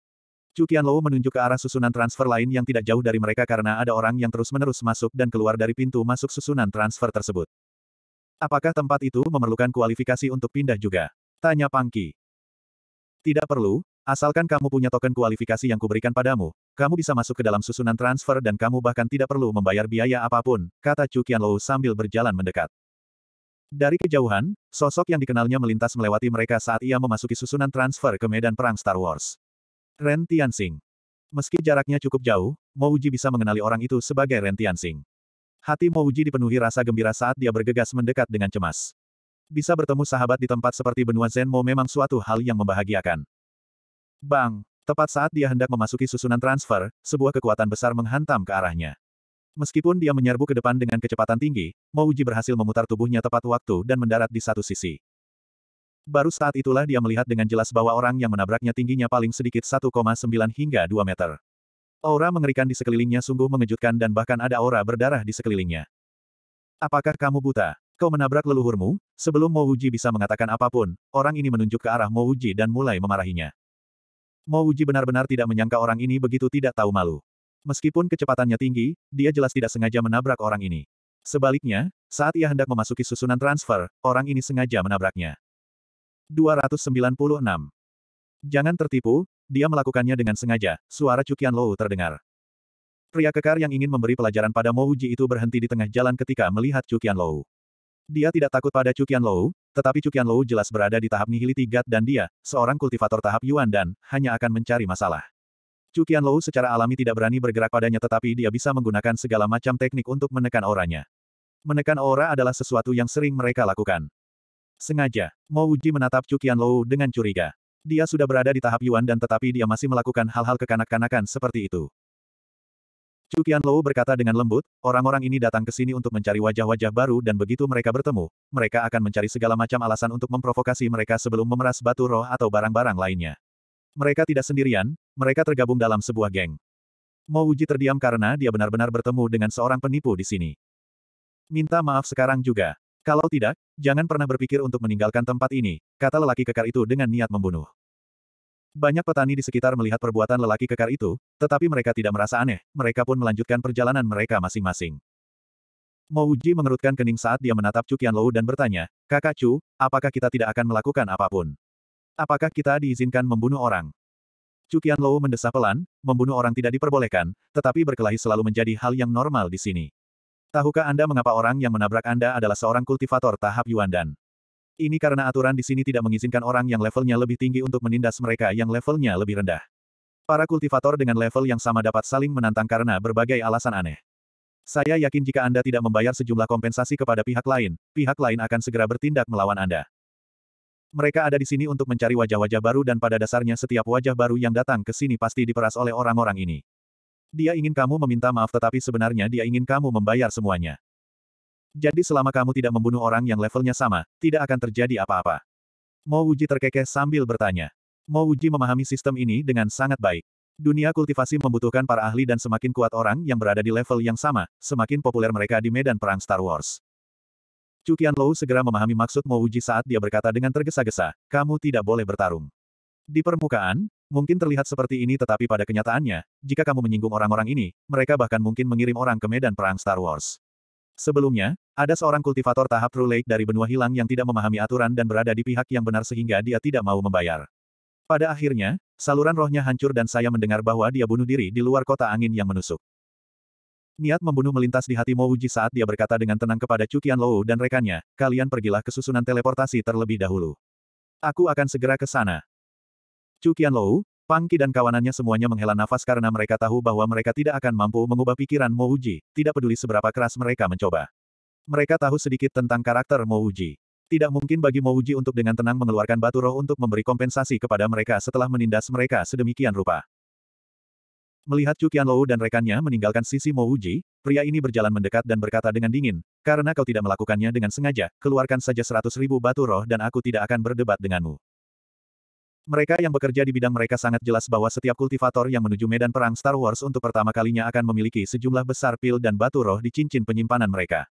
Cukian Qianlou menunjuk ke arah susunan transfer lain yang tidak jauh dari mereka karena ada orang yang terus-menerus masuk dan keluar dari pintu masuk susunan transfer tersebut. Apakah tempat itu memerlukan kualifikasi untuk pindah juga? Tanya Pangki. Tidak perlu, asalkan kamu punya token kualifikasi yang kuberikan padamu, kamu bisa masuk ke dalam susunan transfer dan kamu bahkan tidak perlu membayar biaya apapun, kata Cukian Qianlou sambil berjalan mendekat. Dari kejauhan, sosok yang dikenalnya melintas melewati mereka saat ia memasuki susunan transfer ke medan perang Star Wars. Ren Tianxing. Meski jaraknya cukup jauh, Mouji bisa mengenali orang itu sebagai Ren Tianxing. Hati Mouji dipenuhi rasa gembira saat dia bergegas mendekat dengan cemas. Bisa bertemu sahabat di tempat seperti benua Zenmo memang suatu hal yang membahagiakan. Bang! Tepat saat dia hendak memasuki susunan transfer, sebuah kekuatan besar menghantam ke arahnya. Meskipun dia menyerbu ke depan dengan kecepatan tinggi, Mouji berhasil memutar tubuhnya tepat waktu dan mendarat di satu sisi. Baru saat itulah dia melihat dengan jelas bahwa orang yang menabraknya tingginya paling sedikit 1,9 hingga 2 meter. Aura mengerikan di sekelilingnya sungguh mengejutkan dan bahkan ada aura berdarah di sekelilingnya. Apakah kamu buta? Kau menabrak leluhurmu? Sebelum Mouji bisa mengatakan apapun, orang ini menunjuk ke arah Mouji dan mulai memarahinya. Mouji benar-benar tidak menyangka orang ini begitu tidak tahu malu. Meskipun kecepatannya tinggi, dia jelas tidak sengaja menabrak orang ini. Sebaliknya, saat ia hendak memasuki susunan transfer, orang ini sengaja menabraknya. 296. Jangan tertipu, dia melakukannya dengan sengaja, suara cukian Lou terdengar. Pria kekar yang ingin memberi pelajaran pada Mouji itu berhenti di tengah jalan ketika melihat cukian Lou. Dia tidak takut pada cukian Lou, tetapi cukian Lou jelas berada di tahap nihiliti God dan dia, seorang kultivator tahap Yuan dan, hanya akan mencari masalah. Chu Qianlou secara alami tidak berani bergerak padanya tetapi dia bisa menggunakan segala macam teknik untuk menekan auranya. Menekan aura adalah sesuatu yang sering mereka lakukan. Sengaja, Mo Wuji menatap Chu Qianlou dengan curiga. Dia sudah berada di tahap Yuan dan tetapi dia masih melakukan hal-hal kekanak-kanakan seperti itu. Chu Qianlou berkata dengan lembut, orang-orang ini datang ke sini untuk mencari wajah-wajah baru dan begitu mereka bertemu, mereka akan mencari segala macam alasan untuk memprovokasi mereka sebelum memeras batu roh atau barang-barang lainnya. Mereka tidak sendirian, mereka tergabung dalam sebuah geng. Mo Wuji terdiam karena dia benar-benar bertemu dengan seorang penipu di sini. Minta maaf sekarang juga. Kalau tidak, jangan pernah berpikir untuk meninggalkan tempat ini, kata lelaki kekar itu dengan niat membunuh. Banyak petani di sekitar melihat perbuatan lelaki kekar itu, tetapi mereka tidak merasa aneh, mereka pun melanjutkan perjalanan mereka masing-masing. Mo Wuji mengerutkan kening saat dia menatap Cukian Lou dan bertanya, Kakak Chu, apakah kita tidak akan melakukan apapun? Apakah kita diizinkan membunuh orang? Cukian Lou mendesah pelan, membunuh orang tidak diperbolehkan, tetapi berkelahi selalu menjadi hal yang normal di sini. Tahukah Anda mengapa orang yang menabrak Anda adalah seorang kultivator tahap Yuan Dan? Ini karena aturan di sini tidak mengizinkan orang yang levelnya lebih tinggi untuk menindas mereka yang levelnya lebih rendah. Para kultivator dengan level yang sama dapat saling menantang karena berbagai alasan aneh. Saya yakin jika Anda tidak membayar sejumlah kompensasi kepada pihak lain, pihak lain akan segera bertindak melawan Anda. Mereka ada di sini untuk mencari wajah-wajah baru dan pada dasarnya setiap wajah baru yang datang ke sini pasti diperas oleh orang-orang ini. Dia ingin kamu meminta maaf tetapi sebenarnya dia ingin kamu membayar semuanya. Jadi selama kamu tidak membunuh orang yang levelnya sama, tidak akan terjadi apa-apa. Mo Wuji terkekeh sambil bertanya. Mo Wuji memahami sistem ini dengan sangat baik. Dunia kultivasi membutuhkan para ahli dan semakin kuat orang yang berada di level yang sama, semakin populer mereka di medan perang Star Wars. Cukian Lou segera memahami maksud Mo Uji saat dia berkata dengan tergesa-gesa, kamu tidak boleh bertarung. Di permukaan, mungkin terlihat seperti ini tetapi pada kenyataannya, jika kamu menyinggung orang-orang ini, mereka bahkan mungkin mengirim orang ke medan perang Star Wars. Sebelumnya, ada seorang kultivator tahap True Lake dari benua hilang yang tidak memahami aturan dan berada di pihak yang benar sehingga dia tidak mau membayar. Pada akhirnya, saluran rohnya hancur dan saya mendengar bahwa dia bunuh diri di luar kota angin yang menusuk. Niat membunuh melintas di hati Mo Uji saat dia berkata dengan tenang kepada Cukian Lou dan rekannya, kalian pergilah ke susunan teleportasi terlebih dahulu. Aku akan segera ke sana. Cukian Lou, Pangki dan kawanannya semuanya menghela nafas karena mereka tahu bahwa mereka tidak akan mampu mengubah pikiran Mo Uji, tidak peduli seberapa keras mereka mencoba. Mereka tahu sedikit tentang karakter Mo Uji. Tidak mungkin bagi Mo Uji untuk dengan tenang mengeluarkan batu roh untuk memberi kompensasi kepada mereka setelah menindas mereka sedemikian rupa. Melihat Chu Qianlou dan rekannya meninggalkan sisi Mo Wuji, pria ini berjalan mendekat dan berkata dengan dingin, karena kau tidak melakukannya dengan sengaja, keluarkan saja seratus ribu batu roh dan aku tidak akan berdebat denganmu. Mereka yang bekerja di bidang mereka sangat jelas bahwa setiap kultivator yang menuju medan perang Star Wars untuk pertama kalinya akan memiliki sejumlah besar pil dan batu roh di cincin penyimpanan mereka.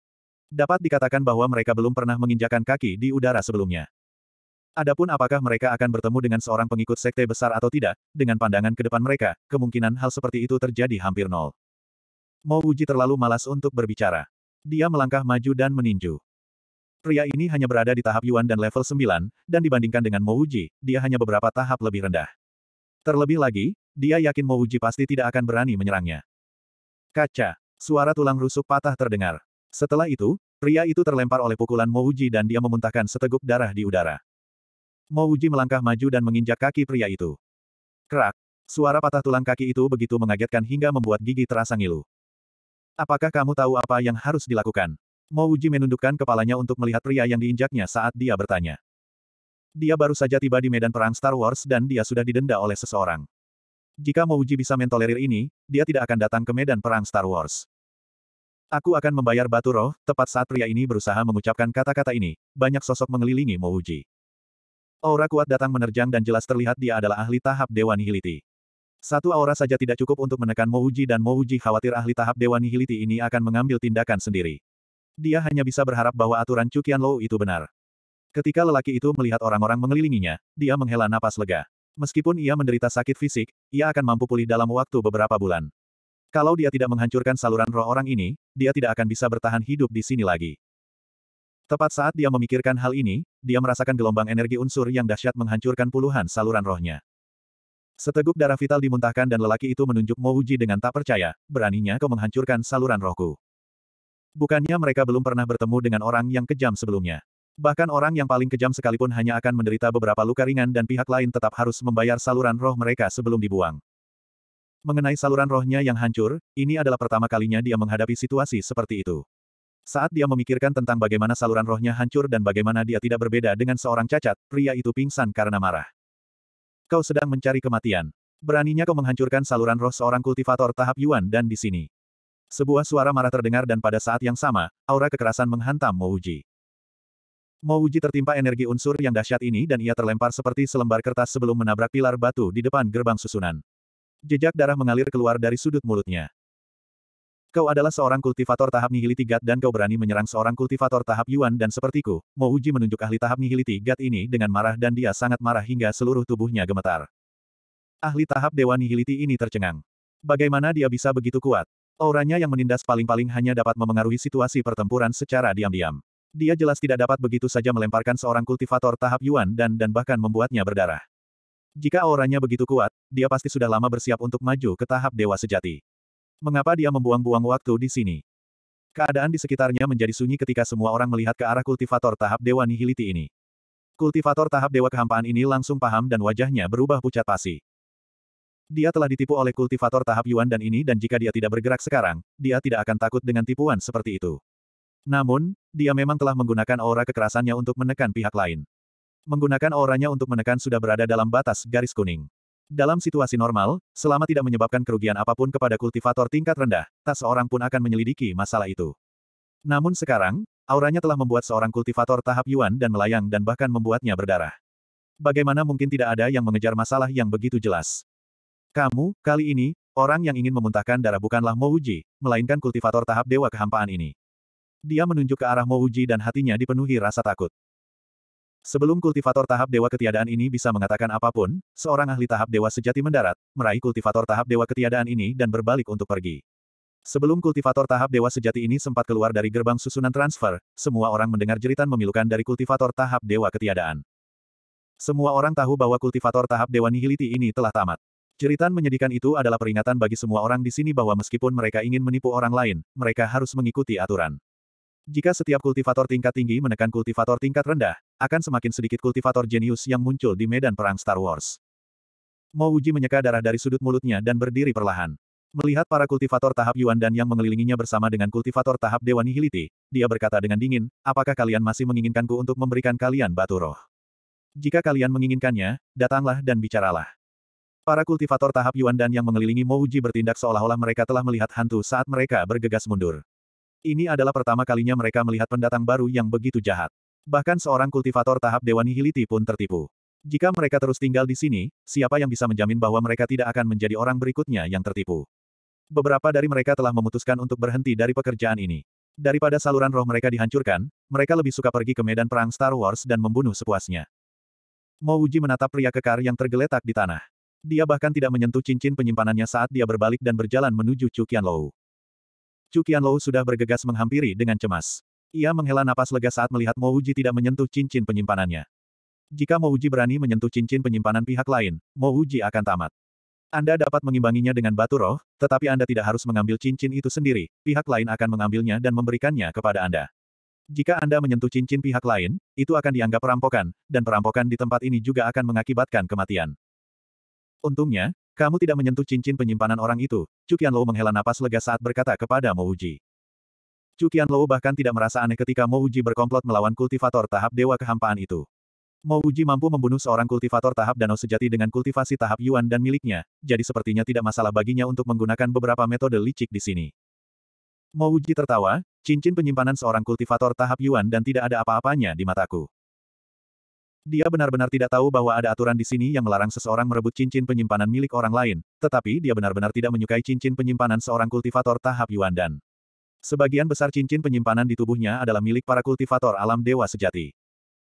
Dapat dikatakan bahwa mereka belum pernah menginjakan kaki di udara sebelumnya. Adapun apakah mereka akan bertemu dengan seorang pengikut sekte besar atau tidak, dengan pandangan ke depan mereka, kemungkinan hal seperti itu terjadi hampir nol. Mo Uji terlalu malas untuk berbicara. Dia melangkah maju dan meninju. Pria ini hanya berada di tahap Yuan dan level 9, dan dibandingkan dengan Mo Uji, dia hanya beberapa tahap lebih rendah. Terlebih lagi, dia yakin Mo Uji pasti tidak akan berani menyerangnya. Kaca, suara tulang rusuk patah terdengar. Setelah itu, pria itu terlempar oleh pukulan Mo Uji dan dia memuntahkan seteguk darah di udara. Mo melangkah maju dan menginjak kaki pria itu. Kerak. Suara patah tulang kaki itu begitu mengagetkan hingga membuat gigi terasa ngilu. Apakah kamu tahu apa yang harus dilakukan? Mo menundukkan kepalanya untuk melihat pria yang diinjaknya saat dia bertanya. Dia baru saja tiba di medan perang Star Wars dan dia sudah didenda oleh seseorang. Jika Mo bisa mentolerir ini, dia tidak akan datang ke medan perang Star Wars. Aku akan membayar batu roh, tepat saat pria ini berusaha mengucapkan kata-kata ini, banyak sosok mengelilingi Mouji. Aura kuat datang menerjang dan jelas terlihat dia adalah ahli tahap Dewa Nihiliti. Satu aura saja tidak cukup untuk menekan Mouji dan Mouji khawatir ahli tahap Dewa Nihiliti ini akan mengambil tindakan sendiri. Dia hanya bisa berharap bahwa aturan Cukian Lou itu benar. Ketika lelaki itu melihat orang-orang mengelilinginya, dia menghela napas lega. Meskipun ia menderita sakit fisik, ia akan mampu pulih dalam waktu beberapa bulan. Kalau dia tidak menghancurkan saluran roh orang ini, dia tidak akan bisa bertahan hidup di sini lagi. Tepat saat dia memikirkan hal ini, dia merasakan gelombang energi unsur yang dahsyat menghancurkan puluhan saluran rohnya. Seteguk darah vital dimuntahkan dan lelaki itu menunjuk Mouji dengan tak percaya, beraninya kau menghancurkan saluran rohku. Bukannya mereka belum pernah bertemu dengan orang yang kejam sebelumnya. Bahkan orang yang paling kejam sekalipun hanya akan menderita beberapa luka ringan dan pihak lain tetap harus membayar saluran roh mereka sebelum dibuang. Mengenai saluran rohnya yang hancur, ini adalah pertama kalinya dia menghadapi situasi seperti itu. Saat dia memikirkan tentang bagaimana saluran rohnya hancur dan bagaimana dia tidak berbeda dengan seorang cacat, pria itu pingsan karena marah. Kau sedang mencari kematian. Beraninya kau menghancurkan saluran roh seorang kultivator tahap Yuan dan di sini. Sebuah suara marah terdengar dan pada saat yang sama, aura kekerasan menghantam Mouji. Mouji tertimpa energi unsur yang dahsyat ini dan ia terlempar seperti selembar kertas sebelum menabrak pilar batu di depan gerbang susunan. Jejak darah mengalir keluar dari sudut mulutnya. Kau adalah seorang kultivator tahap nihiliti gat dan kau berani menyerang seorang kultivator tahap Yuan dan sepertiku, Mo Uji menunjuk ahli tahap nihiliti gat ini dengan marah dan dia sangat marah hingga seluruh tubuhnya gemetar. Ahli tahap Dewa Nihiliti ini tercengang. Bagaimana dia bisa begitu kuat? Auranya yang menindas paling-paling hanya dapat memengaruhi situasi pertempuran secara diam-diam. Dia jelas tidak dapat begitu saja melemparkan seorang kultivator tahap Yuan dan dan bahkan membuatnya berdarah. Jika auranya begitu kuat, dia pasti sudah lama bersiap untuk maju ke tahap dewa sejati. Mengapa dia membuang-buang waktu di sini? Keadaan di sekitarnya menjadi sunyi ketika semua orang melihat ke arah kultivator tahap Dewa Nihiliti ini. Kultivator tahap Dewa Kehampaan ini langsung paham dan wajahnya berubah pucat pasi. Dia telah ditipu oleh kultivator tahap Yuan dan ini dan jika dia tidak bergerak sekarang, dia tidak akan takut dengan tipuan seperti itu. Namun, dia memang telah menggunakan aura kekerasannya untuk menekan pihak lain. Menggunakan auranya untuk menekan sudah berada dalam batas garis kuning. Dalam situasi normal, selama tidak menyebabkan kerugian apapun kepada kultivator tingkat rendah, tak seorang pun akan menyelidiki masalah itu. Namun sekarang, auranya telah membuat seorang kultivator tahap Yuan dan melayang dan bahkan membuatnya berdarah. Bagaimana mungkin tidak ada yang mengejar masalah yang begitu jelas? Kamu, kali ini, orang yang ingin memuntahkan darah bukanlah Mouji, melainkan kultivator tahap dewa kehampaan ini. Dia menunjuk ke arah Mouji dan hatinya dipenuhi rasa takut. Sebelum kultivator tahap dewa ketiadaan ini bisa mengatakan apapun, seorang ahli tahap dewa sejati mendarat, meraih kultivator tahap dewa ketiadaan ini dan berbalik untuk pergi. Sebelum kultivator tahap dewa sejati ini sempat keluar dari gerbang susunan transfer, semua orang mendengar jeritan memilukan dari kultivator tahap dewa ketiadaan. Semua orang tahu bahwa kultivator tahap dewa nihiliti ini telah tamat. Jeritan menyedihkan itu adalah peringatan bagi semua orang di sini bahwa meskipun mereka ingin menipu orang lain, mereka harus mengikuti aturan. Jika setiap kultivator tingkat tinggi menekan kultivator tingkat rendah, akan semakin sedikit kultivator jenius yang muncul di medan perang Star Wars. Mo Uji menyeka darah dari sudut mulutnya dan berdiri perlahan. Melihat para kultivator tahap Yuan dan yang mengelilinginya bersama dengan kultivator tahap Dewa Nihiliti, dia berkata dengan dingin, apakah kalian masih menginginkanku untuk memberikan kalian batu roh? Jika kalian menginginkannya, datanglah dan bicaralah. Para kultivator tahap Yuan dan yang mengelilingi Mo Uji bertindak seolah-olah mereka telah melihat hantu saat mereka bergegas mundur. Ini adalah pertama kalinya mereka melihat pendatang baru yang begitu jahat. Bahkan seorang kultivator tahap Dewan Nihiliti pun tertipu. Jika mereka terus tinggal di sini, siapa yang bisa menjamin bahwa mereka tidak akan menjadi orang berikutnya yang tertipu? Beberapa dari mereka telah memutuskan untuk berhenti dari pekerjaan ini. Daripada saluran roh mereka dihancurkan, mereka lebih suka pergi ke medan perang Star Wars dan membunuh sepuasnya. Mouji menatap pria kekar yang tergeletak di tanah. Dia bahkan tidak menyentuh cincin penyimpanannya saat dia berbalik dan berjalan menuju Cukian Qianlou. Cukian Qianlou sudah bergegas menghampiri dengan cemas. Ia menghela napas lega saat melihat Mouji tidak menyentuh cincin penyimpanannya. Jika Mouji berani menyentuh cincin penyimpanan pihak lain, Mouji akan tamat. Anda dapat mengimbanginya dengan batu roh, tetapi Anda tidak harus mengambil cincin itu sendiri, pihak lain akan mengambilnya dan memberikannya kepada Anda. Jika Anda menyentuh cincin pihak lain, itu akan dianggap perampokan, dan perampokan di tempat ini juga akan mengakibatkan kematian. Untungnya, kamu tidak menyentuh cincin penyimpanan orang itu, Cukian Lo menghela napas lega saat berkata kepada Mouji. Cukian Lou bahkan tidak merasa aneh ketika Mo Uji berkomplot melawan kultivator tahap dewa kehampaan itu. Mo Uji mampu membunuh seorang kultivator tahap danau sejati dengan kultivasi tahap Yuan dan miliknya, jadi sepertinya tidak masalah baginya untuk menggunakan beberapa metode licik di sini. Mo Uji tertawa, cincin penyimpanan seorang kultivator tahap Yuan dan tidak ada apa-apanya di mataku. Dia benar-benar tidak tahu bahwa ada aturan di sini yang melarang seseorang merebut cincin penyimpanan milik orang lain, tetapi dia benar-benar tidak menyukai cincin penyimpanan seorang kultivator tahap Yuan dan Sebagian besar cincin penyimpanan di tubuhnya adalah milik para kultivator alam dewa sejati.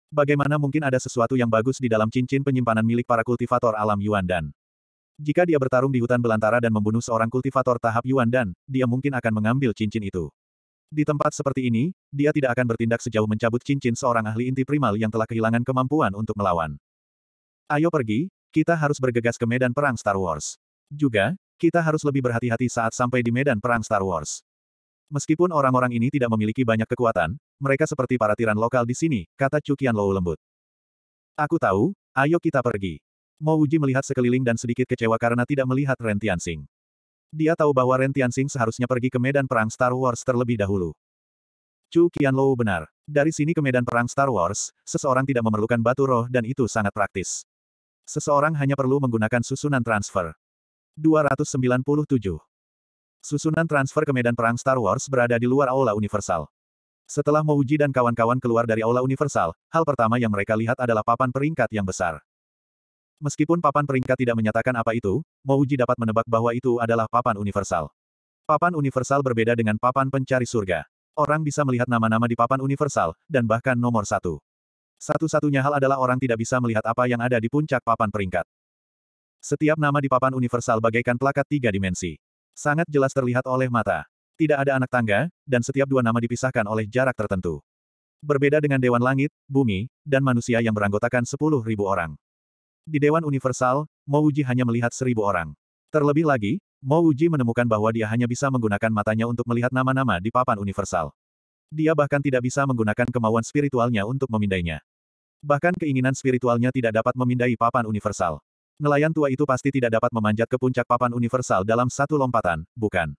Bagaimana mungkin ada sesuatu yang bagus di dalam cincin penyimpanan milik para kultivator alam Yuan Dan? Jika dia bertarung di hutan belantara dan membunuh seorang kultivator tahap Yuan Dan, dia mungkin akan mengambil cincin itu. Di tempat seperti ini, dia tidak akan bertindak sejauh mencabut cincin seorang ahli inti primal yang telah kehilangan kemampuan untuk melawan. Ayo pergi, kita harus bergegas ke medan perang Star Wars. Juga, kita harus lebih berhati-hati saat sampai di medan perang Star Wars. Meskipun orang-orang ini tidak memiliki banyak kekuatan, mereka seperti para tiran lokal di sini, kata Cukian Lou lembut. Aku tahu, ayo kita pergi. Mo Uji melihat sekeliling dan sedikit kecewa karena tidak melihat Ren Tianxing. Dia tahu bahwa Ren Tianxing seharusnya pergi ke medan perang Star Wars terlebih dahulu. Chu Qianlou benar. Dari sini ke medan perang Star Wars, seseorang tidak memerlukan batu roh dan itu sangat praktis. Seseorang hanya perlu menggunakan susunan transfer. 297. Susunan transfer ke medan perang Star Wars berada di luar Aula Universal. Setelah Mouji dan kawan-kawan keluar dari Aula Universal, hal pertama yang mereka lihat adalah papan peringkat yang besar. Meskipun papan peringkat tidak menyatakan apa itu, Mouji dapat menebak bahwa itu adalah papan universal. Papan universal berbeda dengan papan pencari surga. Orang bisa melihat nama-nama di papan universal, dan bahkan nomor satu. Satu-satunya hal adalah orang tidak bisa melihat apa yang ada di puncak papan peringkat. Setiap nama di papan universal bagaikan plakat tiga dimensi. Sangat jelas terlihat oleh mata. Tidak ada anak tangga, dan setiap dua nama dipisahkan oleh jarak tertentu. Berbeda dengan Dewan Langit, Bumi, dan manusia yang beranggotakan sepuluh ribu orang. Di Dewan Universal, Wuji hanya melihat seribu orang. Terlebih lagi, Wuji menemukan bahwa dia hanya bisa menggunakan matanya untuk melihat nama-nama di papan universal. Dia bahkan tidak bisa menggunakan kemauan spiritualnya untuk memindainya. Bahkan keinginan spiritualnya tidak dapat memindai papan universal. Nelayan tua itu pasti tidak dapat memanjat ke puncak papan universal dalam satu lompatan, bukan?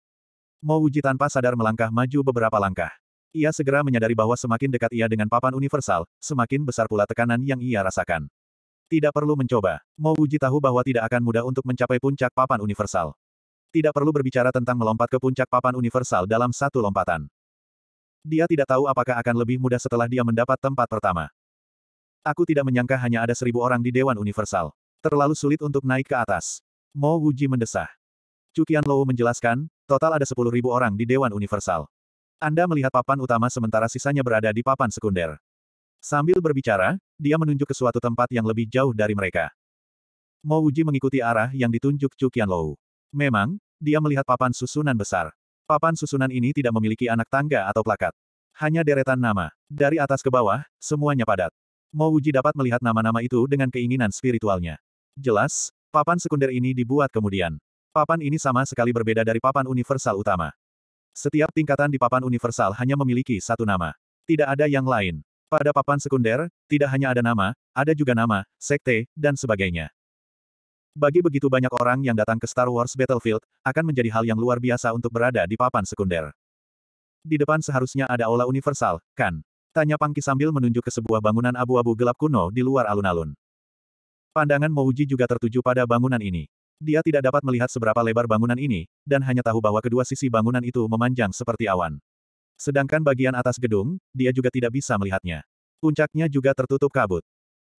Mau Uji tanpa sadar melangkah maju beberapa langkah. Ia segera menyadari bahwa semakin dekat ia dengan papan universal, semakin besar pula tekanan yang ia rasakan. Tidak perlu mencoba. Mau Uji tahu bahwa tidak akan mudah untuk mencapai puncak papan universal. Tidak perlu berbicara tentang melompat ke puncak papan universal dalam satu lompatan. Dia tidak tahu apakah akan lebih mudah setelah dia mendapat tempat pertama. Aku tidak menyangka hanya ada seribu orang di Dewan Universal. Terlalu sulit untuk naik ke atas. Mo Wuji mendesah. Cukian Lou menjelaskan, total ada 10.000 orang di Dewan Universal. Anda melihat papan utama sementara sisanya berada di papan sekunder. Sambil berbicara, dia menunjuk ke suatu tempat yang lebih jauh dari mereka. Mo Wuji mengikuti arah yang ditunjuk Cukian Lou. Memang, dia melihat papan susunan besar. Papan susunan ini tidak memiliki anak tangga atau plakat. Hanya deretan nama. Dari atas ke bawah, semuanya padat. Mo Wuji dapat melihat nama-nama itu dengan keinginan spiritualnya. Jelas, papan sekunder ini dibuat kemudian. Papan ini sama sekali berbeda dari papan universal utama. Setiap tingkatan di papan universal hanya memiliki satu nama. Tidak ada yang lain. Pada papan sekunder, tidak hanya ada nama, ada juga nama, sekte, dan sebagainya. Bagi begitu banyak orang yang datang ke Star Wars Battlefield, akan menjadi hal yang luar biasa untuk berada di papan sekunder. Di depan seharusnya ada aula universal, kan? Tanya Pangki sambil menunjuk ke sebuah bangunan abu-abu gelap kuno di luar alun-alun. Pandangan Mouji juga tertuju pada bangunan ini. Dia tidak dapat melihat seberapa lebar bangunan ini, dan hanya tahu bahwa kedua sisi bangunan itu memanjang seperti awan. Sedangkan bagian atas gedung, dia juga tidak bisa melihatnya. Puncaknya juga tertutup kabut.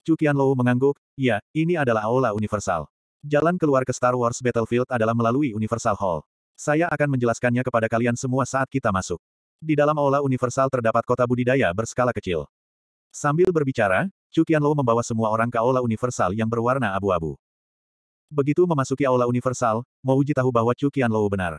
Cukian Lou mengangguk, ya, ini adalah aula universal. Jalan keluar ke Star Wars Battlefield adalah melalui Universal Hall. Saya akan menjelaskannya kepada kalian semua saat kita masuk. Di dalam aula universal terdapat kota budidaya berskala kecil. Sambil berbicara, Lo membawa semua orang ke aula universal yang berwarna abu-abu. Begitu memasuki aula universal, Mouji tahu bahwa Lo benar.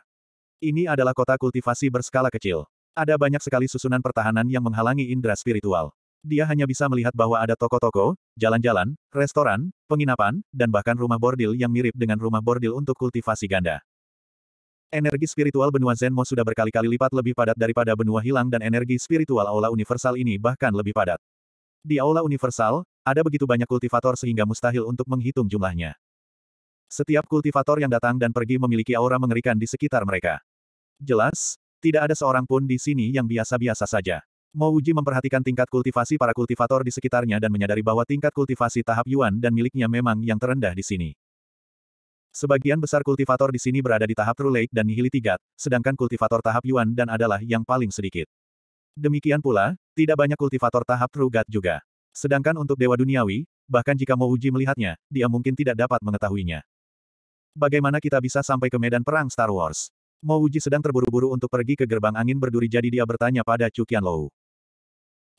Ini adalah kota kultivasi berskala kecil. Ada banyak sekali susunan pertahanan yang menghalangi indera spiritual. Dia hanya bisa melihat bahwa ada toko-toko, jalan-jalan, restoran, penginapan, dan bahkan rumah bordil yang mirip dengan rumah bordil untuk kultivasi ganda. Energi spiritual benua Zenmo sudah berkali-kali lipat lebih padat daripada benua hilang dan energi spiritual aula universal ini bahkan lebih padat. Di Aula Universal, ada begitu banyak kultivator sehingga mustahil untuk menghitung jumlahnya. Setiap kultivator yang datang dan pergi memiliki aura mengerikan di sekitar mereka. Jelas, tidak ada seorang pun di sini yang biasa-biasa saja. Mouji memperhatikan tingkat kultivasi para kultivator di sekitarnya dan menyadari bahwa tingkat kultivasi tahap Yuan dan miliknya memang yang terendah di sini. Sebagian besar kultivator di sini berada di tahap True Lake dan Nihili Tigat, sedangkan kultivator tahap Yuan dan adalah yang paling sedikit. Demikian pula, tidak banyak kultivator tahap True God juga. Sedangkan untuk Dewa Duniawi, bahkan jika uji melihatnya, dia mungkin tidak dapat mengetahuinya. Bagaimana kita bisa sampai ke medan perang Star Wars? uji sedang terburu-buru untuk pergi ke gerbang angin berduri jadi dia bertanya pada Cukian Lou.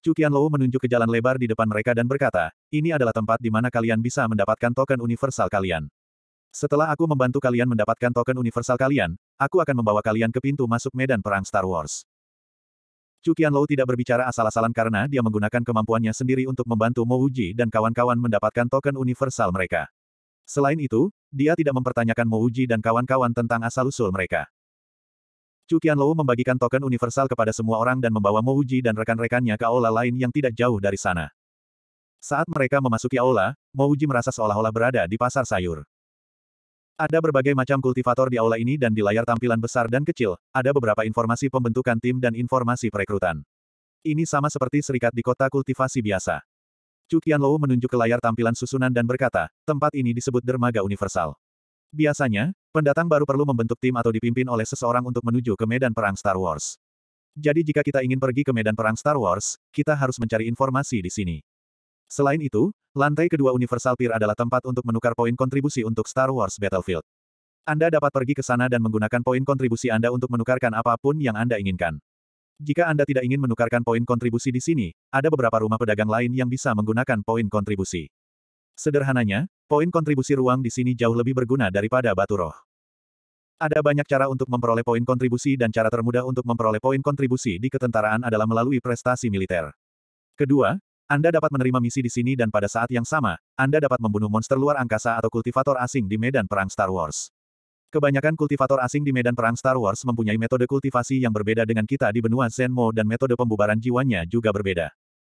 Cukian Lou menunjuk ke jalan lebar di depan mereka dan berkata, ini adalah tempat di mana kalian bisa mendapatkan token universal kalian. Setelah aku membantu kalian mendapatkan token universal kalian, aku akan membawa kalian ke pintu masuk medan perang Star Wars. Cukian Lou tidak berbicara asal-asalan karena dia menggunakan kemampuannya sendiri untuk membantu Mo Uji dan kawan-kawan mendapatkan token universal mereka. Selain itu, dia tidak mempertanyakan Mo Uji dan kawan-kawan tentang asal-usul mereka. Cukian Lou membagikan token universal kepada semua orang dan membawa Mo Uji dan rekan-rekannya ke aula lain yang tidak jauh dari sana. Saat mereka memasuki aula, Mo Uji merasa seolah-olah berada di pasar sayur. Ada berbagai macam kultivator di aula ini dan di layar tampilan besar dan kecil, ada beberapa informasi pembentukan tim dan informasi perekrutan. Ini sama seperti serikat di kota kultivasi biasa. Cukian Lou menunjuk ke layar tampilan susunan dan berkata, tempat ini disebut dermaga universal. Biasanya, pendatang baru perlu membentuk tim atau dipimpin oleh seseorang untuk menuju ke medan perang Star Wars. Jadi jika kita ingin pergi ke medan perang Star Wars, kita harus mencari informasi di sini. Selain itu, lantai kedua Universal Pier adalah tempat untuk menukar poin kontribusi untuk Star Wars Battlefield. Anda dapat pergi ke sana dan menggunakan poin kontribusi Anda untuk menukarkan apapun yang Anda inginkan. Jika Anda tidak ingin menukarkan poin kontribusi di sini, ada beberapa rumah pedagang lain yang bisa menggunakan poin kontribusi. Sederhananya, poin kontribusi ruang di sini jauh lebih berguna daripada batu roh. Ada banyak cara untuk memperoleh poin kontribusi dan cara termudah untuk memperoleh poin kontribusi di ketentaraan adalah melalui prestasi militer. Kedua, anda dapat menerima misi di sini dan pada saat yang sama, Anda dapat membunuh monster luar angkasa atau kultivator asing di medan perang Star Wars. Kebanyakan kultivator asing di medan perang Star Wars mempunyai metode kultivasi yang berbeda dengan kita di benua Zenmo dan metode pembubaran jiwanya juga berbeda.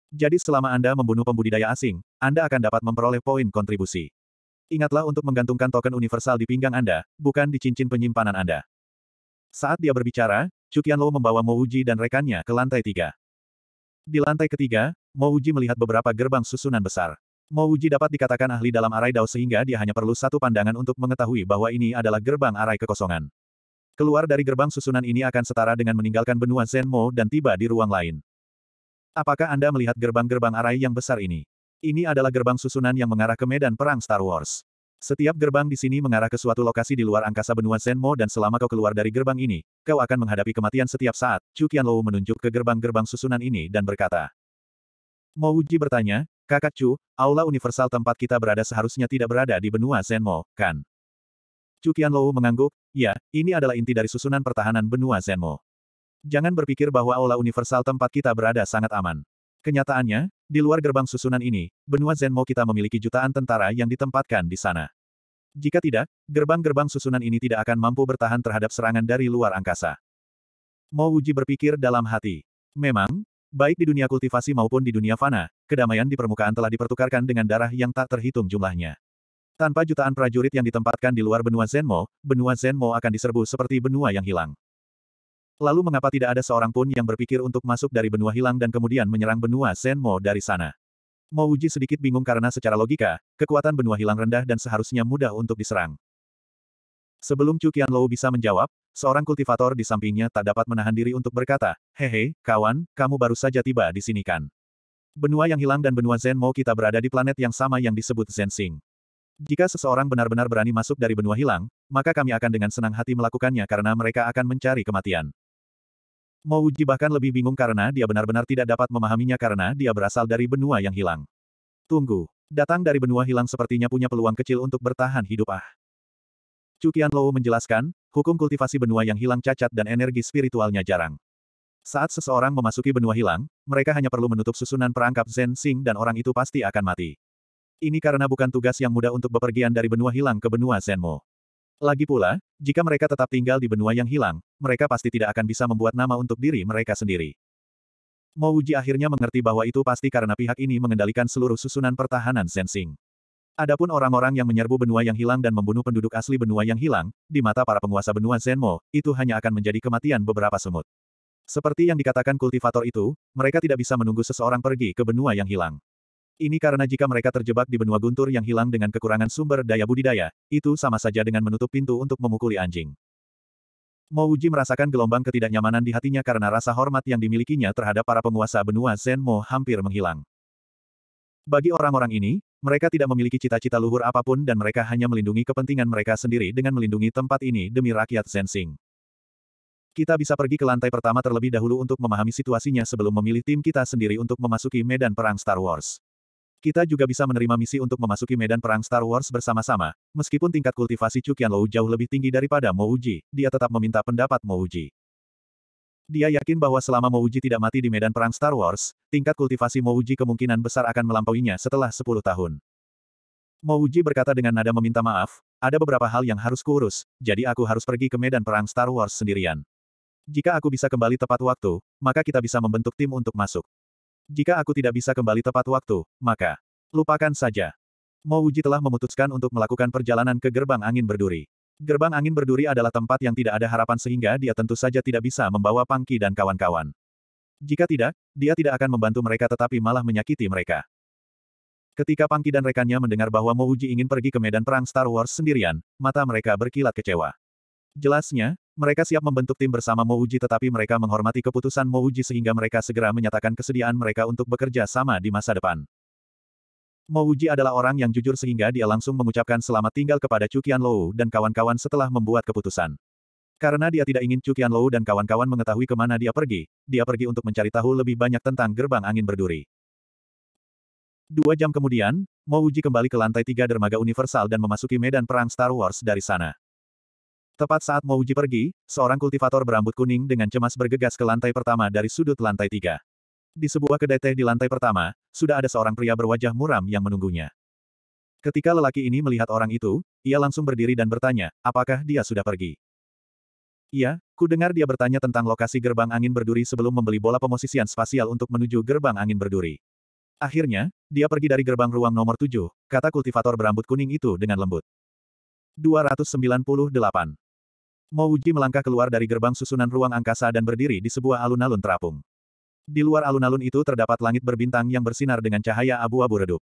Jadi selama Anda membunuh pembudidaya asing, Anda akan dapat memperoleh poin kontribusi. Ingatlah untuk menggantungkan token universal di pinggang Anda, bukan di cincin penyimpanan Anda. Saat dia berbicara, Cukian Lo membawa Mo dan rekannya ke lantai tiga. Di lantai ketiga, Mouji melihat beberapa gerbang susunan besar. Mouji dapat dikatakan ahli dalam arai dao sehingga dia hanya perlu satu pandangan untuk mengetahui bahwa ini adalah gerbang arai kekosongan. Keluar dari gerbang susunan ini akan setara dengan meninggalkan benua Zenmo dan tiba di ruang lain. Apakah Anda melihat gerbang-gerbang arai yang besar ini? Ini adalah gerbang susunan yang mengarah ke medan perang Star Wars. Setiap gerbang di sini mengarah ke suatu lokasi di luar angkasa benua Zenmo dan selama kau keluar dari gerbang ini, kau akan menghadapi kematian setiap saat. Chu Qianlou menunjuk ke gerbang-gerbang susunan ini dan berkata. Mo Wuji bertanya, Kakak Chu, aula universal tempat kita berada seharusnya tidak berada di benua Zenmo, kan? Chu Qianlou mengangguk, ya, ini adalah inti dari susunan pertahanan benua Zenmo. Jangan berpikir bahwa aula universal tempat kita berada sangat aman. Kenyataannya, di luar gerbang susunan ini, benua Zenmo kita memiliki jutaan tentara yang ditempatkan di sana. Jika tidak, gerbang-gerbang susunan ini tidak akan mampu bertahan terhadap serangan dari luar angkasa. Mo Wuji berpikir dalam hati. Memang, baik di dunia kultivasi maupun di dunia fana, kedamaian di permukaan telah dipertukarkan dengan darah yang tak terhitung jumlahnya. Tanpa jutaan prajurit yang ditempatkan di luar benua Zenmo, benua Zenmo akan diserbu seperti benua yang hilang. Lalu mengapa tidak ada seorang pun yang berpikir untuk masuk dari benua hilang dan kemudian menyerang benua Zenmo dari sana? Mo Uji sedikit bingung karena secara logika, kekuatan benua hilang rendah dan seharusnya mudah untuk diserang. Sebelum Chu Qianlou bisa menjawab, seorang kultivator di sampingnya tak dapat menahan diri untuk berkata, Hehe, kawan, kamu baru saja tiba di sini kan? Benua yang hilang dan benua Zenmo kita berada di planet yang sama yang disebut Zensing. Jika seseorang benar-benar berani masuk dari benua hilang, maka kami akan dengan senang hati melakukannya karena mereka akan mencari kematian. Mo Wuji bahkan lebih bingung karena dia benar-benar tidak dapat memahaminya karena dia berasal dari benua yang hilang. Tunggu, datang dari benua hilang sepertinya punya peluang kecil untuk bertahan hidup ah. Cukian Lou menjelaskan, hukum kultivasi benua yang hilang cacat dan energi spiritualnya jarang. Saat seseorang memasuki benua hilang, mereka hanya perlu menutup susunan perangkap Zen Sing dan orang itu pasti akan mati. Ini karena bukan tugas yang mudah untuk bepergian dari benua hilang ke benua Zenmo. Lagi pula, jika mereka tetap tinggal di benua yang hilang, mereka pasti tidak akan bisa membuat nama untuk diri mereka sendiri. Mouji akhirnya mengerti bahwa itu pasti karena pihak ini mengendalikan seluruh susunan pertahanan Zensing. Adapun orang-orang yang menyerbu benua yang hilang dan membunuh penduduk asli benua yang hilang, di mata para penguasa benua Zenmo, itu hanya akan menjadi kematian beberapa semut. Seperti yang dikatakan kultivator itu, mereka tidak bisa menunggu seseorang pergi ke benua yang hilang. Ini karena jika mereka terjebak di benua guntur yang hilang dengan kekurangan sumber daya budidaya, itu sama saja dengan menutup pintu untuk memukuli anjing. Uji merasakan gelombang ketidaknyamanan di hatinya karena rasa hormat yang dimilikinya terhadap para penguasa benua Zen Mo hampir menghilang. Bagi orang-orang ini, mereka tidak memiliki cita-cita luhur apapun dan mereka hanya melindungi kepentingan mereka sendiri dengan melindungi tempat ini demi rakyat Zensing. Kita bisa pergi ke lantai pertama terlebih dahulu untuk memahami situasinya sebelum memilih tim kita sendiri untuk memasuki medan perang Star Wars. Kita juga bisa menerima misi untuk memasuki medan perang Star Wars bersama-sama. Meskipun tingkat kultivasi Chu Qianlou jauh lebih tinggi daripada Mouji, dia tetap meminta pendapat Mouji. Dia yakin bahwa selama Mouji tidak mati di medan perang Star Wars, tingkat kultivasi Mouji kemungkinan besar akan melampauinya setelah 10 tahun. Mouji berkata dengan nada meminta maaf, ada beberapa hal yang harus kuurus, jadi aku harus pergi ke medan perang Star Wars sendirian. Jika aku bisa kembali tepat waktu, maka kita bisa membentuk tim untuk masuk. Jika aku tidak bisa kembali tepat waktu, maka lupakan saja. Mo Wuji telah memutuskan untuk melakukan perjalanan ke gerbang angin berduri. Gerbang angin berduri adalah tempat yang tidak ada harapan sehingga dia tentu saja tidak bisa membawa Pangki dan kawan-kawan. Jika tidak, dia tidak akan membantu mereka tetapi malah menyakiti mereka. Ketika Pangki dan rekannya mendengar bahwa Mo Wuji ingin pergi ke medan perang Star Wars sendirian, mata mereka berkilat kecewa. Jelasnya, mereka siap membentuk tim bersama Mouji tetapi mereka menghormati keputusan Mouji sehingga mereka segera menyatakan kesediaan mereka untuk bekerja sama di masa depan. Mouji adalah orang yang jujur sehingga dia langsung mengucapkan selamat tinggal kepada Cukian Lou dan kawan-kawan setelah membuat keputusan. Karena dia tidak ingin Cukian Lou dan kawan-kawan mengetahui kemana dia pergi, dia pergi untuk mencari tahu lebih banyak tentang gerbang angin berduri. Dua jam kemudian, Mouji kembali ke lantai tiga dermaga universal dan memasuki medan perang Star Wars dari sana. Tepat saat Uji pergi, seorang kultivator berambut kuning dengan cemas bergegas ke lantai pertama dari sudut lantai tiga. Di sebuah kedai teh di lantai pertama, sudah ada seorang pria berwajah muram yang menunggunya. Ketika lelaki ini melihat orang itu, ia langsung berdiri dan bertanya, apakah dia sudah pergi? Iya, ku dengar dia bertanya tentang lokasi gerbang angin berduri sebelum membeli bola pemosisian spasial untuk menuju gerbang angin berduri. Akhirnya, dia pergi dari gerbang ruang nomor tujuh," kata kultivator berambut kuning itu dengan lembut. 298. Mo Uji melangkah keluar dari gerbang susunan ruang angkasa dan berdiri di sebuah alun-alun terapung. Di luar alun-alun itu terdapat langit berbintang yang bersinar dengan cahaya abu-abu redup.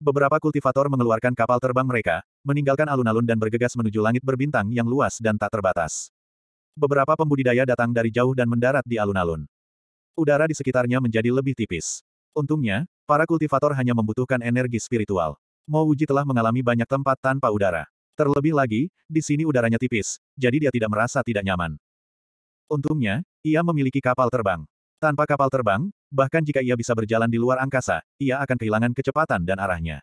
Beberapa kultivator mengeluarkan kapal terbang mereka, meninggalkan alun-alun dan bergegas menuju langit berbintang yang luas dan tak terbatas. Beberapa pembudidaya datang dari jauh dan mendarat di alun-alun. Udara di sekitarnya menjadi lebih tipis. Untungnya, para kultivator hanya membutuhkan energi spiritual. Mo Wuji telah mengalami banyak tempat tanpa udara. Terlebih lagi, di sini udaranya tipis, jadi dia tidak merasa tidak nyaman. Untungnya, ia memiliki kapal terbang. Tanpa kapal terbang, bahkan jika ia bisa berjalan di luar angkasa, ia akan kehilangan kecepatan dan arahnya.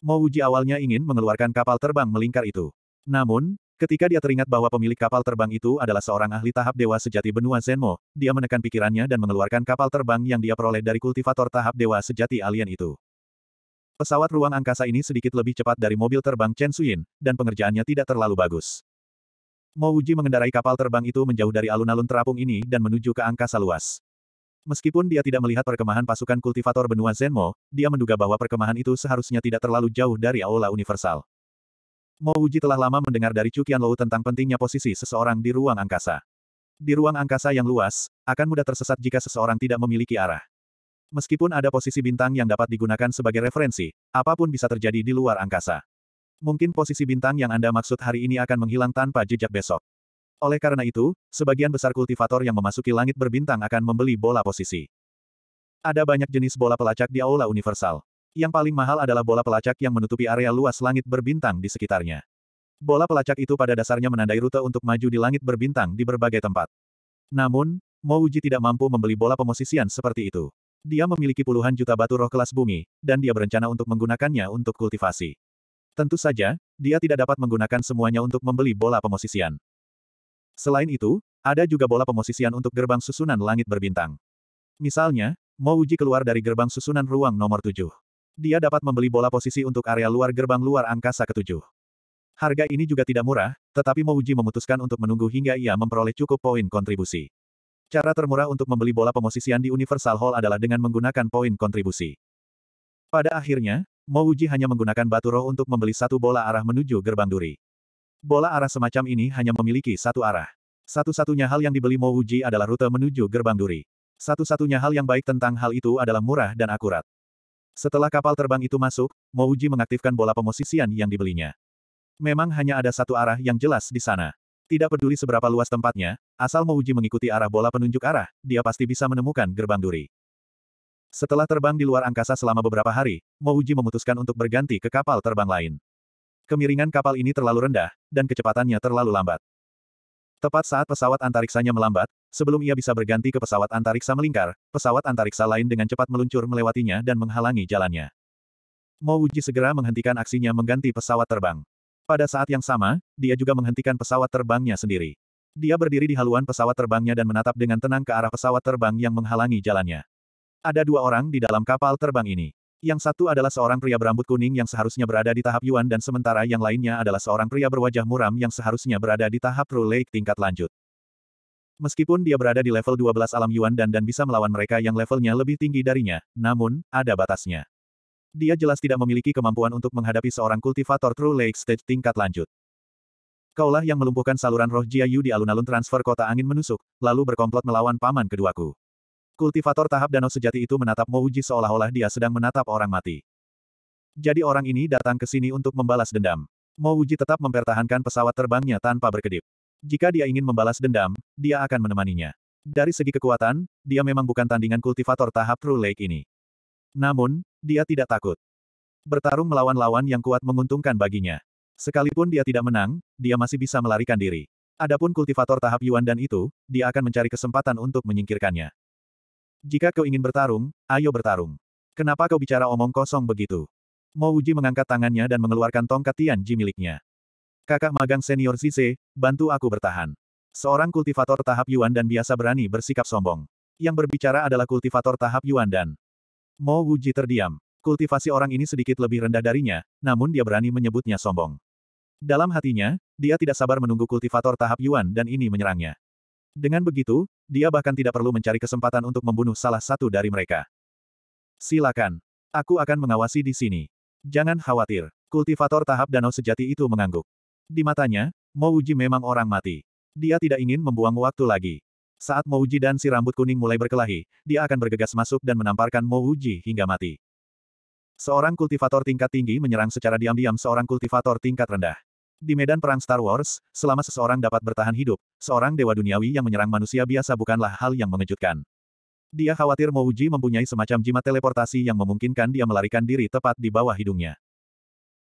uji awalnya ingin mengeluarkan kapal terbang melingkar itu. Namun, ketika dia teringat bahwa pemilik kapal terbang itu adalah seorang ahli tahap dewa sejati benua Zenmo, dia menekan pikirannya dan mengeluarkan kapal terbang yang dia peroleh dari kultivator tahap dewa sejati alien itu. Pesawat ruang angkasa ini sedikit lebih cepat dari mobil terbang Chen Suyin, dan pengerjaannya tidak terlalu bagus. Mo Wuji mengendarai kapal terbang itu menjauh dari alun-alun terapung ini dan menuju ke angkasa luas. Meskipun dia tidak melihat perkemahan pasukan kultivator benua Zenmo, dia menduga bahwa perkemahan itu seharusnya tidak terlalu jauh dari Aula Universal. Mo Wuji telah lama mendengar dari Chu Qianlou tentang pentingnya posisi seseorang di ruang angkasa. Di ruang angkasa yang luas, akan mudah tersesat jika seseorang tidak memiliki arah. Meskipun ada posisi bintang yang dapat digunakan sebagai referensi, apapun bisa terjadi di luar angkasa. Mungkin posisi bintang yang Anda maksud hari ini akan menghilang tanpa jejak besok. Oleh karena itu, sebagian besar kultivator yang memasuki langit berbintang akan membeli bola posisi. Ada banyak jenis bola pelacak di Aula Universal. Yang paling mahal adalah bola pelacak yang menutupi area luas langit berbintang di sekitarnya. Bola pelacak itu pada dasarnya menandai rute untuk maju di langit berbintang di berbagai tempat. Namun, Mouji tidak mampu membeli bola pemosisian seperti itu. Dia memiliki puluhan juta batu roh kelas bumi, dan dia berencana untuk menggunakannya untuk kultivasi. Tentu saja, dia tidak dapat menggunakan semuanya untuk membeli bola pemosisian. Selain itu, ada juga bola pemosisian untuk gerbang susunan langit berbintang. Misalnya, mau uji keluar dari gerbang susunan ruang nomor tujuh. Dia dapat membeli bola posisi untuk area luar gerbang luar angkasa ketujuh. Harga ini juga tidak murah, tetapi Mouji memutuskan untuk menunggu hingga ia memperoleh cukup poin kontribusi. Cara termurah untuk membeli bola pemosisian di Universal Hall adalah dengan menggunakan poin kontribusi. Pada akhirnya, Mouji hanya menggunakan batu roh untuk membeli satu bola arah menuju gerbang duri. Bola arah semacam ini hanya memiliki satu arah. Satu-satunya hal yang dibeli Mouji adalah rute menuju gerbang duri. Satu-satunya hal yang baik tentang hal itu adalah murah dan akurat. Setelah kapal terbang itu masuk, Mouji mengaktifkan bola pemosisian yang dibelinya. Memang hanya ada satu arah yang jelas di sana. Tidak peduli seberapa luas tempatnya, asal Mouji mengikuti arah bola penunjuk arah, dia pasti bisa menemukan gerbang duri. Setelah terbang di luar angkasa selama beberapa hari, Mouji memutuskan untuk berganti ke kapal terbang lain. Kemiringan kapal ini terlalu rendah, dan kecepatannya terlalu lambat. Tepat saat pesawat antariksanya melambat, sebelum ia bisa berganti ke pesawat antariksa melingkar, pesawat antariksa lain dengan cepat meluncur melewatinya dan menghalangi jalannya. Mouji segera menghentikan aksinya mengganti pesawat terbang. Pada saat yang sama, dia juga menghentikan pesawat terbangnya sendiri. Dia berdiri di haluan pesawat terbangnya dan menatap dengan tenang ke arah pesawat terbang yang menghalangi jalannya. Ada dua orang di dalam kapal terbang ini. Yang satu adalah seorang pria berambut kuning yang seharusnya berada di tahap Yuan dan sementara yang lainnya adalah seorang pria berwajah muram yang seharusnya berada di tahap True Lake tingkat lanjut. Meskipun dia berada di level 12 alam Yuan dan dan bisa melawan mereka yang levelnya lebih tinggi darinya, namun, ada batasnya. Dia jelas tidak memiliki kemampuan untuk menghadapi seorang kultivator True Lake Stage tingkat lanjut. Kaulah yang melumpuhkan saluran roh Jia Yu di alun-alun transfer kota angin menusuk, lalu berkomplot melawan paman keduaku. Kultivator tahap danau sejati itu menatap Mo Uji seolah-olah dia sedang menatap orang mati. Jadi orang ini datang ke sini untuk membalas dendam. Mo Uji tetap mempertahankan pesawat terbangnya tanpa berkedip. Jika dia ingin membalas dendam, dia akan menemaninya. Dari segi kekuatan, dia memang bukan tandingan kultivator tahap True Lake ini. Namun, dia tidak takut. Bertarung melawan lawan yang kuat menguntungkan baginya. Sekalipun dia tidak menang, dia masih bisa melarikan diri. Adapun kultivator tahap Yuan dan itu, dia akan mencari kesempatan untuk menyingkirkannya. Jika kau ingin bertarung, ayo bertarung. Kenapa kau bicara omong kosong begitu? Mo Wuji mengangkat tangannya dan mengeluarkan tongkat Tianji miliknya. Kakak magang senior Zize, bantu aku bertahan. Seorang kultivator tahap Yuan dan biasa berani bersikap sombong. Yang berbicara adalah kultivator tahap Yuan dan. Mo Wuji terdiam. Kultivasi orang ini sedikit lebih rendah darinya, namun dia berani menyebutnya sombong. Dalam hatinya, dia tidak sabar menunggu kultivator tahap Yuan dan ini menyerangnya. Dengan begitu, dia bahkan tidak perlu mencari kesempatan untuk membunuh salah satu dari mereka. Silakan. Aku akan mengawasi di sini. Jangan khawatir. Kultivator tahap danau sejati itu mengangguk. Di matanya, Mo Wuji memang orang mati. Dia tidak ingin membuang waktu lagi. Saat Mo Uji dan si rambut kuning mulai berkelahi, dia akan bergegas masuk dan menamparkan Mo Uji hingga mati. Seorang kultivator tingkat tinggi menyerang secara diam-diam seorang kultivator tingkat rendah. Di medan perang Star Wars, selama seseorang dapat bertahan hidup, seorang dewa duniawi yang menyerang manusia biasa bukanlah hal yang mengejutkan. Dia khawatir Mo Uji mempunyai semacam jimat teleportasi yang memungkinkan dia melarikan diri tepat di bawah hidungnya.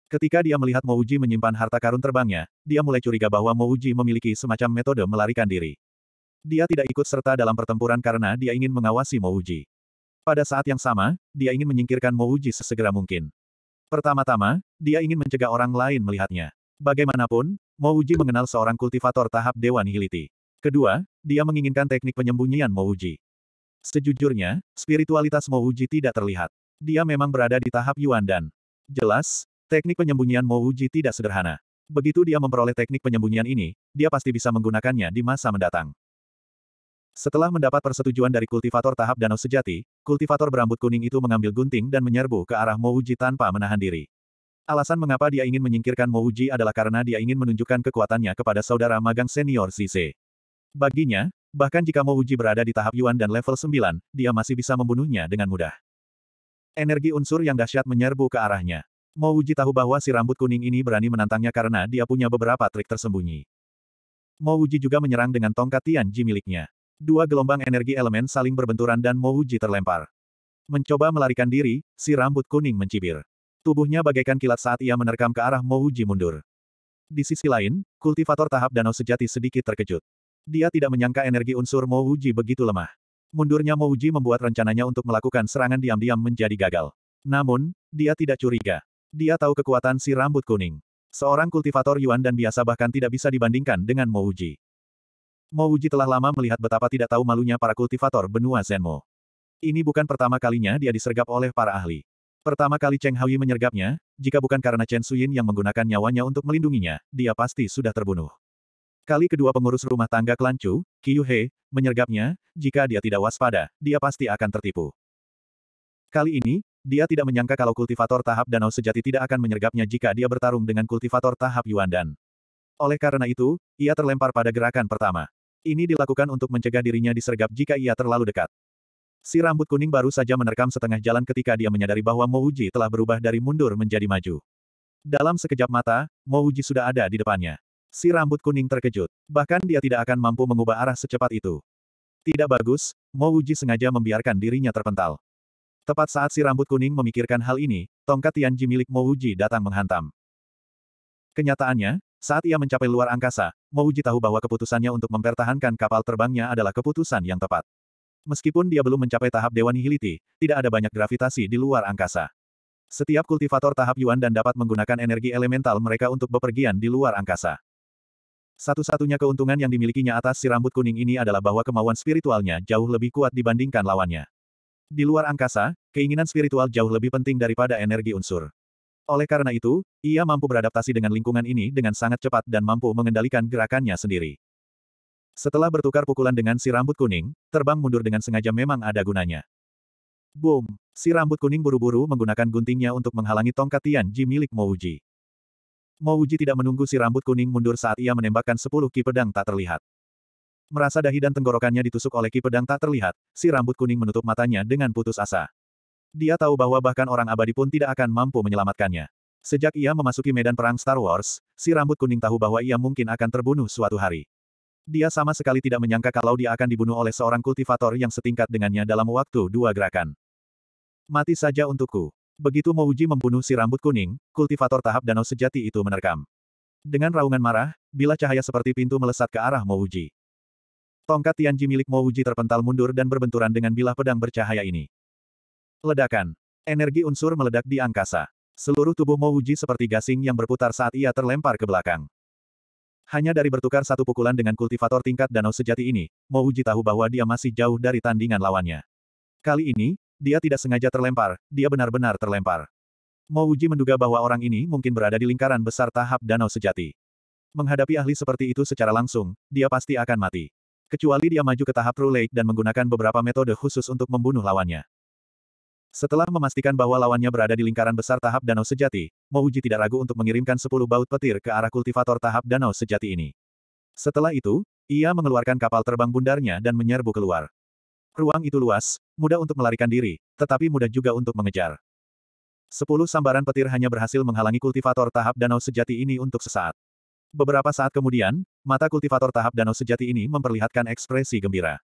Ketika dia melihat Mo Uji menyimpan harta karun terbangnya, dia mulai curiga bahwa Mo Uji memiliki semacam metode melarikan diri. Dia tidak ikut serta dalam pertempuran karena dia ingin mengawasi Mouji. Pada saat yang sama, dia ingin menyingkirkan Mouji sesegera mungkin. Pertama-tama, dia ingin mencegah orang lain melihatnya. Bagaimanapun, Mouji mengenal seorang kultivator tahap Dewan Nihiliti. Kedua, dia menginginkan teknik penyembunyian Mouji. Sejujurnya, spiritualitas Mouji tidak terlihat. Dia memang berada di tahap Yuan dan jelas, teknik penyembunyian Mouji tidak sederhana. Begitu dia memperoleh teknik penyembunyian ini, dia pasti bisa menggunakannya di masa mendatang. Setelah mendapat persetujuan dari kultivator tahap danau sejati, kultivator berambut kuning itu mengambil gunting dan menyerbu ke arah Mouji tanpa menahan diri. Alasan mengapa dia ingin menyingkirkan Mouji adalah karena dia ingin menunjukkan kekuatannya kepada saudara magang senior Zise. Baginya, bahkan jika Mouji berada di tahap Yuan dan level 9, dia masih bisa membunuhnya dengan mudah. Energi unsur yang dahsyat menyerbu ke arahnya. Mouji tahu bahwa si rambut kuning ini berani menantangnya karena dia punya beberapa trik tersembunyi. Mouji juga menyerang dengan tongkat Tian Ji miliknya. Dua gelombang energi elemen saling berbenturan dan Mouji terlempar. Mencoba melarikan diri, si rambut kuning mencibir. Tubuhnya bagaikan kilat saat ia menerkam ke arah Mouji mundur. Di sisi lain, kultivator tahap danau sejati sedikit terkejut. Dia tidak menyangka energi unsur Mouji begitu lemah. Mundurnya Mouji membuat rencananya untuk melakukan serangan diam-diam menjadi gagal. Namun, dia tidak curiga. Dia tahu kekuatan si rambut kuning. Seorang kultivator Yuan dan biasa bahkan tidak bisa dibandingkan dengan Mouji. Mo Wuji telah lama melihat betapa tidak tahu malunya para kultivator benua Zenmo. Ini bukan pertama kalinya dia disergap oleh para ahli. Pertama kali Cheng Haoyi menyergapnya, jika bukan karena Chen Suyin yang menggunakan nyawanya untuk melindunginya, dia pasti sudah terbunuh. Kali kedua pengurus rumah tangga Kelancu, Qiu He, menyergapnya, jika dia tidak waspada, dia pasti akan tertipu. Kali ini, dia tidak menyangka kalau kultivator tahap danau sejati tidak akan menyergapnya jika dia bertarung dengan kultivator tahap Yuan Dan. Oleh karena itu, ia terlempar pada gerakan pertama. Ini dilakukan untuk mencegah dirinya disergap jika ia terlalu dekat. Si rambut kuning baru saja menerkam setengah jalan ketika dia menyadari bahwa Mouji telah berubah dari mundur menjadi maju. Dalam sekejap mata, Mouji sudah ada di depannya. Si rambut kuning terkejut. Bahkan dia tidak akan mampu mengubah arah secepat itu. Tidak bagus, Mouji sengaja membiarkan dirinya terpental. Tepat saat si rambut kuning memikirkan hal ini, tongkat Tianji milik Mouji datang menghantam. Kenyataannya, saat ia mencapai luar angkasa, Mouji tahu bahwa keputusannya untuk mempertahankan kapal terbangnya adalah keputusan yang tepat. Meskipun dia belum mencapai tahap Dewa Nihiliti, tidak ada banyak gravitasi di luar angkasa. Setiap kultivator tahap Yuan dan dapat menggunakan energi elemental mereka untuk bepergian di luar angkasa. Satu-satunya keuntungan yang dimilikinya atas si rambut kuning ini adalah bahwa kemauan spiritualnya jauh lebih kuat dibandingkan lawannya. Di luar angkasa, keinginan spiritual jauh lebih penting daripada energi unsur. Oleh karena itu, ia mampu beradaptasi dengan lingkungan ini dengan sangat cepat dan mampu mengendalikan gerakannya sendiri. Setelah bertukar pukulan dengan si rambut kuning, terbang mundur dengan sengaja memang ada gunanya. Boom! Si rambut kuning buru-buru menggunakan guntingnya untuk menghalangi tongkat Tian ji milik Mouji. Mouji tidak menunggu si rambut kuning mundur saat ia menembakkan sepuluh ki pedang tak terlihat. Merasa dahi dan tenggorokannya ditusuk oleh ki pedang tak terlihat, si rambut kuning menutup matanya dengan putus asa. Dia tahu bahwa bahkan orang abadi pun tidak akan mampu menyelamatkannya. Sejak ia memasuki medan perang Star Wars, si rambut kuning tahu bahwa ia mungkin akan terbunuh suatu hari. Dia sama sekali tidak menyangka kalau dia akan dibunuh oleh seorang kultivator yang setingkat dengannya dalam waktu dua gerakan. Mati saja untukku. Begitu Mouji membunuh si rambut kuning, kultivator tahap danau sejati itu menerkam. Dengan raungan marah, bila cahaya seperti pintu melesat ke arah Mouji. Tongkat Tianji milik Mouji terpental mundur dan berbenturan dengan bilah pedang bercahaya ini. Ledakan. Energi unsur meledak di angkasa. Seluruh tubuh Mo Wuji seperti gasing yang berputar saat ia terlempar ke belakang. Hanya dari bertukar satu pukulan dengan kultivator tingkat danau sejati ini, Mo Wuji tahu bahwa dia masih jauh dari tandingan lawannya. Kali ini, dia tidak sengaja terlempar, dia benar-benar terlempar. Mo Wuji menduga bahwa orang ini mungkin berada di lingkaran besar tahap danau sejati. Menghadapi ahli seperti itu secara langsung, dia pasti akan mati. Kecuali dia maju ke tahap True dan menggunakan beberapa metode khusus untuk membunuh lawannya. Setelah memastikan bahwa lawannya berada di lingkaran besar tahap danau sejati, Mouji tidak ragu untuk mengirimkan sepuluh baut petir ke arah kultivator tahap danau sejati ini. Setelah itu, ia mengeluarkan kapal terbang bundarnya dan menyerbu keluar. Ruang itu luas, mudah untuk melarikan diri, tetapi mudah juga untuk mengejar. Sepuluh sambaran petir hanya berhasil menghalangi kultivator tahap danau sejati ini untuk sesaat. Beberapa saat kemudian, mata kultivator tahap danau sejati ini memperlihatkan ekspresi gembira.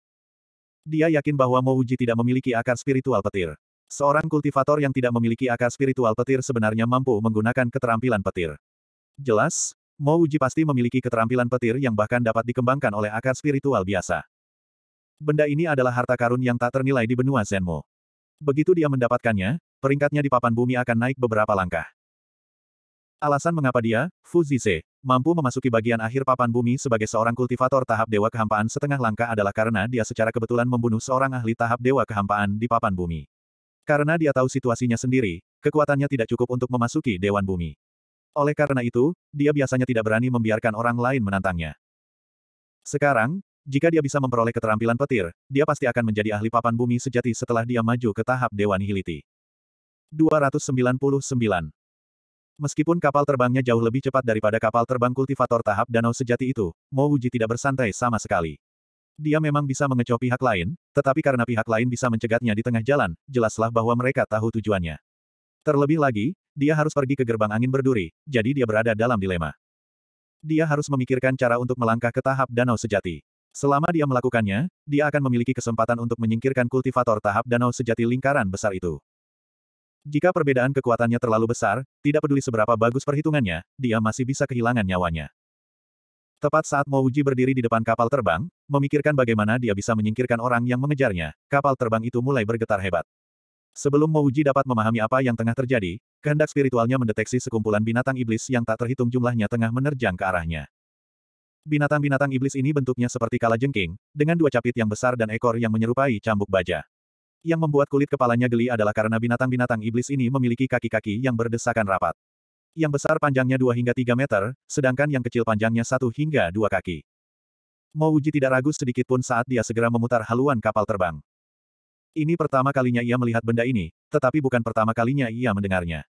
Dia yakin bahwa Mouji tidak memiliki akar spiritual petir. Seorang kultivator yang tidak memiliki akar spiritual petir sebenarnya mampu menggunakan keterampilan petir. Jelas, Mo Uji pasti memiliki keterampilan petir yang bahkan dapat dikembangkan oleh akar spiritual biasa. Benda ini adalah harta karun yang tak ternilai di benua Zenmo. Begitu dia mendapatkannya, peringkatnya di papan bumi akan naik beberapa langkah. Alasan mengapa dia, Fu Zize, mampu memasuki bagian akhir papan bumi sebagai seorang kultivator tahap dewa kehampaan setengah langkah adalah karena dia secara kebetulan membunuh seorang ahli tahap dewa kehampaan di papan bumi. Karena dia tahu situasinya sendiri, kekuatannya tidak cukup untuk memasuki Dewan Bumi. Oleh karena itu, dia biasanya tidak berani membiarkan orang lain menantangnya. Sekarang, jika dia bisa memperoleh keterampilan petir, dia pasti akan menjadi ahli papan bumi sejati setelah dia maju ke tahap Dewan Hiliti. 299 Meskipun kapal terbangnya jauh lebih cepat daripada kapal terbang kultivator tahap danau sejati itu, Mo Wuji tidak bersantai sama sekali. Dia memang bisa mengecoh pihak lain, tetapi karena pihak lain bisa mencegatnya di tengah jalan, jelaslah bahwa mereka tahu tujuannya. Terlebih lagi, dia harus pergi ke gerbang angin berduri, jadi dia berada dalam dilema. Dia harus memikirkan cara untuk melangkah ke tahap danau sejati. Selama dia melakukannya, dia akan memiliki kesempatan untuk menyingkirkan kultivator tahap danau sejati lingkaran besar itu. Jika perbedaan kekuatannya terlalu besar, tidak peduli seberapa bagus perhitungannya, dia masih bisa kehilangan nyawanya. Tepat saat Mouji berdiri di depan kapal terbang, memikirkan bagaimana dia bisa menyingkirkan orang yang mengejarnya, kapal terbang itu mulai bergetar hebat. Sebelum Mouji dapat memahami apa yang tengah terjadi, kehendak spiritualnya mendeteksi sekumpulan binatang iblis yang tak terhitung jumlahnya tengah menerjang ke arahnya. Binatang-binatang iblis ini bentuknya seperti kalajengking, dengan dua capit yang besar dan ekor yang menyerupai cambuk baja. Yang membuat kulit kepalanya geli adalah karena binatang-binatang iblis ini memiliki kaki-kaki yang berdesakan rapat. Yang besar panjangnya 2 hingga 3 meter, sedangkan yang kecil panjangnya 1 hingga 2 kaki. Mouji tidak ragu sedikit pun saat dia segera memutar haluan kapal terbang. Ini pertama kalinya ia melihat benda ini, tetapi bukan pertama kalinya ia mendengarnya.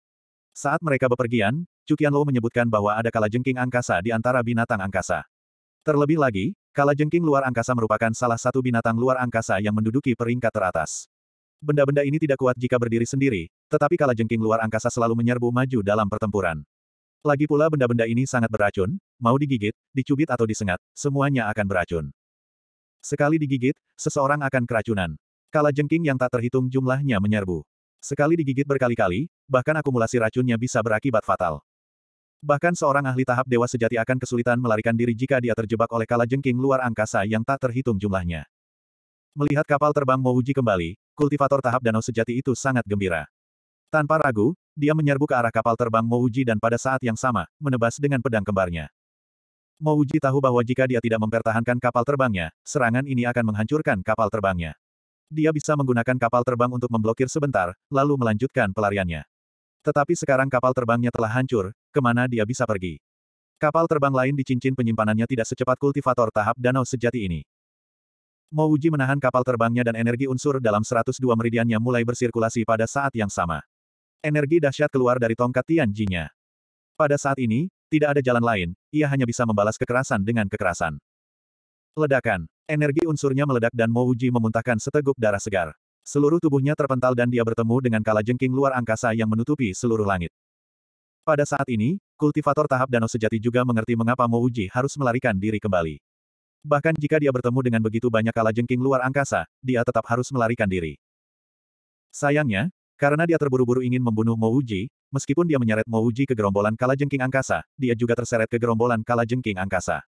Saat mereka bepergian, Cukian Cukianlo menyebutkan bahwa ada kalajengking angkasa di antara binatang angkasa. Terlebih lagi, kalajengking luar angkasa merupakan salah satu binatang luar angkasa yang menduduki peringkat teratas. Benda-benda ini tidak kuat jika berdiri sendiri, tetapi kala jengking luar angkasa selalu menyerbu maju dalam pertempuran. Lagi pula benda-benda ini sangat beracun, mau digigit, dicubit atau disengat, semuanya akan beracun. Sekali digigit, seseorang akan keracunan. Kala jengking yang tak terhitung jumlahnya menyerbu. Sekali digigit berkali-kali, bahkan akumulasi racunnya bisa berakibat fatal. Bahkan seorang ahli tahap dewa sejati akan kesulitan melarikan diri jika dia terjebak oleh kala jengking luar angkasa yang tak terhitung jumlahnya. Melihat kapal terbang Mouji kembali, kultivator tahap danau sejati itu sangat gembira. Tanpa ragu, dia menyerbu ke arah kapal terbang Mouji dan pada saat yang sama, menebas dengan pedang kembarnya. Mouji tahu bahwa jika dia tidak mempertahankan kapal terbangnya, serangan ini akan menghancurkan kapal terbangnya. Dia bisa menggunakan kapal terbang untuk memblokir sebentar, lalu melanjutkan pelariannya. Tetapi sekarang kapal terbangnya telah hancur, kemana dia bisa pergi? Kapal terbang lain di cincin penyimpanannya tidak secepat kultivator tahap danau sejati ini. Mo Uji menahan kapal terbangnya dan energi unsur dalam 102 meridiannya mulai bersirkulasi pada saat yang sama. Energi dahsyat keluar dari tongkat Tianjinya. Pada saat ini, tidak ada jalan lain, ia hanya bisa membalas kekerasan dengan kekerasan. Ledakan. Energi unsurnya meledak dan Mo Uji memuntahkan seteguk darah segar. Seluruh tubuhnya terpental dan dia bertemu dengan kala jengking luar angkasa yang menutupi seluruh langit. Pada saat ini, kultivator tahap danau sejati juga mengerti mengapa Mo Uji harus melarikan diri kembali. Bahkan jika dia bertemu dengan begitu banyak kala jengking luar angkasa, dia tetap harus melarikan diri. Sayangnya, karena dia terburu-buru ingin membunuh Mouji, meskipun dia menyeret Mouji ke gerombolan kala jengking angkasa, dia juga terseret ke gerombolan kala jengking angkasa.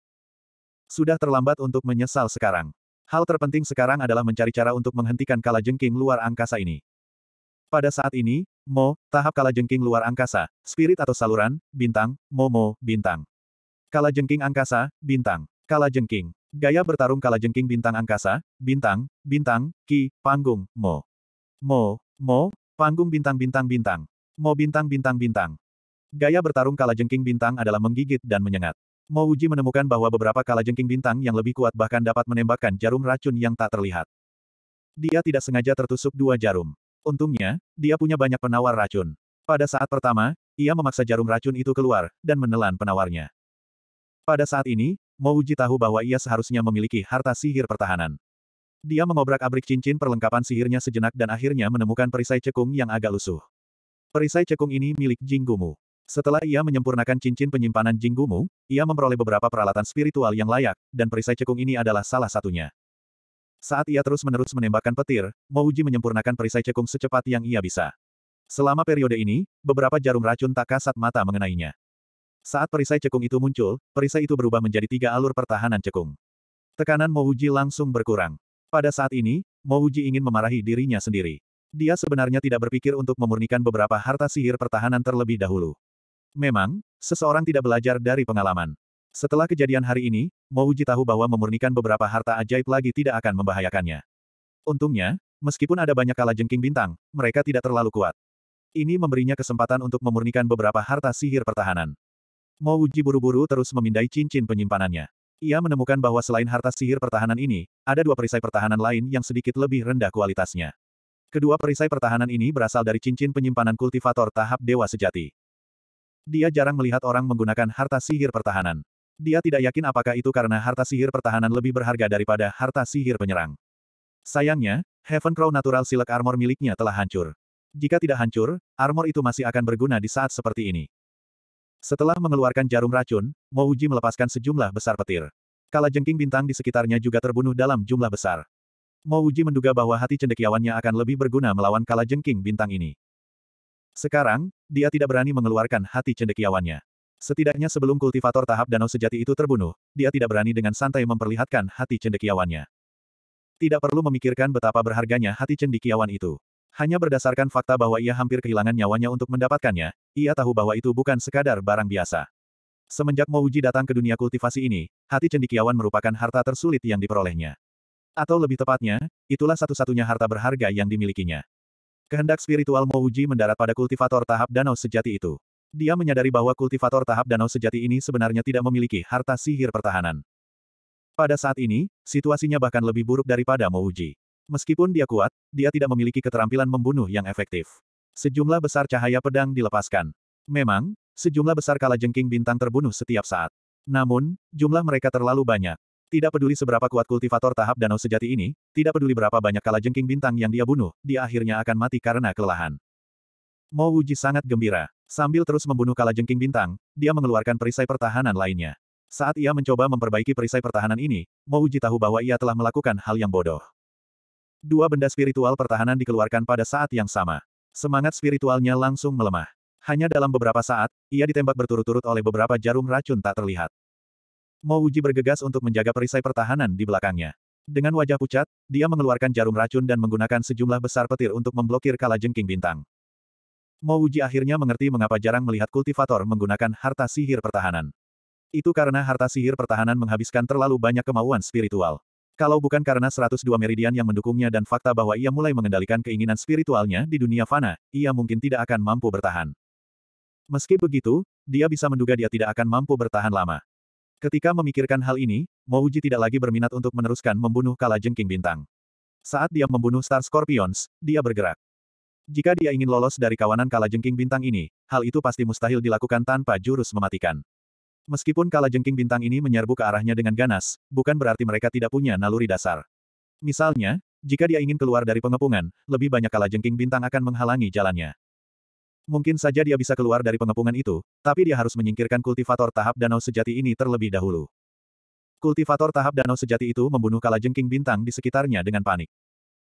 Sudah terlambat untuk menyesal sekarang. Hal terpenting sekarang adalah mencari cara untuk menghentikan kala jengking luar angkasa ini. Pada saat ini, Mo, tahap kala jengking luar angkasa, spirit atau saluran, bintang, Momo, bintang. Kala jengking angkasa, bintang. Kala jengking. Gaya bertarung jengking bintang angkasa, bintang, bintang, ki, panggung, mo. Mo, mo, panggung bintang-bintang-bintang. Mo bintang-bintang-bintang. Gaya bertarung jengking bintang adalah menggigit dan menyengat. Mo Uji menemukan bahwa beberapa jengking bintang yang lebih kuat bahkan dapat menembakkan jarum racun yang tak terlihat. Dia tidak sengaja tertusuk dua jarum. Untungnya, dia punya banyak penawar racun. Pada saat pertama, ia memaksa jarum racun itu keluar, dan menelan penawarnya. Pada saat ini, Mouji tahu bahwa ia seharusnya memiliki harta sihir pertahanan. Dia mengobrak-abrik cincin perlengkapan sihirnya sejenak dan akhirnya menemukan perisai cekung yang agak lusuh. Perisai cekung ini milik Jinggumu. Setelah ia menyempurnakan cincin penyimpanan Jinggumu, ia memperoleh beberapa peralatan spiritual yang layak, dan perisai cekung ini adalah salah satunya. Saat ia terus-menerus menembakkan petir, Mouji menyempurnakan perisai cekung secepat yang ia bisa. Selama periode ini, beberapa jarum racun tak kasat mata mengenainya. Saat perisai cekung itu muncul, perisai itu berubah menjadi tiga alur pertahanan cekung. Tekanan Mouji langsung berkurang. Pada saat ini, Mouji ingin memarahi dirinya sendiri. Dia sebenarnya tidak berpikir untuk memurnikan beberapa harta sihir pertahanan terlebih dahulu. Memang, seseorang tidak belajar dari pengalaman. Setelah kejadian hari ini, Mouji tahu bahwa memurnikan beberapa harta ajaib lagi tidak akan membahayakannya. Untungnya, meskipun ada banyak kala jengking bintang, mereka tidak terlalu kuat. Ini memberinya kesempatan untuk memurnikan beberapa harta sihir pertahanan. Mo Wuji buru-buru terus memindai cincin penyimpanannya. Ia menemukan bahwa selain harta sihir pertahanan ini, ada dua perisai pertahanan lain yang sedikit lebih rendah kualitasnya. Kedua perisai pertahanan ini berasal dari cincin penyimpanan kultivator tahap dewa sejati. Dia jarang melihat orang menggunakan harta sihir pertahanan. Dia tidak yakin apakah itu karena harta sihir pertahanan lebih berharga daripada harta sihir penyerang. Sayangnya, Heaven Crow Natural Silk Armor miliknya telah hancur. Jika tidak hancur, armor itu masih akan berguna di saat seperti ini. Setelah mengeluarkan jarum racun, Mouji melepaskan sejumlah besar petir. Kala jengking bintang di sekitarnya juga terbunuh dalam jumlah besar. Mouji menduga bahwa hati cendekiawannya akan lebih berguna melawan kala jengking bintang ini. Sekarang, dia tidak berani mengeluarkan hati cendekiawannya. Setidaknya sebelum kultivator tahap danau sejati itu terbunuh, dia tidak berani dengan santai memperlihatkan hati cendekiawannya. Tidak perlu memikirkan betapa berharganya hati cendekiawan itu. Hanya berdasarkan fakta bahwa ia hampir kehilangan nyawanya untuk mendapatkannya, ia tahu bahwa itu bukan sekadar barang biasa. Semenjak Mouji datang ke dunia kultivasi ini, hati cendikiawan merupakan harta tersulit yang diperolehnya. Atau lebih tepatnya, itulah satu-satunya harta berharga yang dimilikinya. Kehendak spiritual Mouji mendarat pada kultivator tahap danau sejati itu. Dia menyadari bahwa kultivator tahap danau sejati ini sebenarnya tidak memiliki harta sihir pertahanan. Pada saat ini, situasinya bahkan lebih buruk daripada Mouji. Meskipun dia kuat, dia tidak memiliki keterampilan membunuh yang efektif. Sejumlah besar cahaya pedang dilepaskan. Memang, sejumlah besar jengking bintang terbunuh setiap saat. Namun, jumlah mereka terlalu banyak. Tidak peduli seberapa kuat kultivator tahap danau sejati ini, tidak peduli berapa banyak jengking bintang yang dia bunuh, dia akhirnya akan mati karena kelelahan. Mo Wuji sangat gembira. Sambil terus membunuh jengking bintang, dia mengeluarkan perisai pertahanan lainnya. Saat ia mencoba memperbaiki perisai pertahanan ini, Mo Wuji tahu bahwa ia telah melakukan hal yang bodoh. Dua benda spiritual pertahanan dikeluarkan pada saat yang sama. Semangat spiritualnya langsung melemah. Hanya dalam beberapa saat, ia ditembak berturut-turut oleh beberapa jarum racun tak terlihat. Mouji bergegas untuk menjaga perisai pertahanan di belakangnya. Dengan wajah pucat, dia mengeluarkan jarum racun dan menggunakan sejumlah besar petir untuk memblokir kala jengking bintang. Mouji akhirnya mengerti mengapa jarang melihat kultivator menggunakan harta sihir pertahanan. Itu karena harta sihir pertahanan menghabiskan terlalu banyak kemauan spiritual. Kalau bukan karena 102 meridian yang mendukungnya dan fakta bahwa ia mulai mengendalikan keinginan spiritualnya di dunia fana, ia mungkin tidak akan mampu bertahan. Meski begitu, dia bisa menduga dia tidak akan mampu bertahan lama. Ketika memikirkan hal ini, Mouji tidak lagi berminat untuk meneruskan membunuh kala jengking bintang. Saat dia membunuh Star Scorpions, dia bergerak. Jika dia ingin lolos dari kawanan kala jengking bintang ini, hal itu pasti mustahil dilakukan tanpa jurus mematikan. Meskipun kala jengking bintang ini menyerbu ke arahnya dengan ganas, bukan berarti mereka tidak punya naluri dasar. Misalnya, jika dia ingin keluar dari pengepungan, lebih banyak kala jengking bintang akan menghalangi jalannya. Mungkin saja dia bisa keluar dari pengepungan itu, tapi dia harus menyingkirkan kultivator tahap danau sejati ini terlebih dahulu. Kultivator tahap danau sejati itu membunuh kala jengking bintang di sekitarnya dengan panik.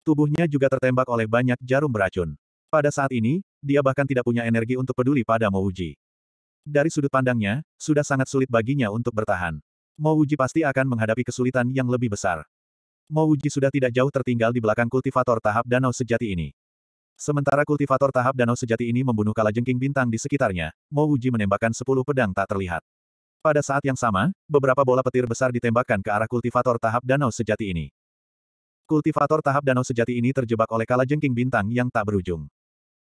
Tubuhnya juga tertembak oleh banyak jarum beracun. Pada saat ini, dia bahkan tidak punya energi untuk peduli pada Mouji. Dari sudut pandangnya, sudah sangat sulit baginya untuk bertahan. Mo Wuji pasti akan menghadapi kesulitan yang lebih besar. Mo Wuji sudah tidak jauh tertinggal di belakang kultivator tahap danau sejati ini. Sementara kultivator tahap danau sejati ini membunuh kala jengking bintang di sekitarnya, Mo Wuji menembakkan sepuluh pedang tak terlihat. Pada saat yang sama, beberapa bola petir besar ditembakkan ke arah kultivator tahap danau sejati ini. Kultivator tahap danau sejati ini terjebak oleh kala jengking bintang yang tak berujung.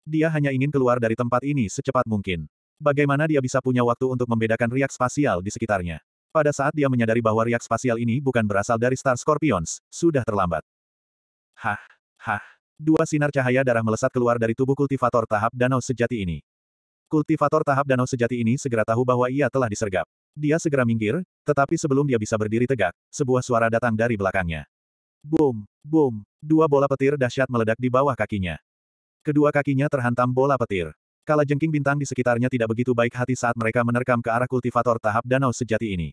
Dia hanya ingin keluar dari tempat ini secepat mungkin. Bagaimana dia bisa punya waktu untuk membedakan riak spasial di sekitarnya? Pada saat dia menyadari bahwa riak spasial ini bukan berasal dari Star Scorpions, sudah terlambat. Hah, hah. Dua sinar cahaya darah melesat keluar dari tubuh kultivator tahap danau sejati ini. Kultivator tahap danau sejati ini segera tahu bahwa ia telah disergap. Dia segera minggir, tetapi sebelum dia bisa berdiri tegak, sebuah suara datang dari belakangnya. Boom, boom, dua bola petir dahsyat meledak di bawah kakinya. Kedua kakinya terhantam bola petir kala jengking bintang di sekitarnya tidak begitu baik hati saat mereka menerkam ke arah kultivator tahap danau sejati ini.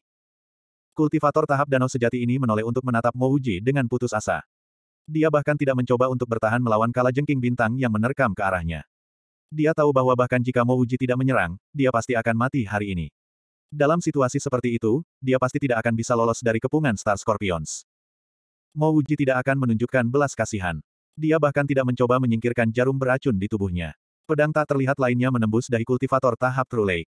Kultivator tahap danau sejati ini menoleh untuk menatap Mouji dengan putus asa. Dia bahkan tidak mencoba untuk bertahan melawan kala jengking bintang yang menerkam ke arahnya. Dia tahu bahwa bahkan jika Mouji tidak menyerang, dia pasti akan mati hari ini. Dalam situasi seperti itu, dia pasti tidak akan bisa lolos dari kepungan Star Scorpions. Mouji tidak akan menunjukkan belas kasihan. Dia bahkan tidak mencoba menyingkirkan jarum beracun di tubuhnya. Pedang tak terlihat lainnya menembus dahi kultivator tahap True Lake.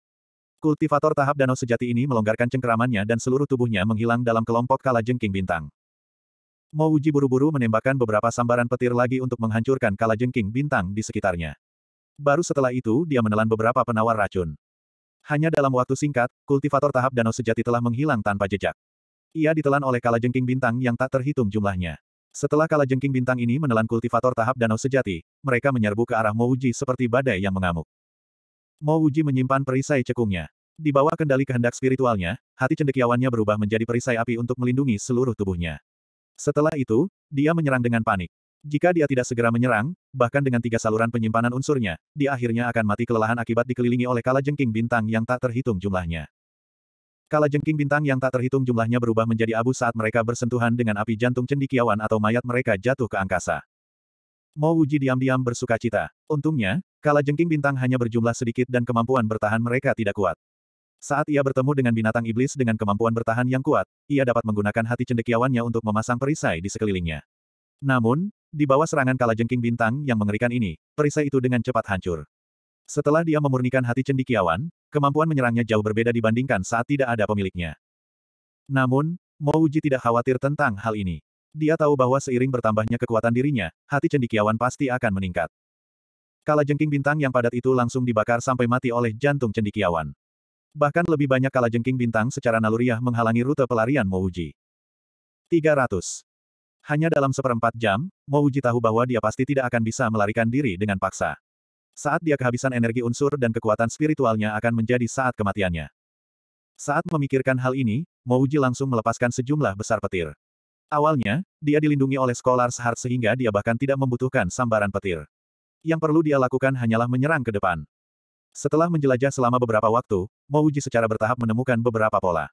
Kultivator tahap danau sejati ini melonggarkan cengkeramannya dan seluruh tubuhnya menghilang dalam kelompok kala jengking bintang. Mo Uji buru-buru menembakkan beberapa sambaran petir lagi untuk menghancurkan kala jengking bintang di sekitarnya. Baru setelah itu dia menelan beberapa penawar racun. Hanya dalam waktu singkat, kultivator tahap danau sejati telah menghilang tanpa jejak. Ia ditelan oleh kala jengking bintang yang tak terhitung jumlahnya. Setelah Kala Jengking bintang ini menelan kultivator tahap danau sejati, mereka menyerbu ke arah Mouji seperti badai yang mengamuk. Mouji menyimpan perisai cekungnya. Di bawah kendali kehendak spiritualnya, hati cendekiawannya berubah menjadi perisai api untuk melindungi seluruh tubuhnya. Setelah itu, dia menyerang dengan panik. Jika dia tidak segera menyerang, bahkan dengan tiga saluran penyimpanan unsurnya, dia akhirnya akan mati kelelahan akibat dikelilingi oleh Kala Jengking bintang yang tak terhitung jumlahnya. Kala jengking bintang yang tak terhitung jumlahnya berubah menjadi abu saat mereka bersentuhan dengan api jantung cendikiawan atau mayat mereka jatuh ke angkasa. Mo Wuji diam-diam bersuka cita. Untungnya, kala jengking bintang hanya berjumlah sedikit dan kemampuan bertahan mereka tidak kuat. Saat ia bertemu dengan binatang iblis dengan kemampuan bertahan yang kuat, ia dapat menggunakan hati cendekiawannya untuk memasang perisai di sekelilingnya. Namun, di bawah serangan kala jengking bintang yang mengerikan ini, perisai itu dengan cepat hancur. Setelah dia memurnikan hati cendikiawan, kemampuan menyerangnya jauh berbeda dibandingkan saat tidak ada pemiliknya. Namun, Mouji tidak khawatir tentang hal ini. Dia tahu bahwa seiring bertambahnya kekuatan dirinya, hati cendikiawan pasti akan meningkat. Kala jengking bintang yang padat itu langsung dibakar sampai mati oleh jantung cendikiawan. Bahkan lebih banyak kala jengking bintang secara naluriah menghalangi rute pelarian Mouji. 300. Hanya dalam seperempat jam, Mouji tahu bahwa dia pasti tidak akan bisa melarikan diri dengan paksa. Saat dia kehabisan energi unsur dan kekuatan spiritualnya akan menjadi saat kematiannya. Saat memikirkan hal ini, Mouji langsung melepaskan sejumlah besar petir. Awalnya, dia dilindungi oleh Scholars Heart sehingga dia bahkan tidak membutuhkan sambaran petir. Yang perlu dia lakukan hanyalah menyerang ke depan. Setelah menjelajah selama beberapa waktu, Mouji secara bertahap menemukan beberapa pola.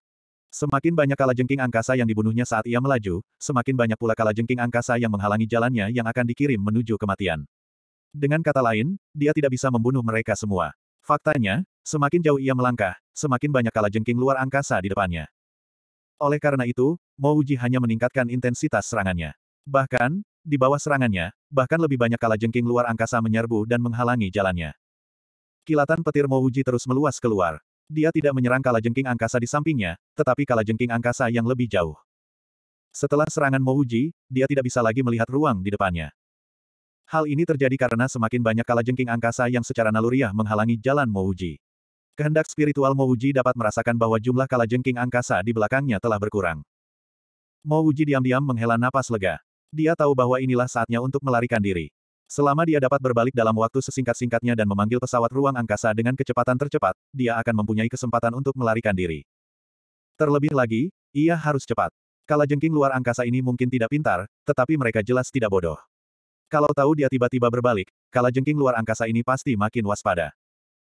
Semakin banyak kalajengking angkasa yang dibunuhnya saat ia melaju, semakin banyak pula kalajengking angkasa yang menghalangi jalannya yang akan dikirim menuju kematian. Dengan kata lain, dia tidak bisa membunuh mereka semua. Faktanya, semakin jauh ia melangkah, semakin banyak jengking luar angkasa di depannya. Oleh karena itu, Mouji hanya meningkatkan intensitas serangannya. Bahkan, di bawah serangannya, bahkan lebih banyak jengking luar angkasa menyerbu dan menghalangi jalannya. Kilatan petir Mouji terus meluas keluar. Dia tidak menyerang jengking angkasa di sampingnya, tetapi jengking angkasa yang lebih jauh. Setelah serangan Mouji, dia tidak bisa lagi melihat ruang di depannya. Hal ini terjadi karena semakin banyak kalajengking angkasa yang secara naluriah menghalangi jalan Mouji. Kehendak spiritual Mouji dapat merasakan bahwa jumlah kalajengking angkasa di belakangnya telah berkurang. Mouji diam-diam menghela napas lega. Dia tahu bahwa inilah saatnya untuk melarikan diri. Selama dia dapat berbalik dalam waktu sesingkat-singkatnya dan memanggil pesawat ruang angkasa dengan kecepatan tercepat, dia akan mempunyai kesempatan untuk melarikan diri. Terlebih lagi, ia harus cepat. Kalajengking luar angkasa ini mungkin tidak pintar, tetapi mereka jelas tidak bodoh. Kalau tahu dia tiba-tiba berbalik, kala jengking luar angkasa ini pasti makin waspada.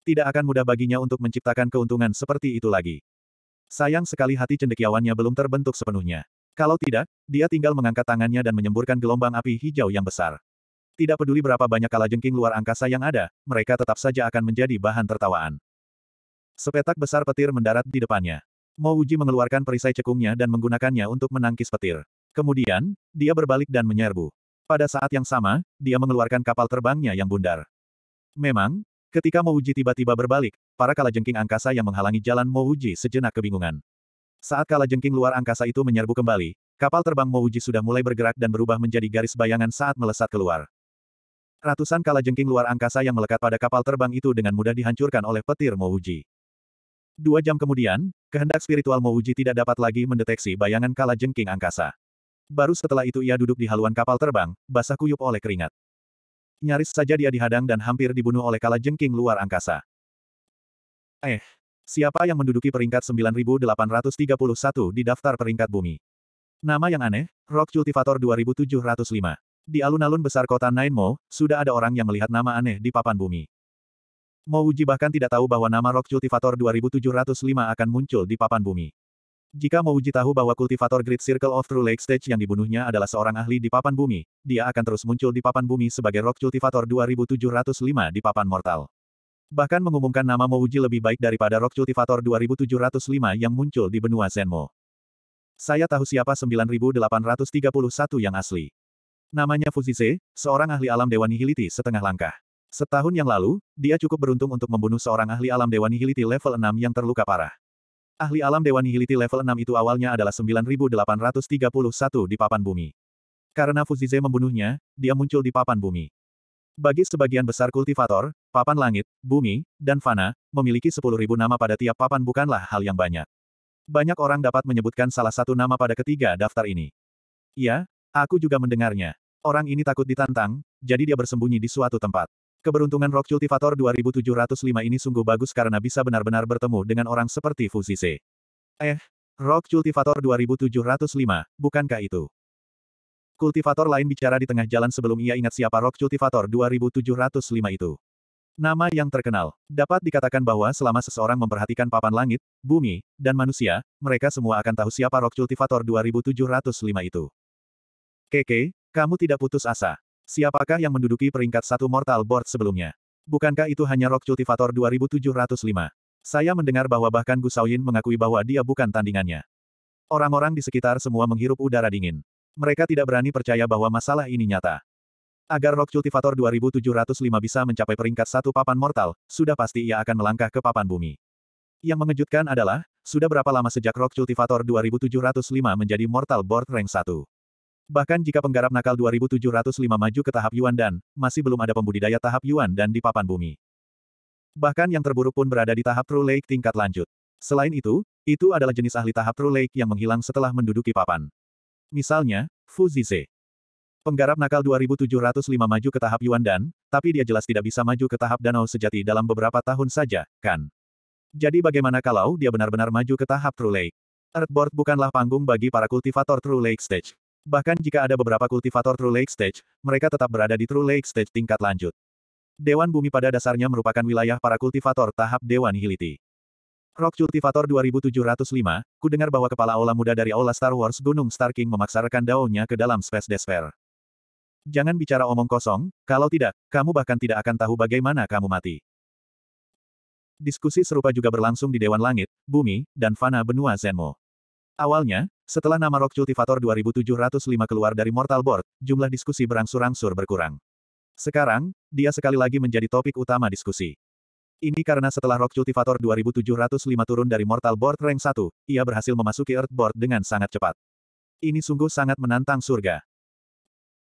Tidak akan mudah baginya untuk menciptakan keuntungan seperti itu lagi. Sayang sekali hati cendekiawannya belum terbentuk sepenuhnya. Kalau tidak, dia tinggal mengangkat tangannya dan menyemburkan gelombang api hijau yang besar. Tidak peduli berapa banyak kala jengking luar angkasa yang ada, mereka tetap saja akan menjadi bahan tertawaan. Sepetak besar petir mendarat di depannya. Uji mengeluarkan perisai cekungnya dan menggunakannya untuk menangkis petir. Kemudian, dia berbalik dan menyerbu. Pada saat yang sama, dia mengeluarkan kapal terbangnya yang bundar. Memang, ketika Mouji tiba-tiba berbalik, para kalajengking angkasa yang menghalangi jalan Mouji sejenak kebingungan. Saat kalajengking luar angkasa itu menyerbu kembali, kapal terbang Mouji sudah mulai bergerak dan berubah menjadi garis bayangan saat melesat keluar. Ratusan kalajengking luar angkasa yang melekat pada kapal terbang itu dengan mudah dihancurkan oleh petir Mouji. Dua jam kemudian, kehendak spiritual Mouji tidak dapat lagi mendeteksi bayangan kalajengking angkasa. Baru setelah itu ia duduk di haluan kapal terbang, basah kuyup oleh keringat. Nyaris saja dia dihadang dan hampir dibunuh oleh kala jengking luar angkasa. Eh, siapa yang menduduki peringkat 9831 di daftar peringkat bumi? Nama yang aneh, Rock Cultivator 2705. Di alun-alun besar kota Nainmo, sudah ada orang yang melihat nama aneh di papan bumi. Mouji bahkan tidak tahu bahwa nama Rock Cultivator 2705 akan muncul di papan bumi. Jika uji tahu bahwa kultivator Great Circle of True Lake Stage yang dibunuhnya adalah seorang ahli di papan bumi, dia akan terus muncul di papan bumi sebagai Rock Cultivator 2705 di papan mortal. Bahkan mengumumkan nama Mouji lebih baik daripada Rock Cultivator 2705 yang muncul di benua Zenmo. Saya tahu siapa 9831 yang asli. Namanya Fuzize, seorang ahli alam Dewa Nihiliti setengah langkah. Setahun yang lalu, dia cukup beruntung untuk membunuh seorang ahli alam Dewa Nihiliti level 6 yang terluka parah. Ahli alam Dewa Nihiliti level 6 itu awalnya adalah 9831 di papan bumi. Karena Fuzize membunuhnya, dia muncul di papan bumi. Bagi sebagian besar kultivator, papan langit, bumi, dan fana, memiliki 10.000 nama pada tiap papan bukanlah hal yang banyak. Banyak orang dapat menyebutkan salah satu nama pada ketiga daftar ini. Ya, aku juga mendengarnya. Orang ini takut ditantang, jadi dia bersembunyi di suatu tempat. Keberuntungan Rock Cultivator 2705 ini sungguh bagus karena bisa benar-benar bertemu dengan orang seperti Fuzise. Eh, Rock Cultivator 2705, bukankah itu? Kultivator lain bicara di tengah jalan sebelum ia ingat siapa Rock Cultivator 2705 itu. Nama yang terkenal. Dapat dikatakan bahwa selama seseorang memperhatikan papan langit, bumi, dan manusia, mereka semua akan tahu siapa Rock Cultivator 2705 itu. Keke, kamu tidak putus asa. Siapakah yang menduduki peringkat satu mortal board sebelumnya? Bukankah itu hanya Rock Cultivator 2705? Saya mendengar bahwa bahkan Gu Gusaoyin mengakui bahwa dia bukan tandingannya. Orang-orang di sekitar semua menghirup udara dingin. Mereka tidak berani percaya bahwa masalah ini nyata. Agar Rock Cultivator 2705 bisa mencapai peringkat satu papan mortal, sudah pasti ia akan melangkah ke papan bumi. Yang mengejutkan adalah, sudah berapa lama sejak Rock Cultivator 2705 menjadi Mortal Board Rank 1? Bahkan jika penggarap nakal 2705 maju ke tahap Yuan dan, masih belum ada pembudidaya tahap Yuan dan di papan bumi. Bahkan yang terburuk pun berada di tahap True Lake tingkat lanjut. Selain itu, itu adalah jenis ahli tahap True Lake yang menghilang setelah menduduki papan. Misalnya, Fu Zize. Penggarap nakal 2705 maju ke tahap Yuan dan, tapi dia jelas tidak bisa maju ke tahap danau sejati dalam beberapa tahun saja, kan? Jadi bagaimana kalau dia benar-benar maju ke tahap True Lake? Earthboard bukanlah panggung bagi para kultivator True Lake Stage. Bahkan jika ada beberapa kultivator True Lake Stage, mereka tetap berada di True Lake Stage tingkat lanjut. Dewan Bumi pada dasarnya merupakan wilayah para kultivator tahap Dewan Hiliti. Rock Cultivator 2705, ku dengar bahwa kepala aula muda dari aula Star Wars Gunung Star King memaksa rekan daunnya ke dalam Space Despair. Jangan bicara omong kosong, kalau tidak, kamu bahkan tidak akan tahu bagaimana kamu mati. Diskusi serupa juga berlangsung di Dewan Langit, Bumi, dan Fana Benua Zenmo. Awalnya, setelah nama Rock Cultivator 2705 keluar dari Mortal Board, jumlah diskusi berangsur-angsur berkurang. Sekarang, dia sekali lagi menjadi topik utama diskusi. Ini karena setelah Rock Cultivator 2705 turun dari Mortal Board Rank 1, ia berhasil memasuki Earth Board dengan sangat cepat. Ini sungguh sangat menantang surga.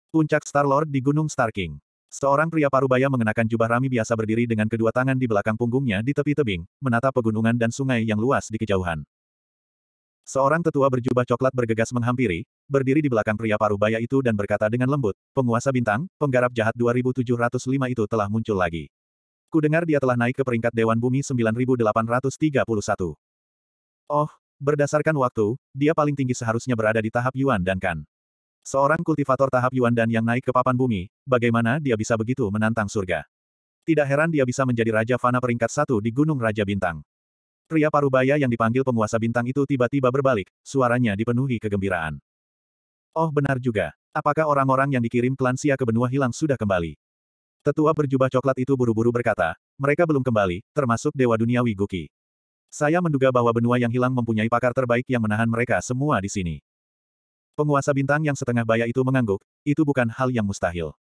Puncak Star-Lord di Gunung Star King. Seorang pria parubaya mengenakan jubah rami biasa berdiri dengan kedua tangan di belakang punggungnya di tepi tebing, menatap pegunungan dan sungai yang luas di kejauhan. Seorang tetua berjubah coklat bergegas menghampiri, berdiri di belakang pria paruh baya itu dan berkata dengan lembut, penguasa bintang, penggarap jahat 2705 itu telah muncul lagi. Kudengar dia telah naik ke peringkat Dewan Bumi 9831. Oh, berdasarkan waktu, dia paling tinggi seharusnya berada di tahap Yuan dan Kan. Seorang kultivator tahap Yuan dan yang naik ke papan bumi, bagaimana dia bisa begitu menantang surga? Tidak heran dia bisa menjadi Raja Fana peringkat satu di Gunung Raja Bintang. Pria parubaya yang dipanggil penguasa bintang itu tiba-tiba berbalik, suaranya dipenuhi kegembiraan. Oh benar juga. Apakah orang-orang yang dikirim klan Sia ke benua hilang sudah kembali? Tetua berjubah coklat itu buru-buru berkata, mereka belum kembali, termasuk Dewa Dunia Wiguki. Saya menduga bahwa benua yang hilang mempunyai pakar terbaik yang menahan mereka semua di sini. Penguasa bintang yang setengah baya itu mengangguk, itu bukan hal yang mustahil.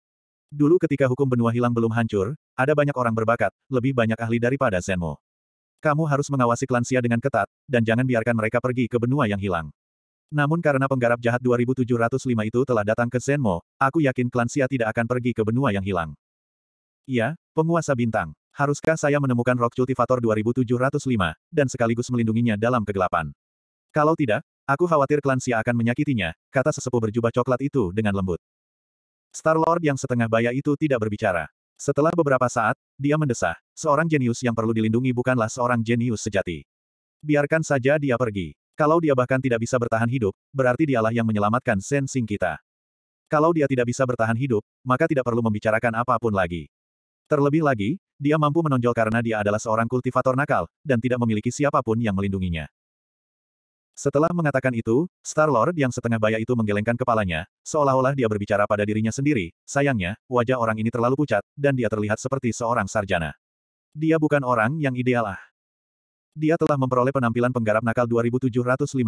Dulu ketika hukum benua hilang belum hancur, ada banyak orang berbakat, lebih banyak ahli daripada Zenmo. Kamu harus mengawasi Klansia dengan ketat, dan jangan biarkan mereka pergi ke benua yang hilang. Namun karena penggarap jahat 2705 itu telah datang ke Zenmo, aku yakin Klansia tidak akan pergi ke benua yang hilang. Ya, penguasa bintang. Haruskah saya menemukan rok Cultivator 2705, dan sekaligus melindunginya dalam kegelapan? Kalau tidak, aku khawatir Klansia akan menyakitinya, kata sesepuh berjubah coklat itu dengan lembut. Star-Lord yang setengah baya itu tidak berbicara. Setelah beberapa saat, dia mendesah, seorang jenius yang perlu dilindungi bukanlah seorang jenius sejati. Biarkan saja dia pergi. Kalau dia bahkan tidak bisa bertahan hidup, berarti dialah yang menyelamatkan sensing kita. Kalau dia tidak bisa bertahan hidup, maka tidak perlu membicarakan apapun lagi. Terlebih lagi, dia mampu menonjol karena dia adalah seorang kultivator nakal, dan tidak memiliki siapapun yang melindunginya. Setelah mengatakan itu, Star-Lord yang setengah baya itu menggelengkan kepalanya, seolah-olah dia berbicara pada dirinya sendiri, sayangnya, wajah orang ini terlalu pucat, dan dia terlihat seperti seorang sarjana. Dia bukan orang yang ideal ah. Dia telah memperoleh penampilan penggarap nakal 2705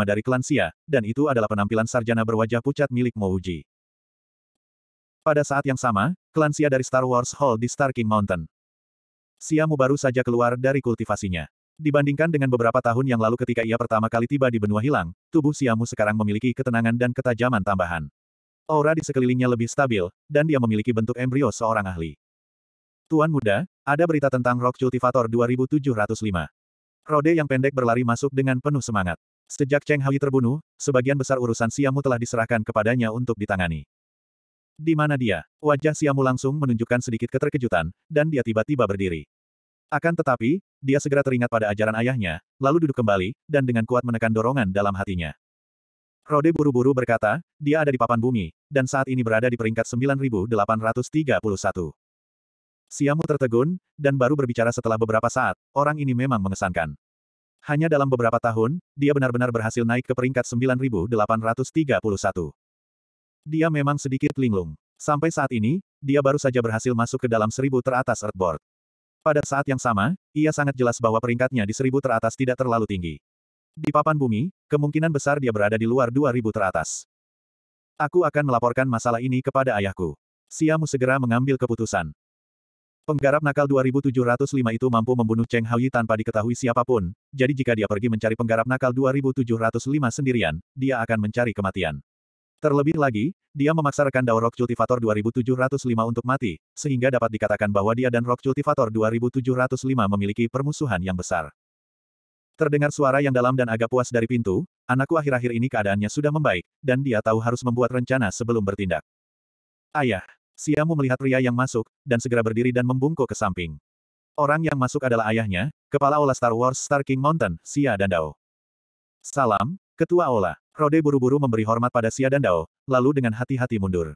dari klan Xia, dan itu adalah penampilan sarjana berwajah pucat milik Mouji. Pada saat yang sama, klan Xia dari Star Wars Hall di Star King Mountain. Siamu baru saja keluar dari kultivasinya. Dibandingkan dengan beberapa tahun yang lalu ketika ia pertama kali tiba di benua hilang, tubuh Siamu sekarang memiliki ketenangan dan ketajaman tambahan. Aura di sekelilingnya lebih stabil, dan dia memiliki bentuk embrio seorang ahli. Tuan muda, ada berita tentang Rock Cultivator 2705. Rode yang pendek berlari masuk dengan penuh semangat. Sejak Cheng Hawi terbunuh, sebagian besar urusan Siamu telah diserahkan kepadanya untuk ditangani. Di mana dia? Wajah Siamu langsung menunjukkan sedikit keterkejutan, dan dia tiba-tiba berdiri. Akan tetapi, dia segera teringat pada ajaran ayahnya, lalu duduk kembali, dan dengan kuat menekan dorongan dalam hatinya. Rode buru-buru berkata, dia ada di papan bumi, dan saat ini berada di peringkat 9831. Siamu tertegun, dan baru berbicara setelah beberapa saat, orang ini memang mengesankan. Hanya dalam beberapa tahun, dia benar-benar berhasil naik ke peringkat 9831. Dia memang sedikit linglung. Sampai saat ini, dia baru saja berhasil masuk ke dalam seribu teratas Earthboard. Pada saat yang sama, ia sangat jelas bahwa peringkatnya di seribu teratas tidak terlalu tinggi. Di papan bumi, kemungkinan besar dia berada di luar dua ribu teratas. Aku akan melaporkan masalah ini kepada ayahku. Siamu segera mengambil keputusan. Penggarap nakal 2705 itu mampu membunuh Cheng Haoyi tanpa diketahui siapapun, jadi jika dia pergi mencari penggarap nakal 2705 sendirian, dia akan mencari kematian. Terlebih lagi, dia memaksa rekan Dao Rock Cultivator 2705 untuk mati, sehingga dapat dikatakan bahwa dia dan Rock Cultivator 2705 memiliki permusuhan yang besar. Terdengar suara yang dalam dan agak puas dari pintu, anakku akhir-akhir ini keadaannya sudah membaik, dan dia tahu harus membuat rencana sebelum bertindak. Ayah, Siamu melihat pria yang masuk, dan segera berdiri dan membungkuk ke samping. Orang yang masuk adalah ayahnya, kepala Ola Star Wars Star King Mountain, Sia dan Dao. Salam, Ketua Ola. Rode buru-buru memberi hormat pada Xia dan Dao, lalu dengan hati-hati mundur.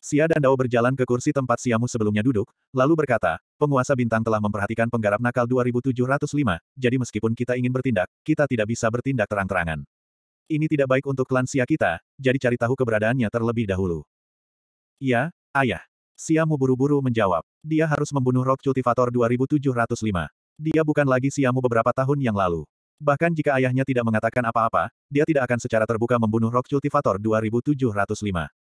Xia dan Dao berjalan ke kursi tempat Siamu sebelumnya duduk, lalu berkata, penguasa bintang telah memperhatikan penggarap nakal 2705, jadi meskipun kita ingin bertindak, kita tidak bisa bertindak terang-terangan. Ini tidak baik untuk klan Xia kita, jadi cari tahu keberadaannya terlebih dahulu. Ya, ayah. Siamu buru-buru menjawab. Dia harus membunuh Rock Cultivator 2705. Dia bukan lagi Siamu beberapa tahun yang lalu. Bahkan jika ayahnya tidak mengatakan apa-apa, dia tidak akan secara terbuka membunuh Rock Cultivator 2705.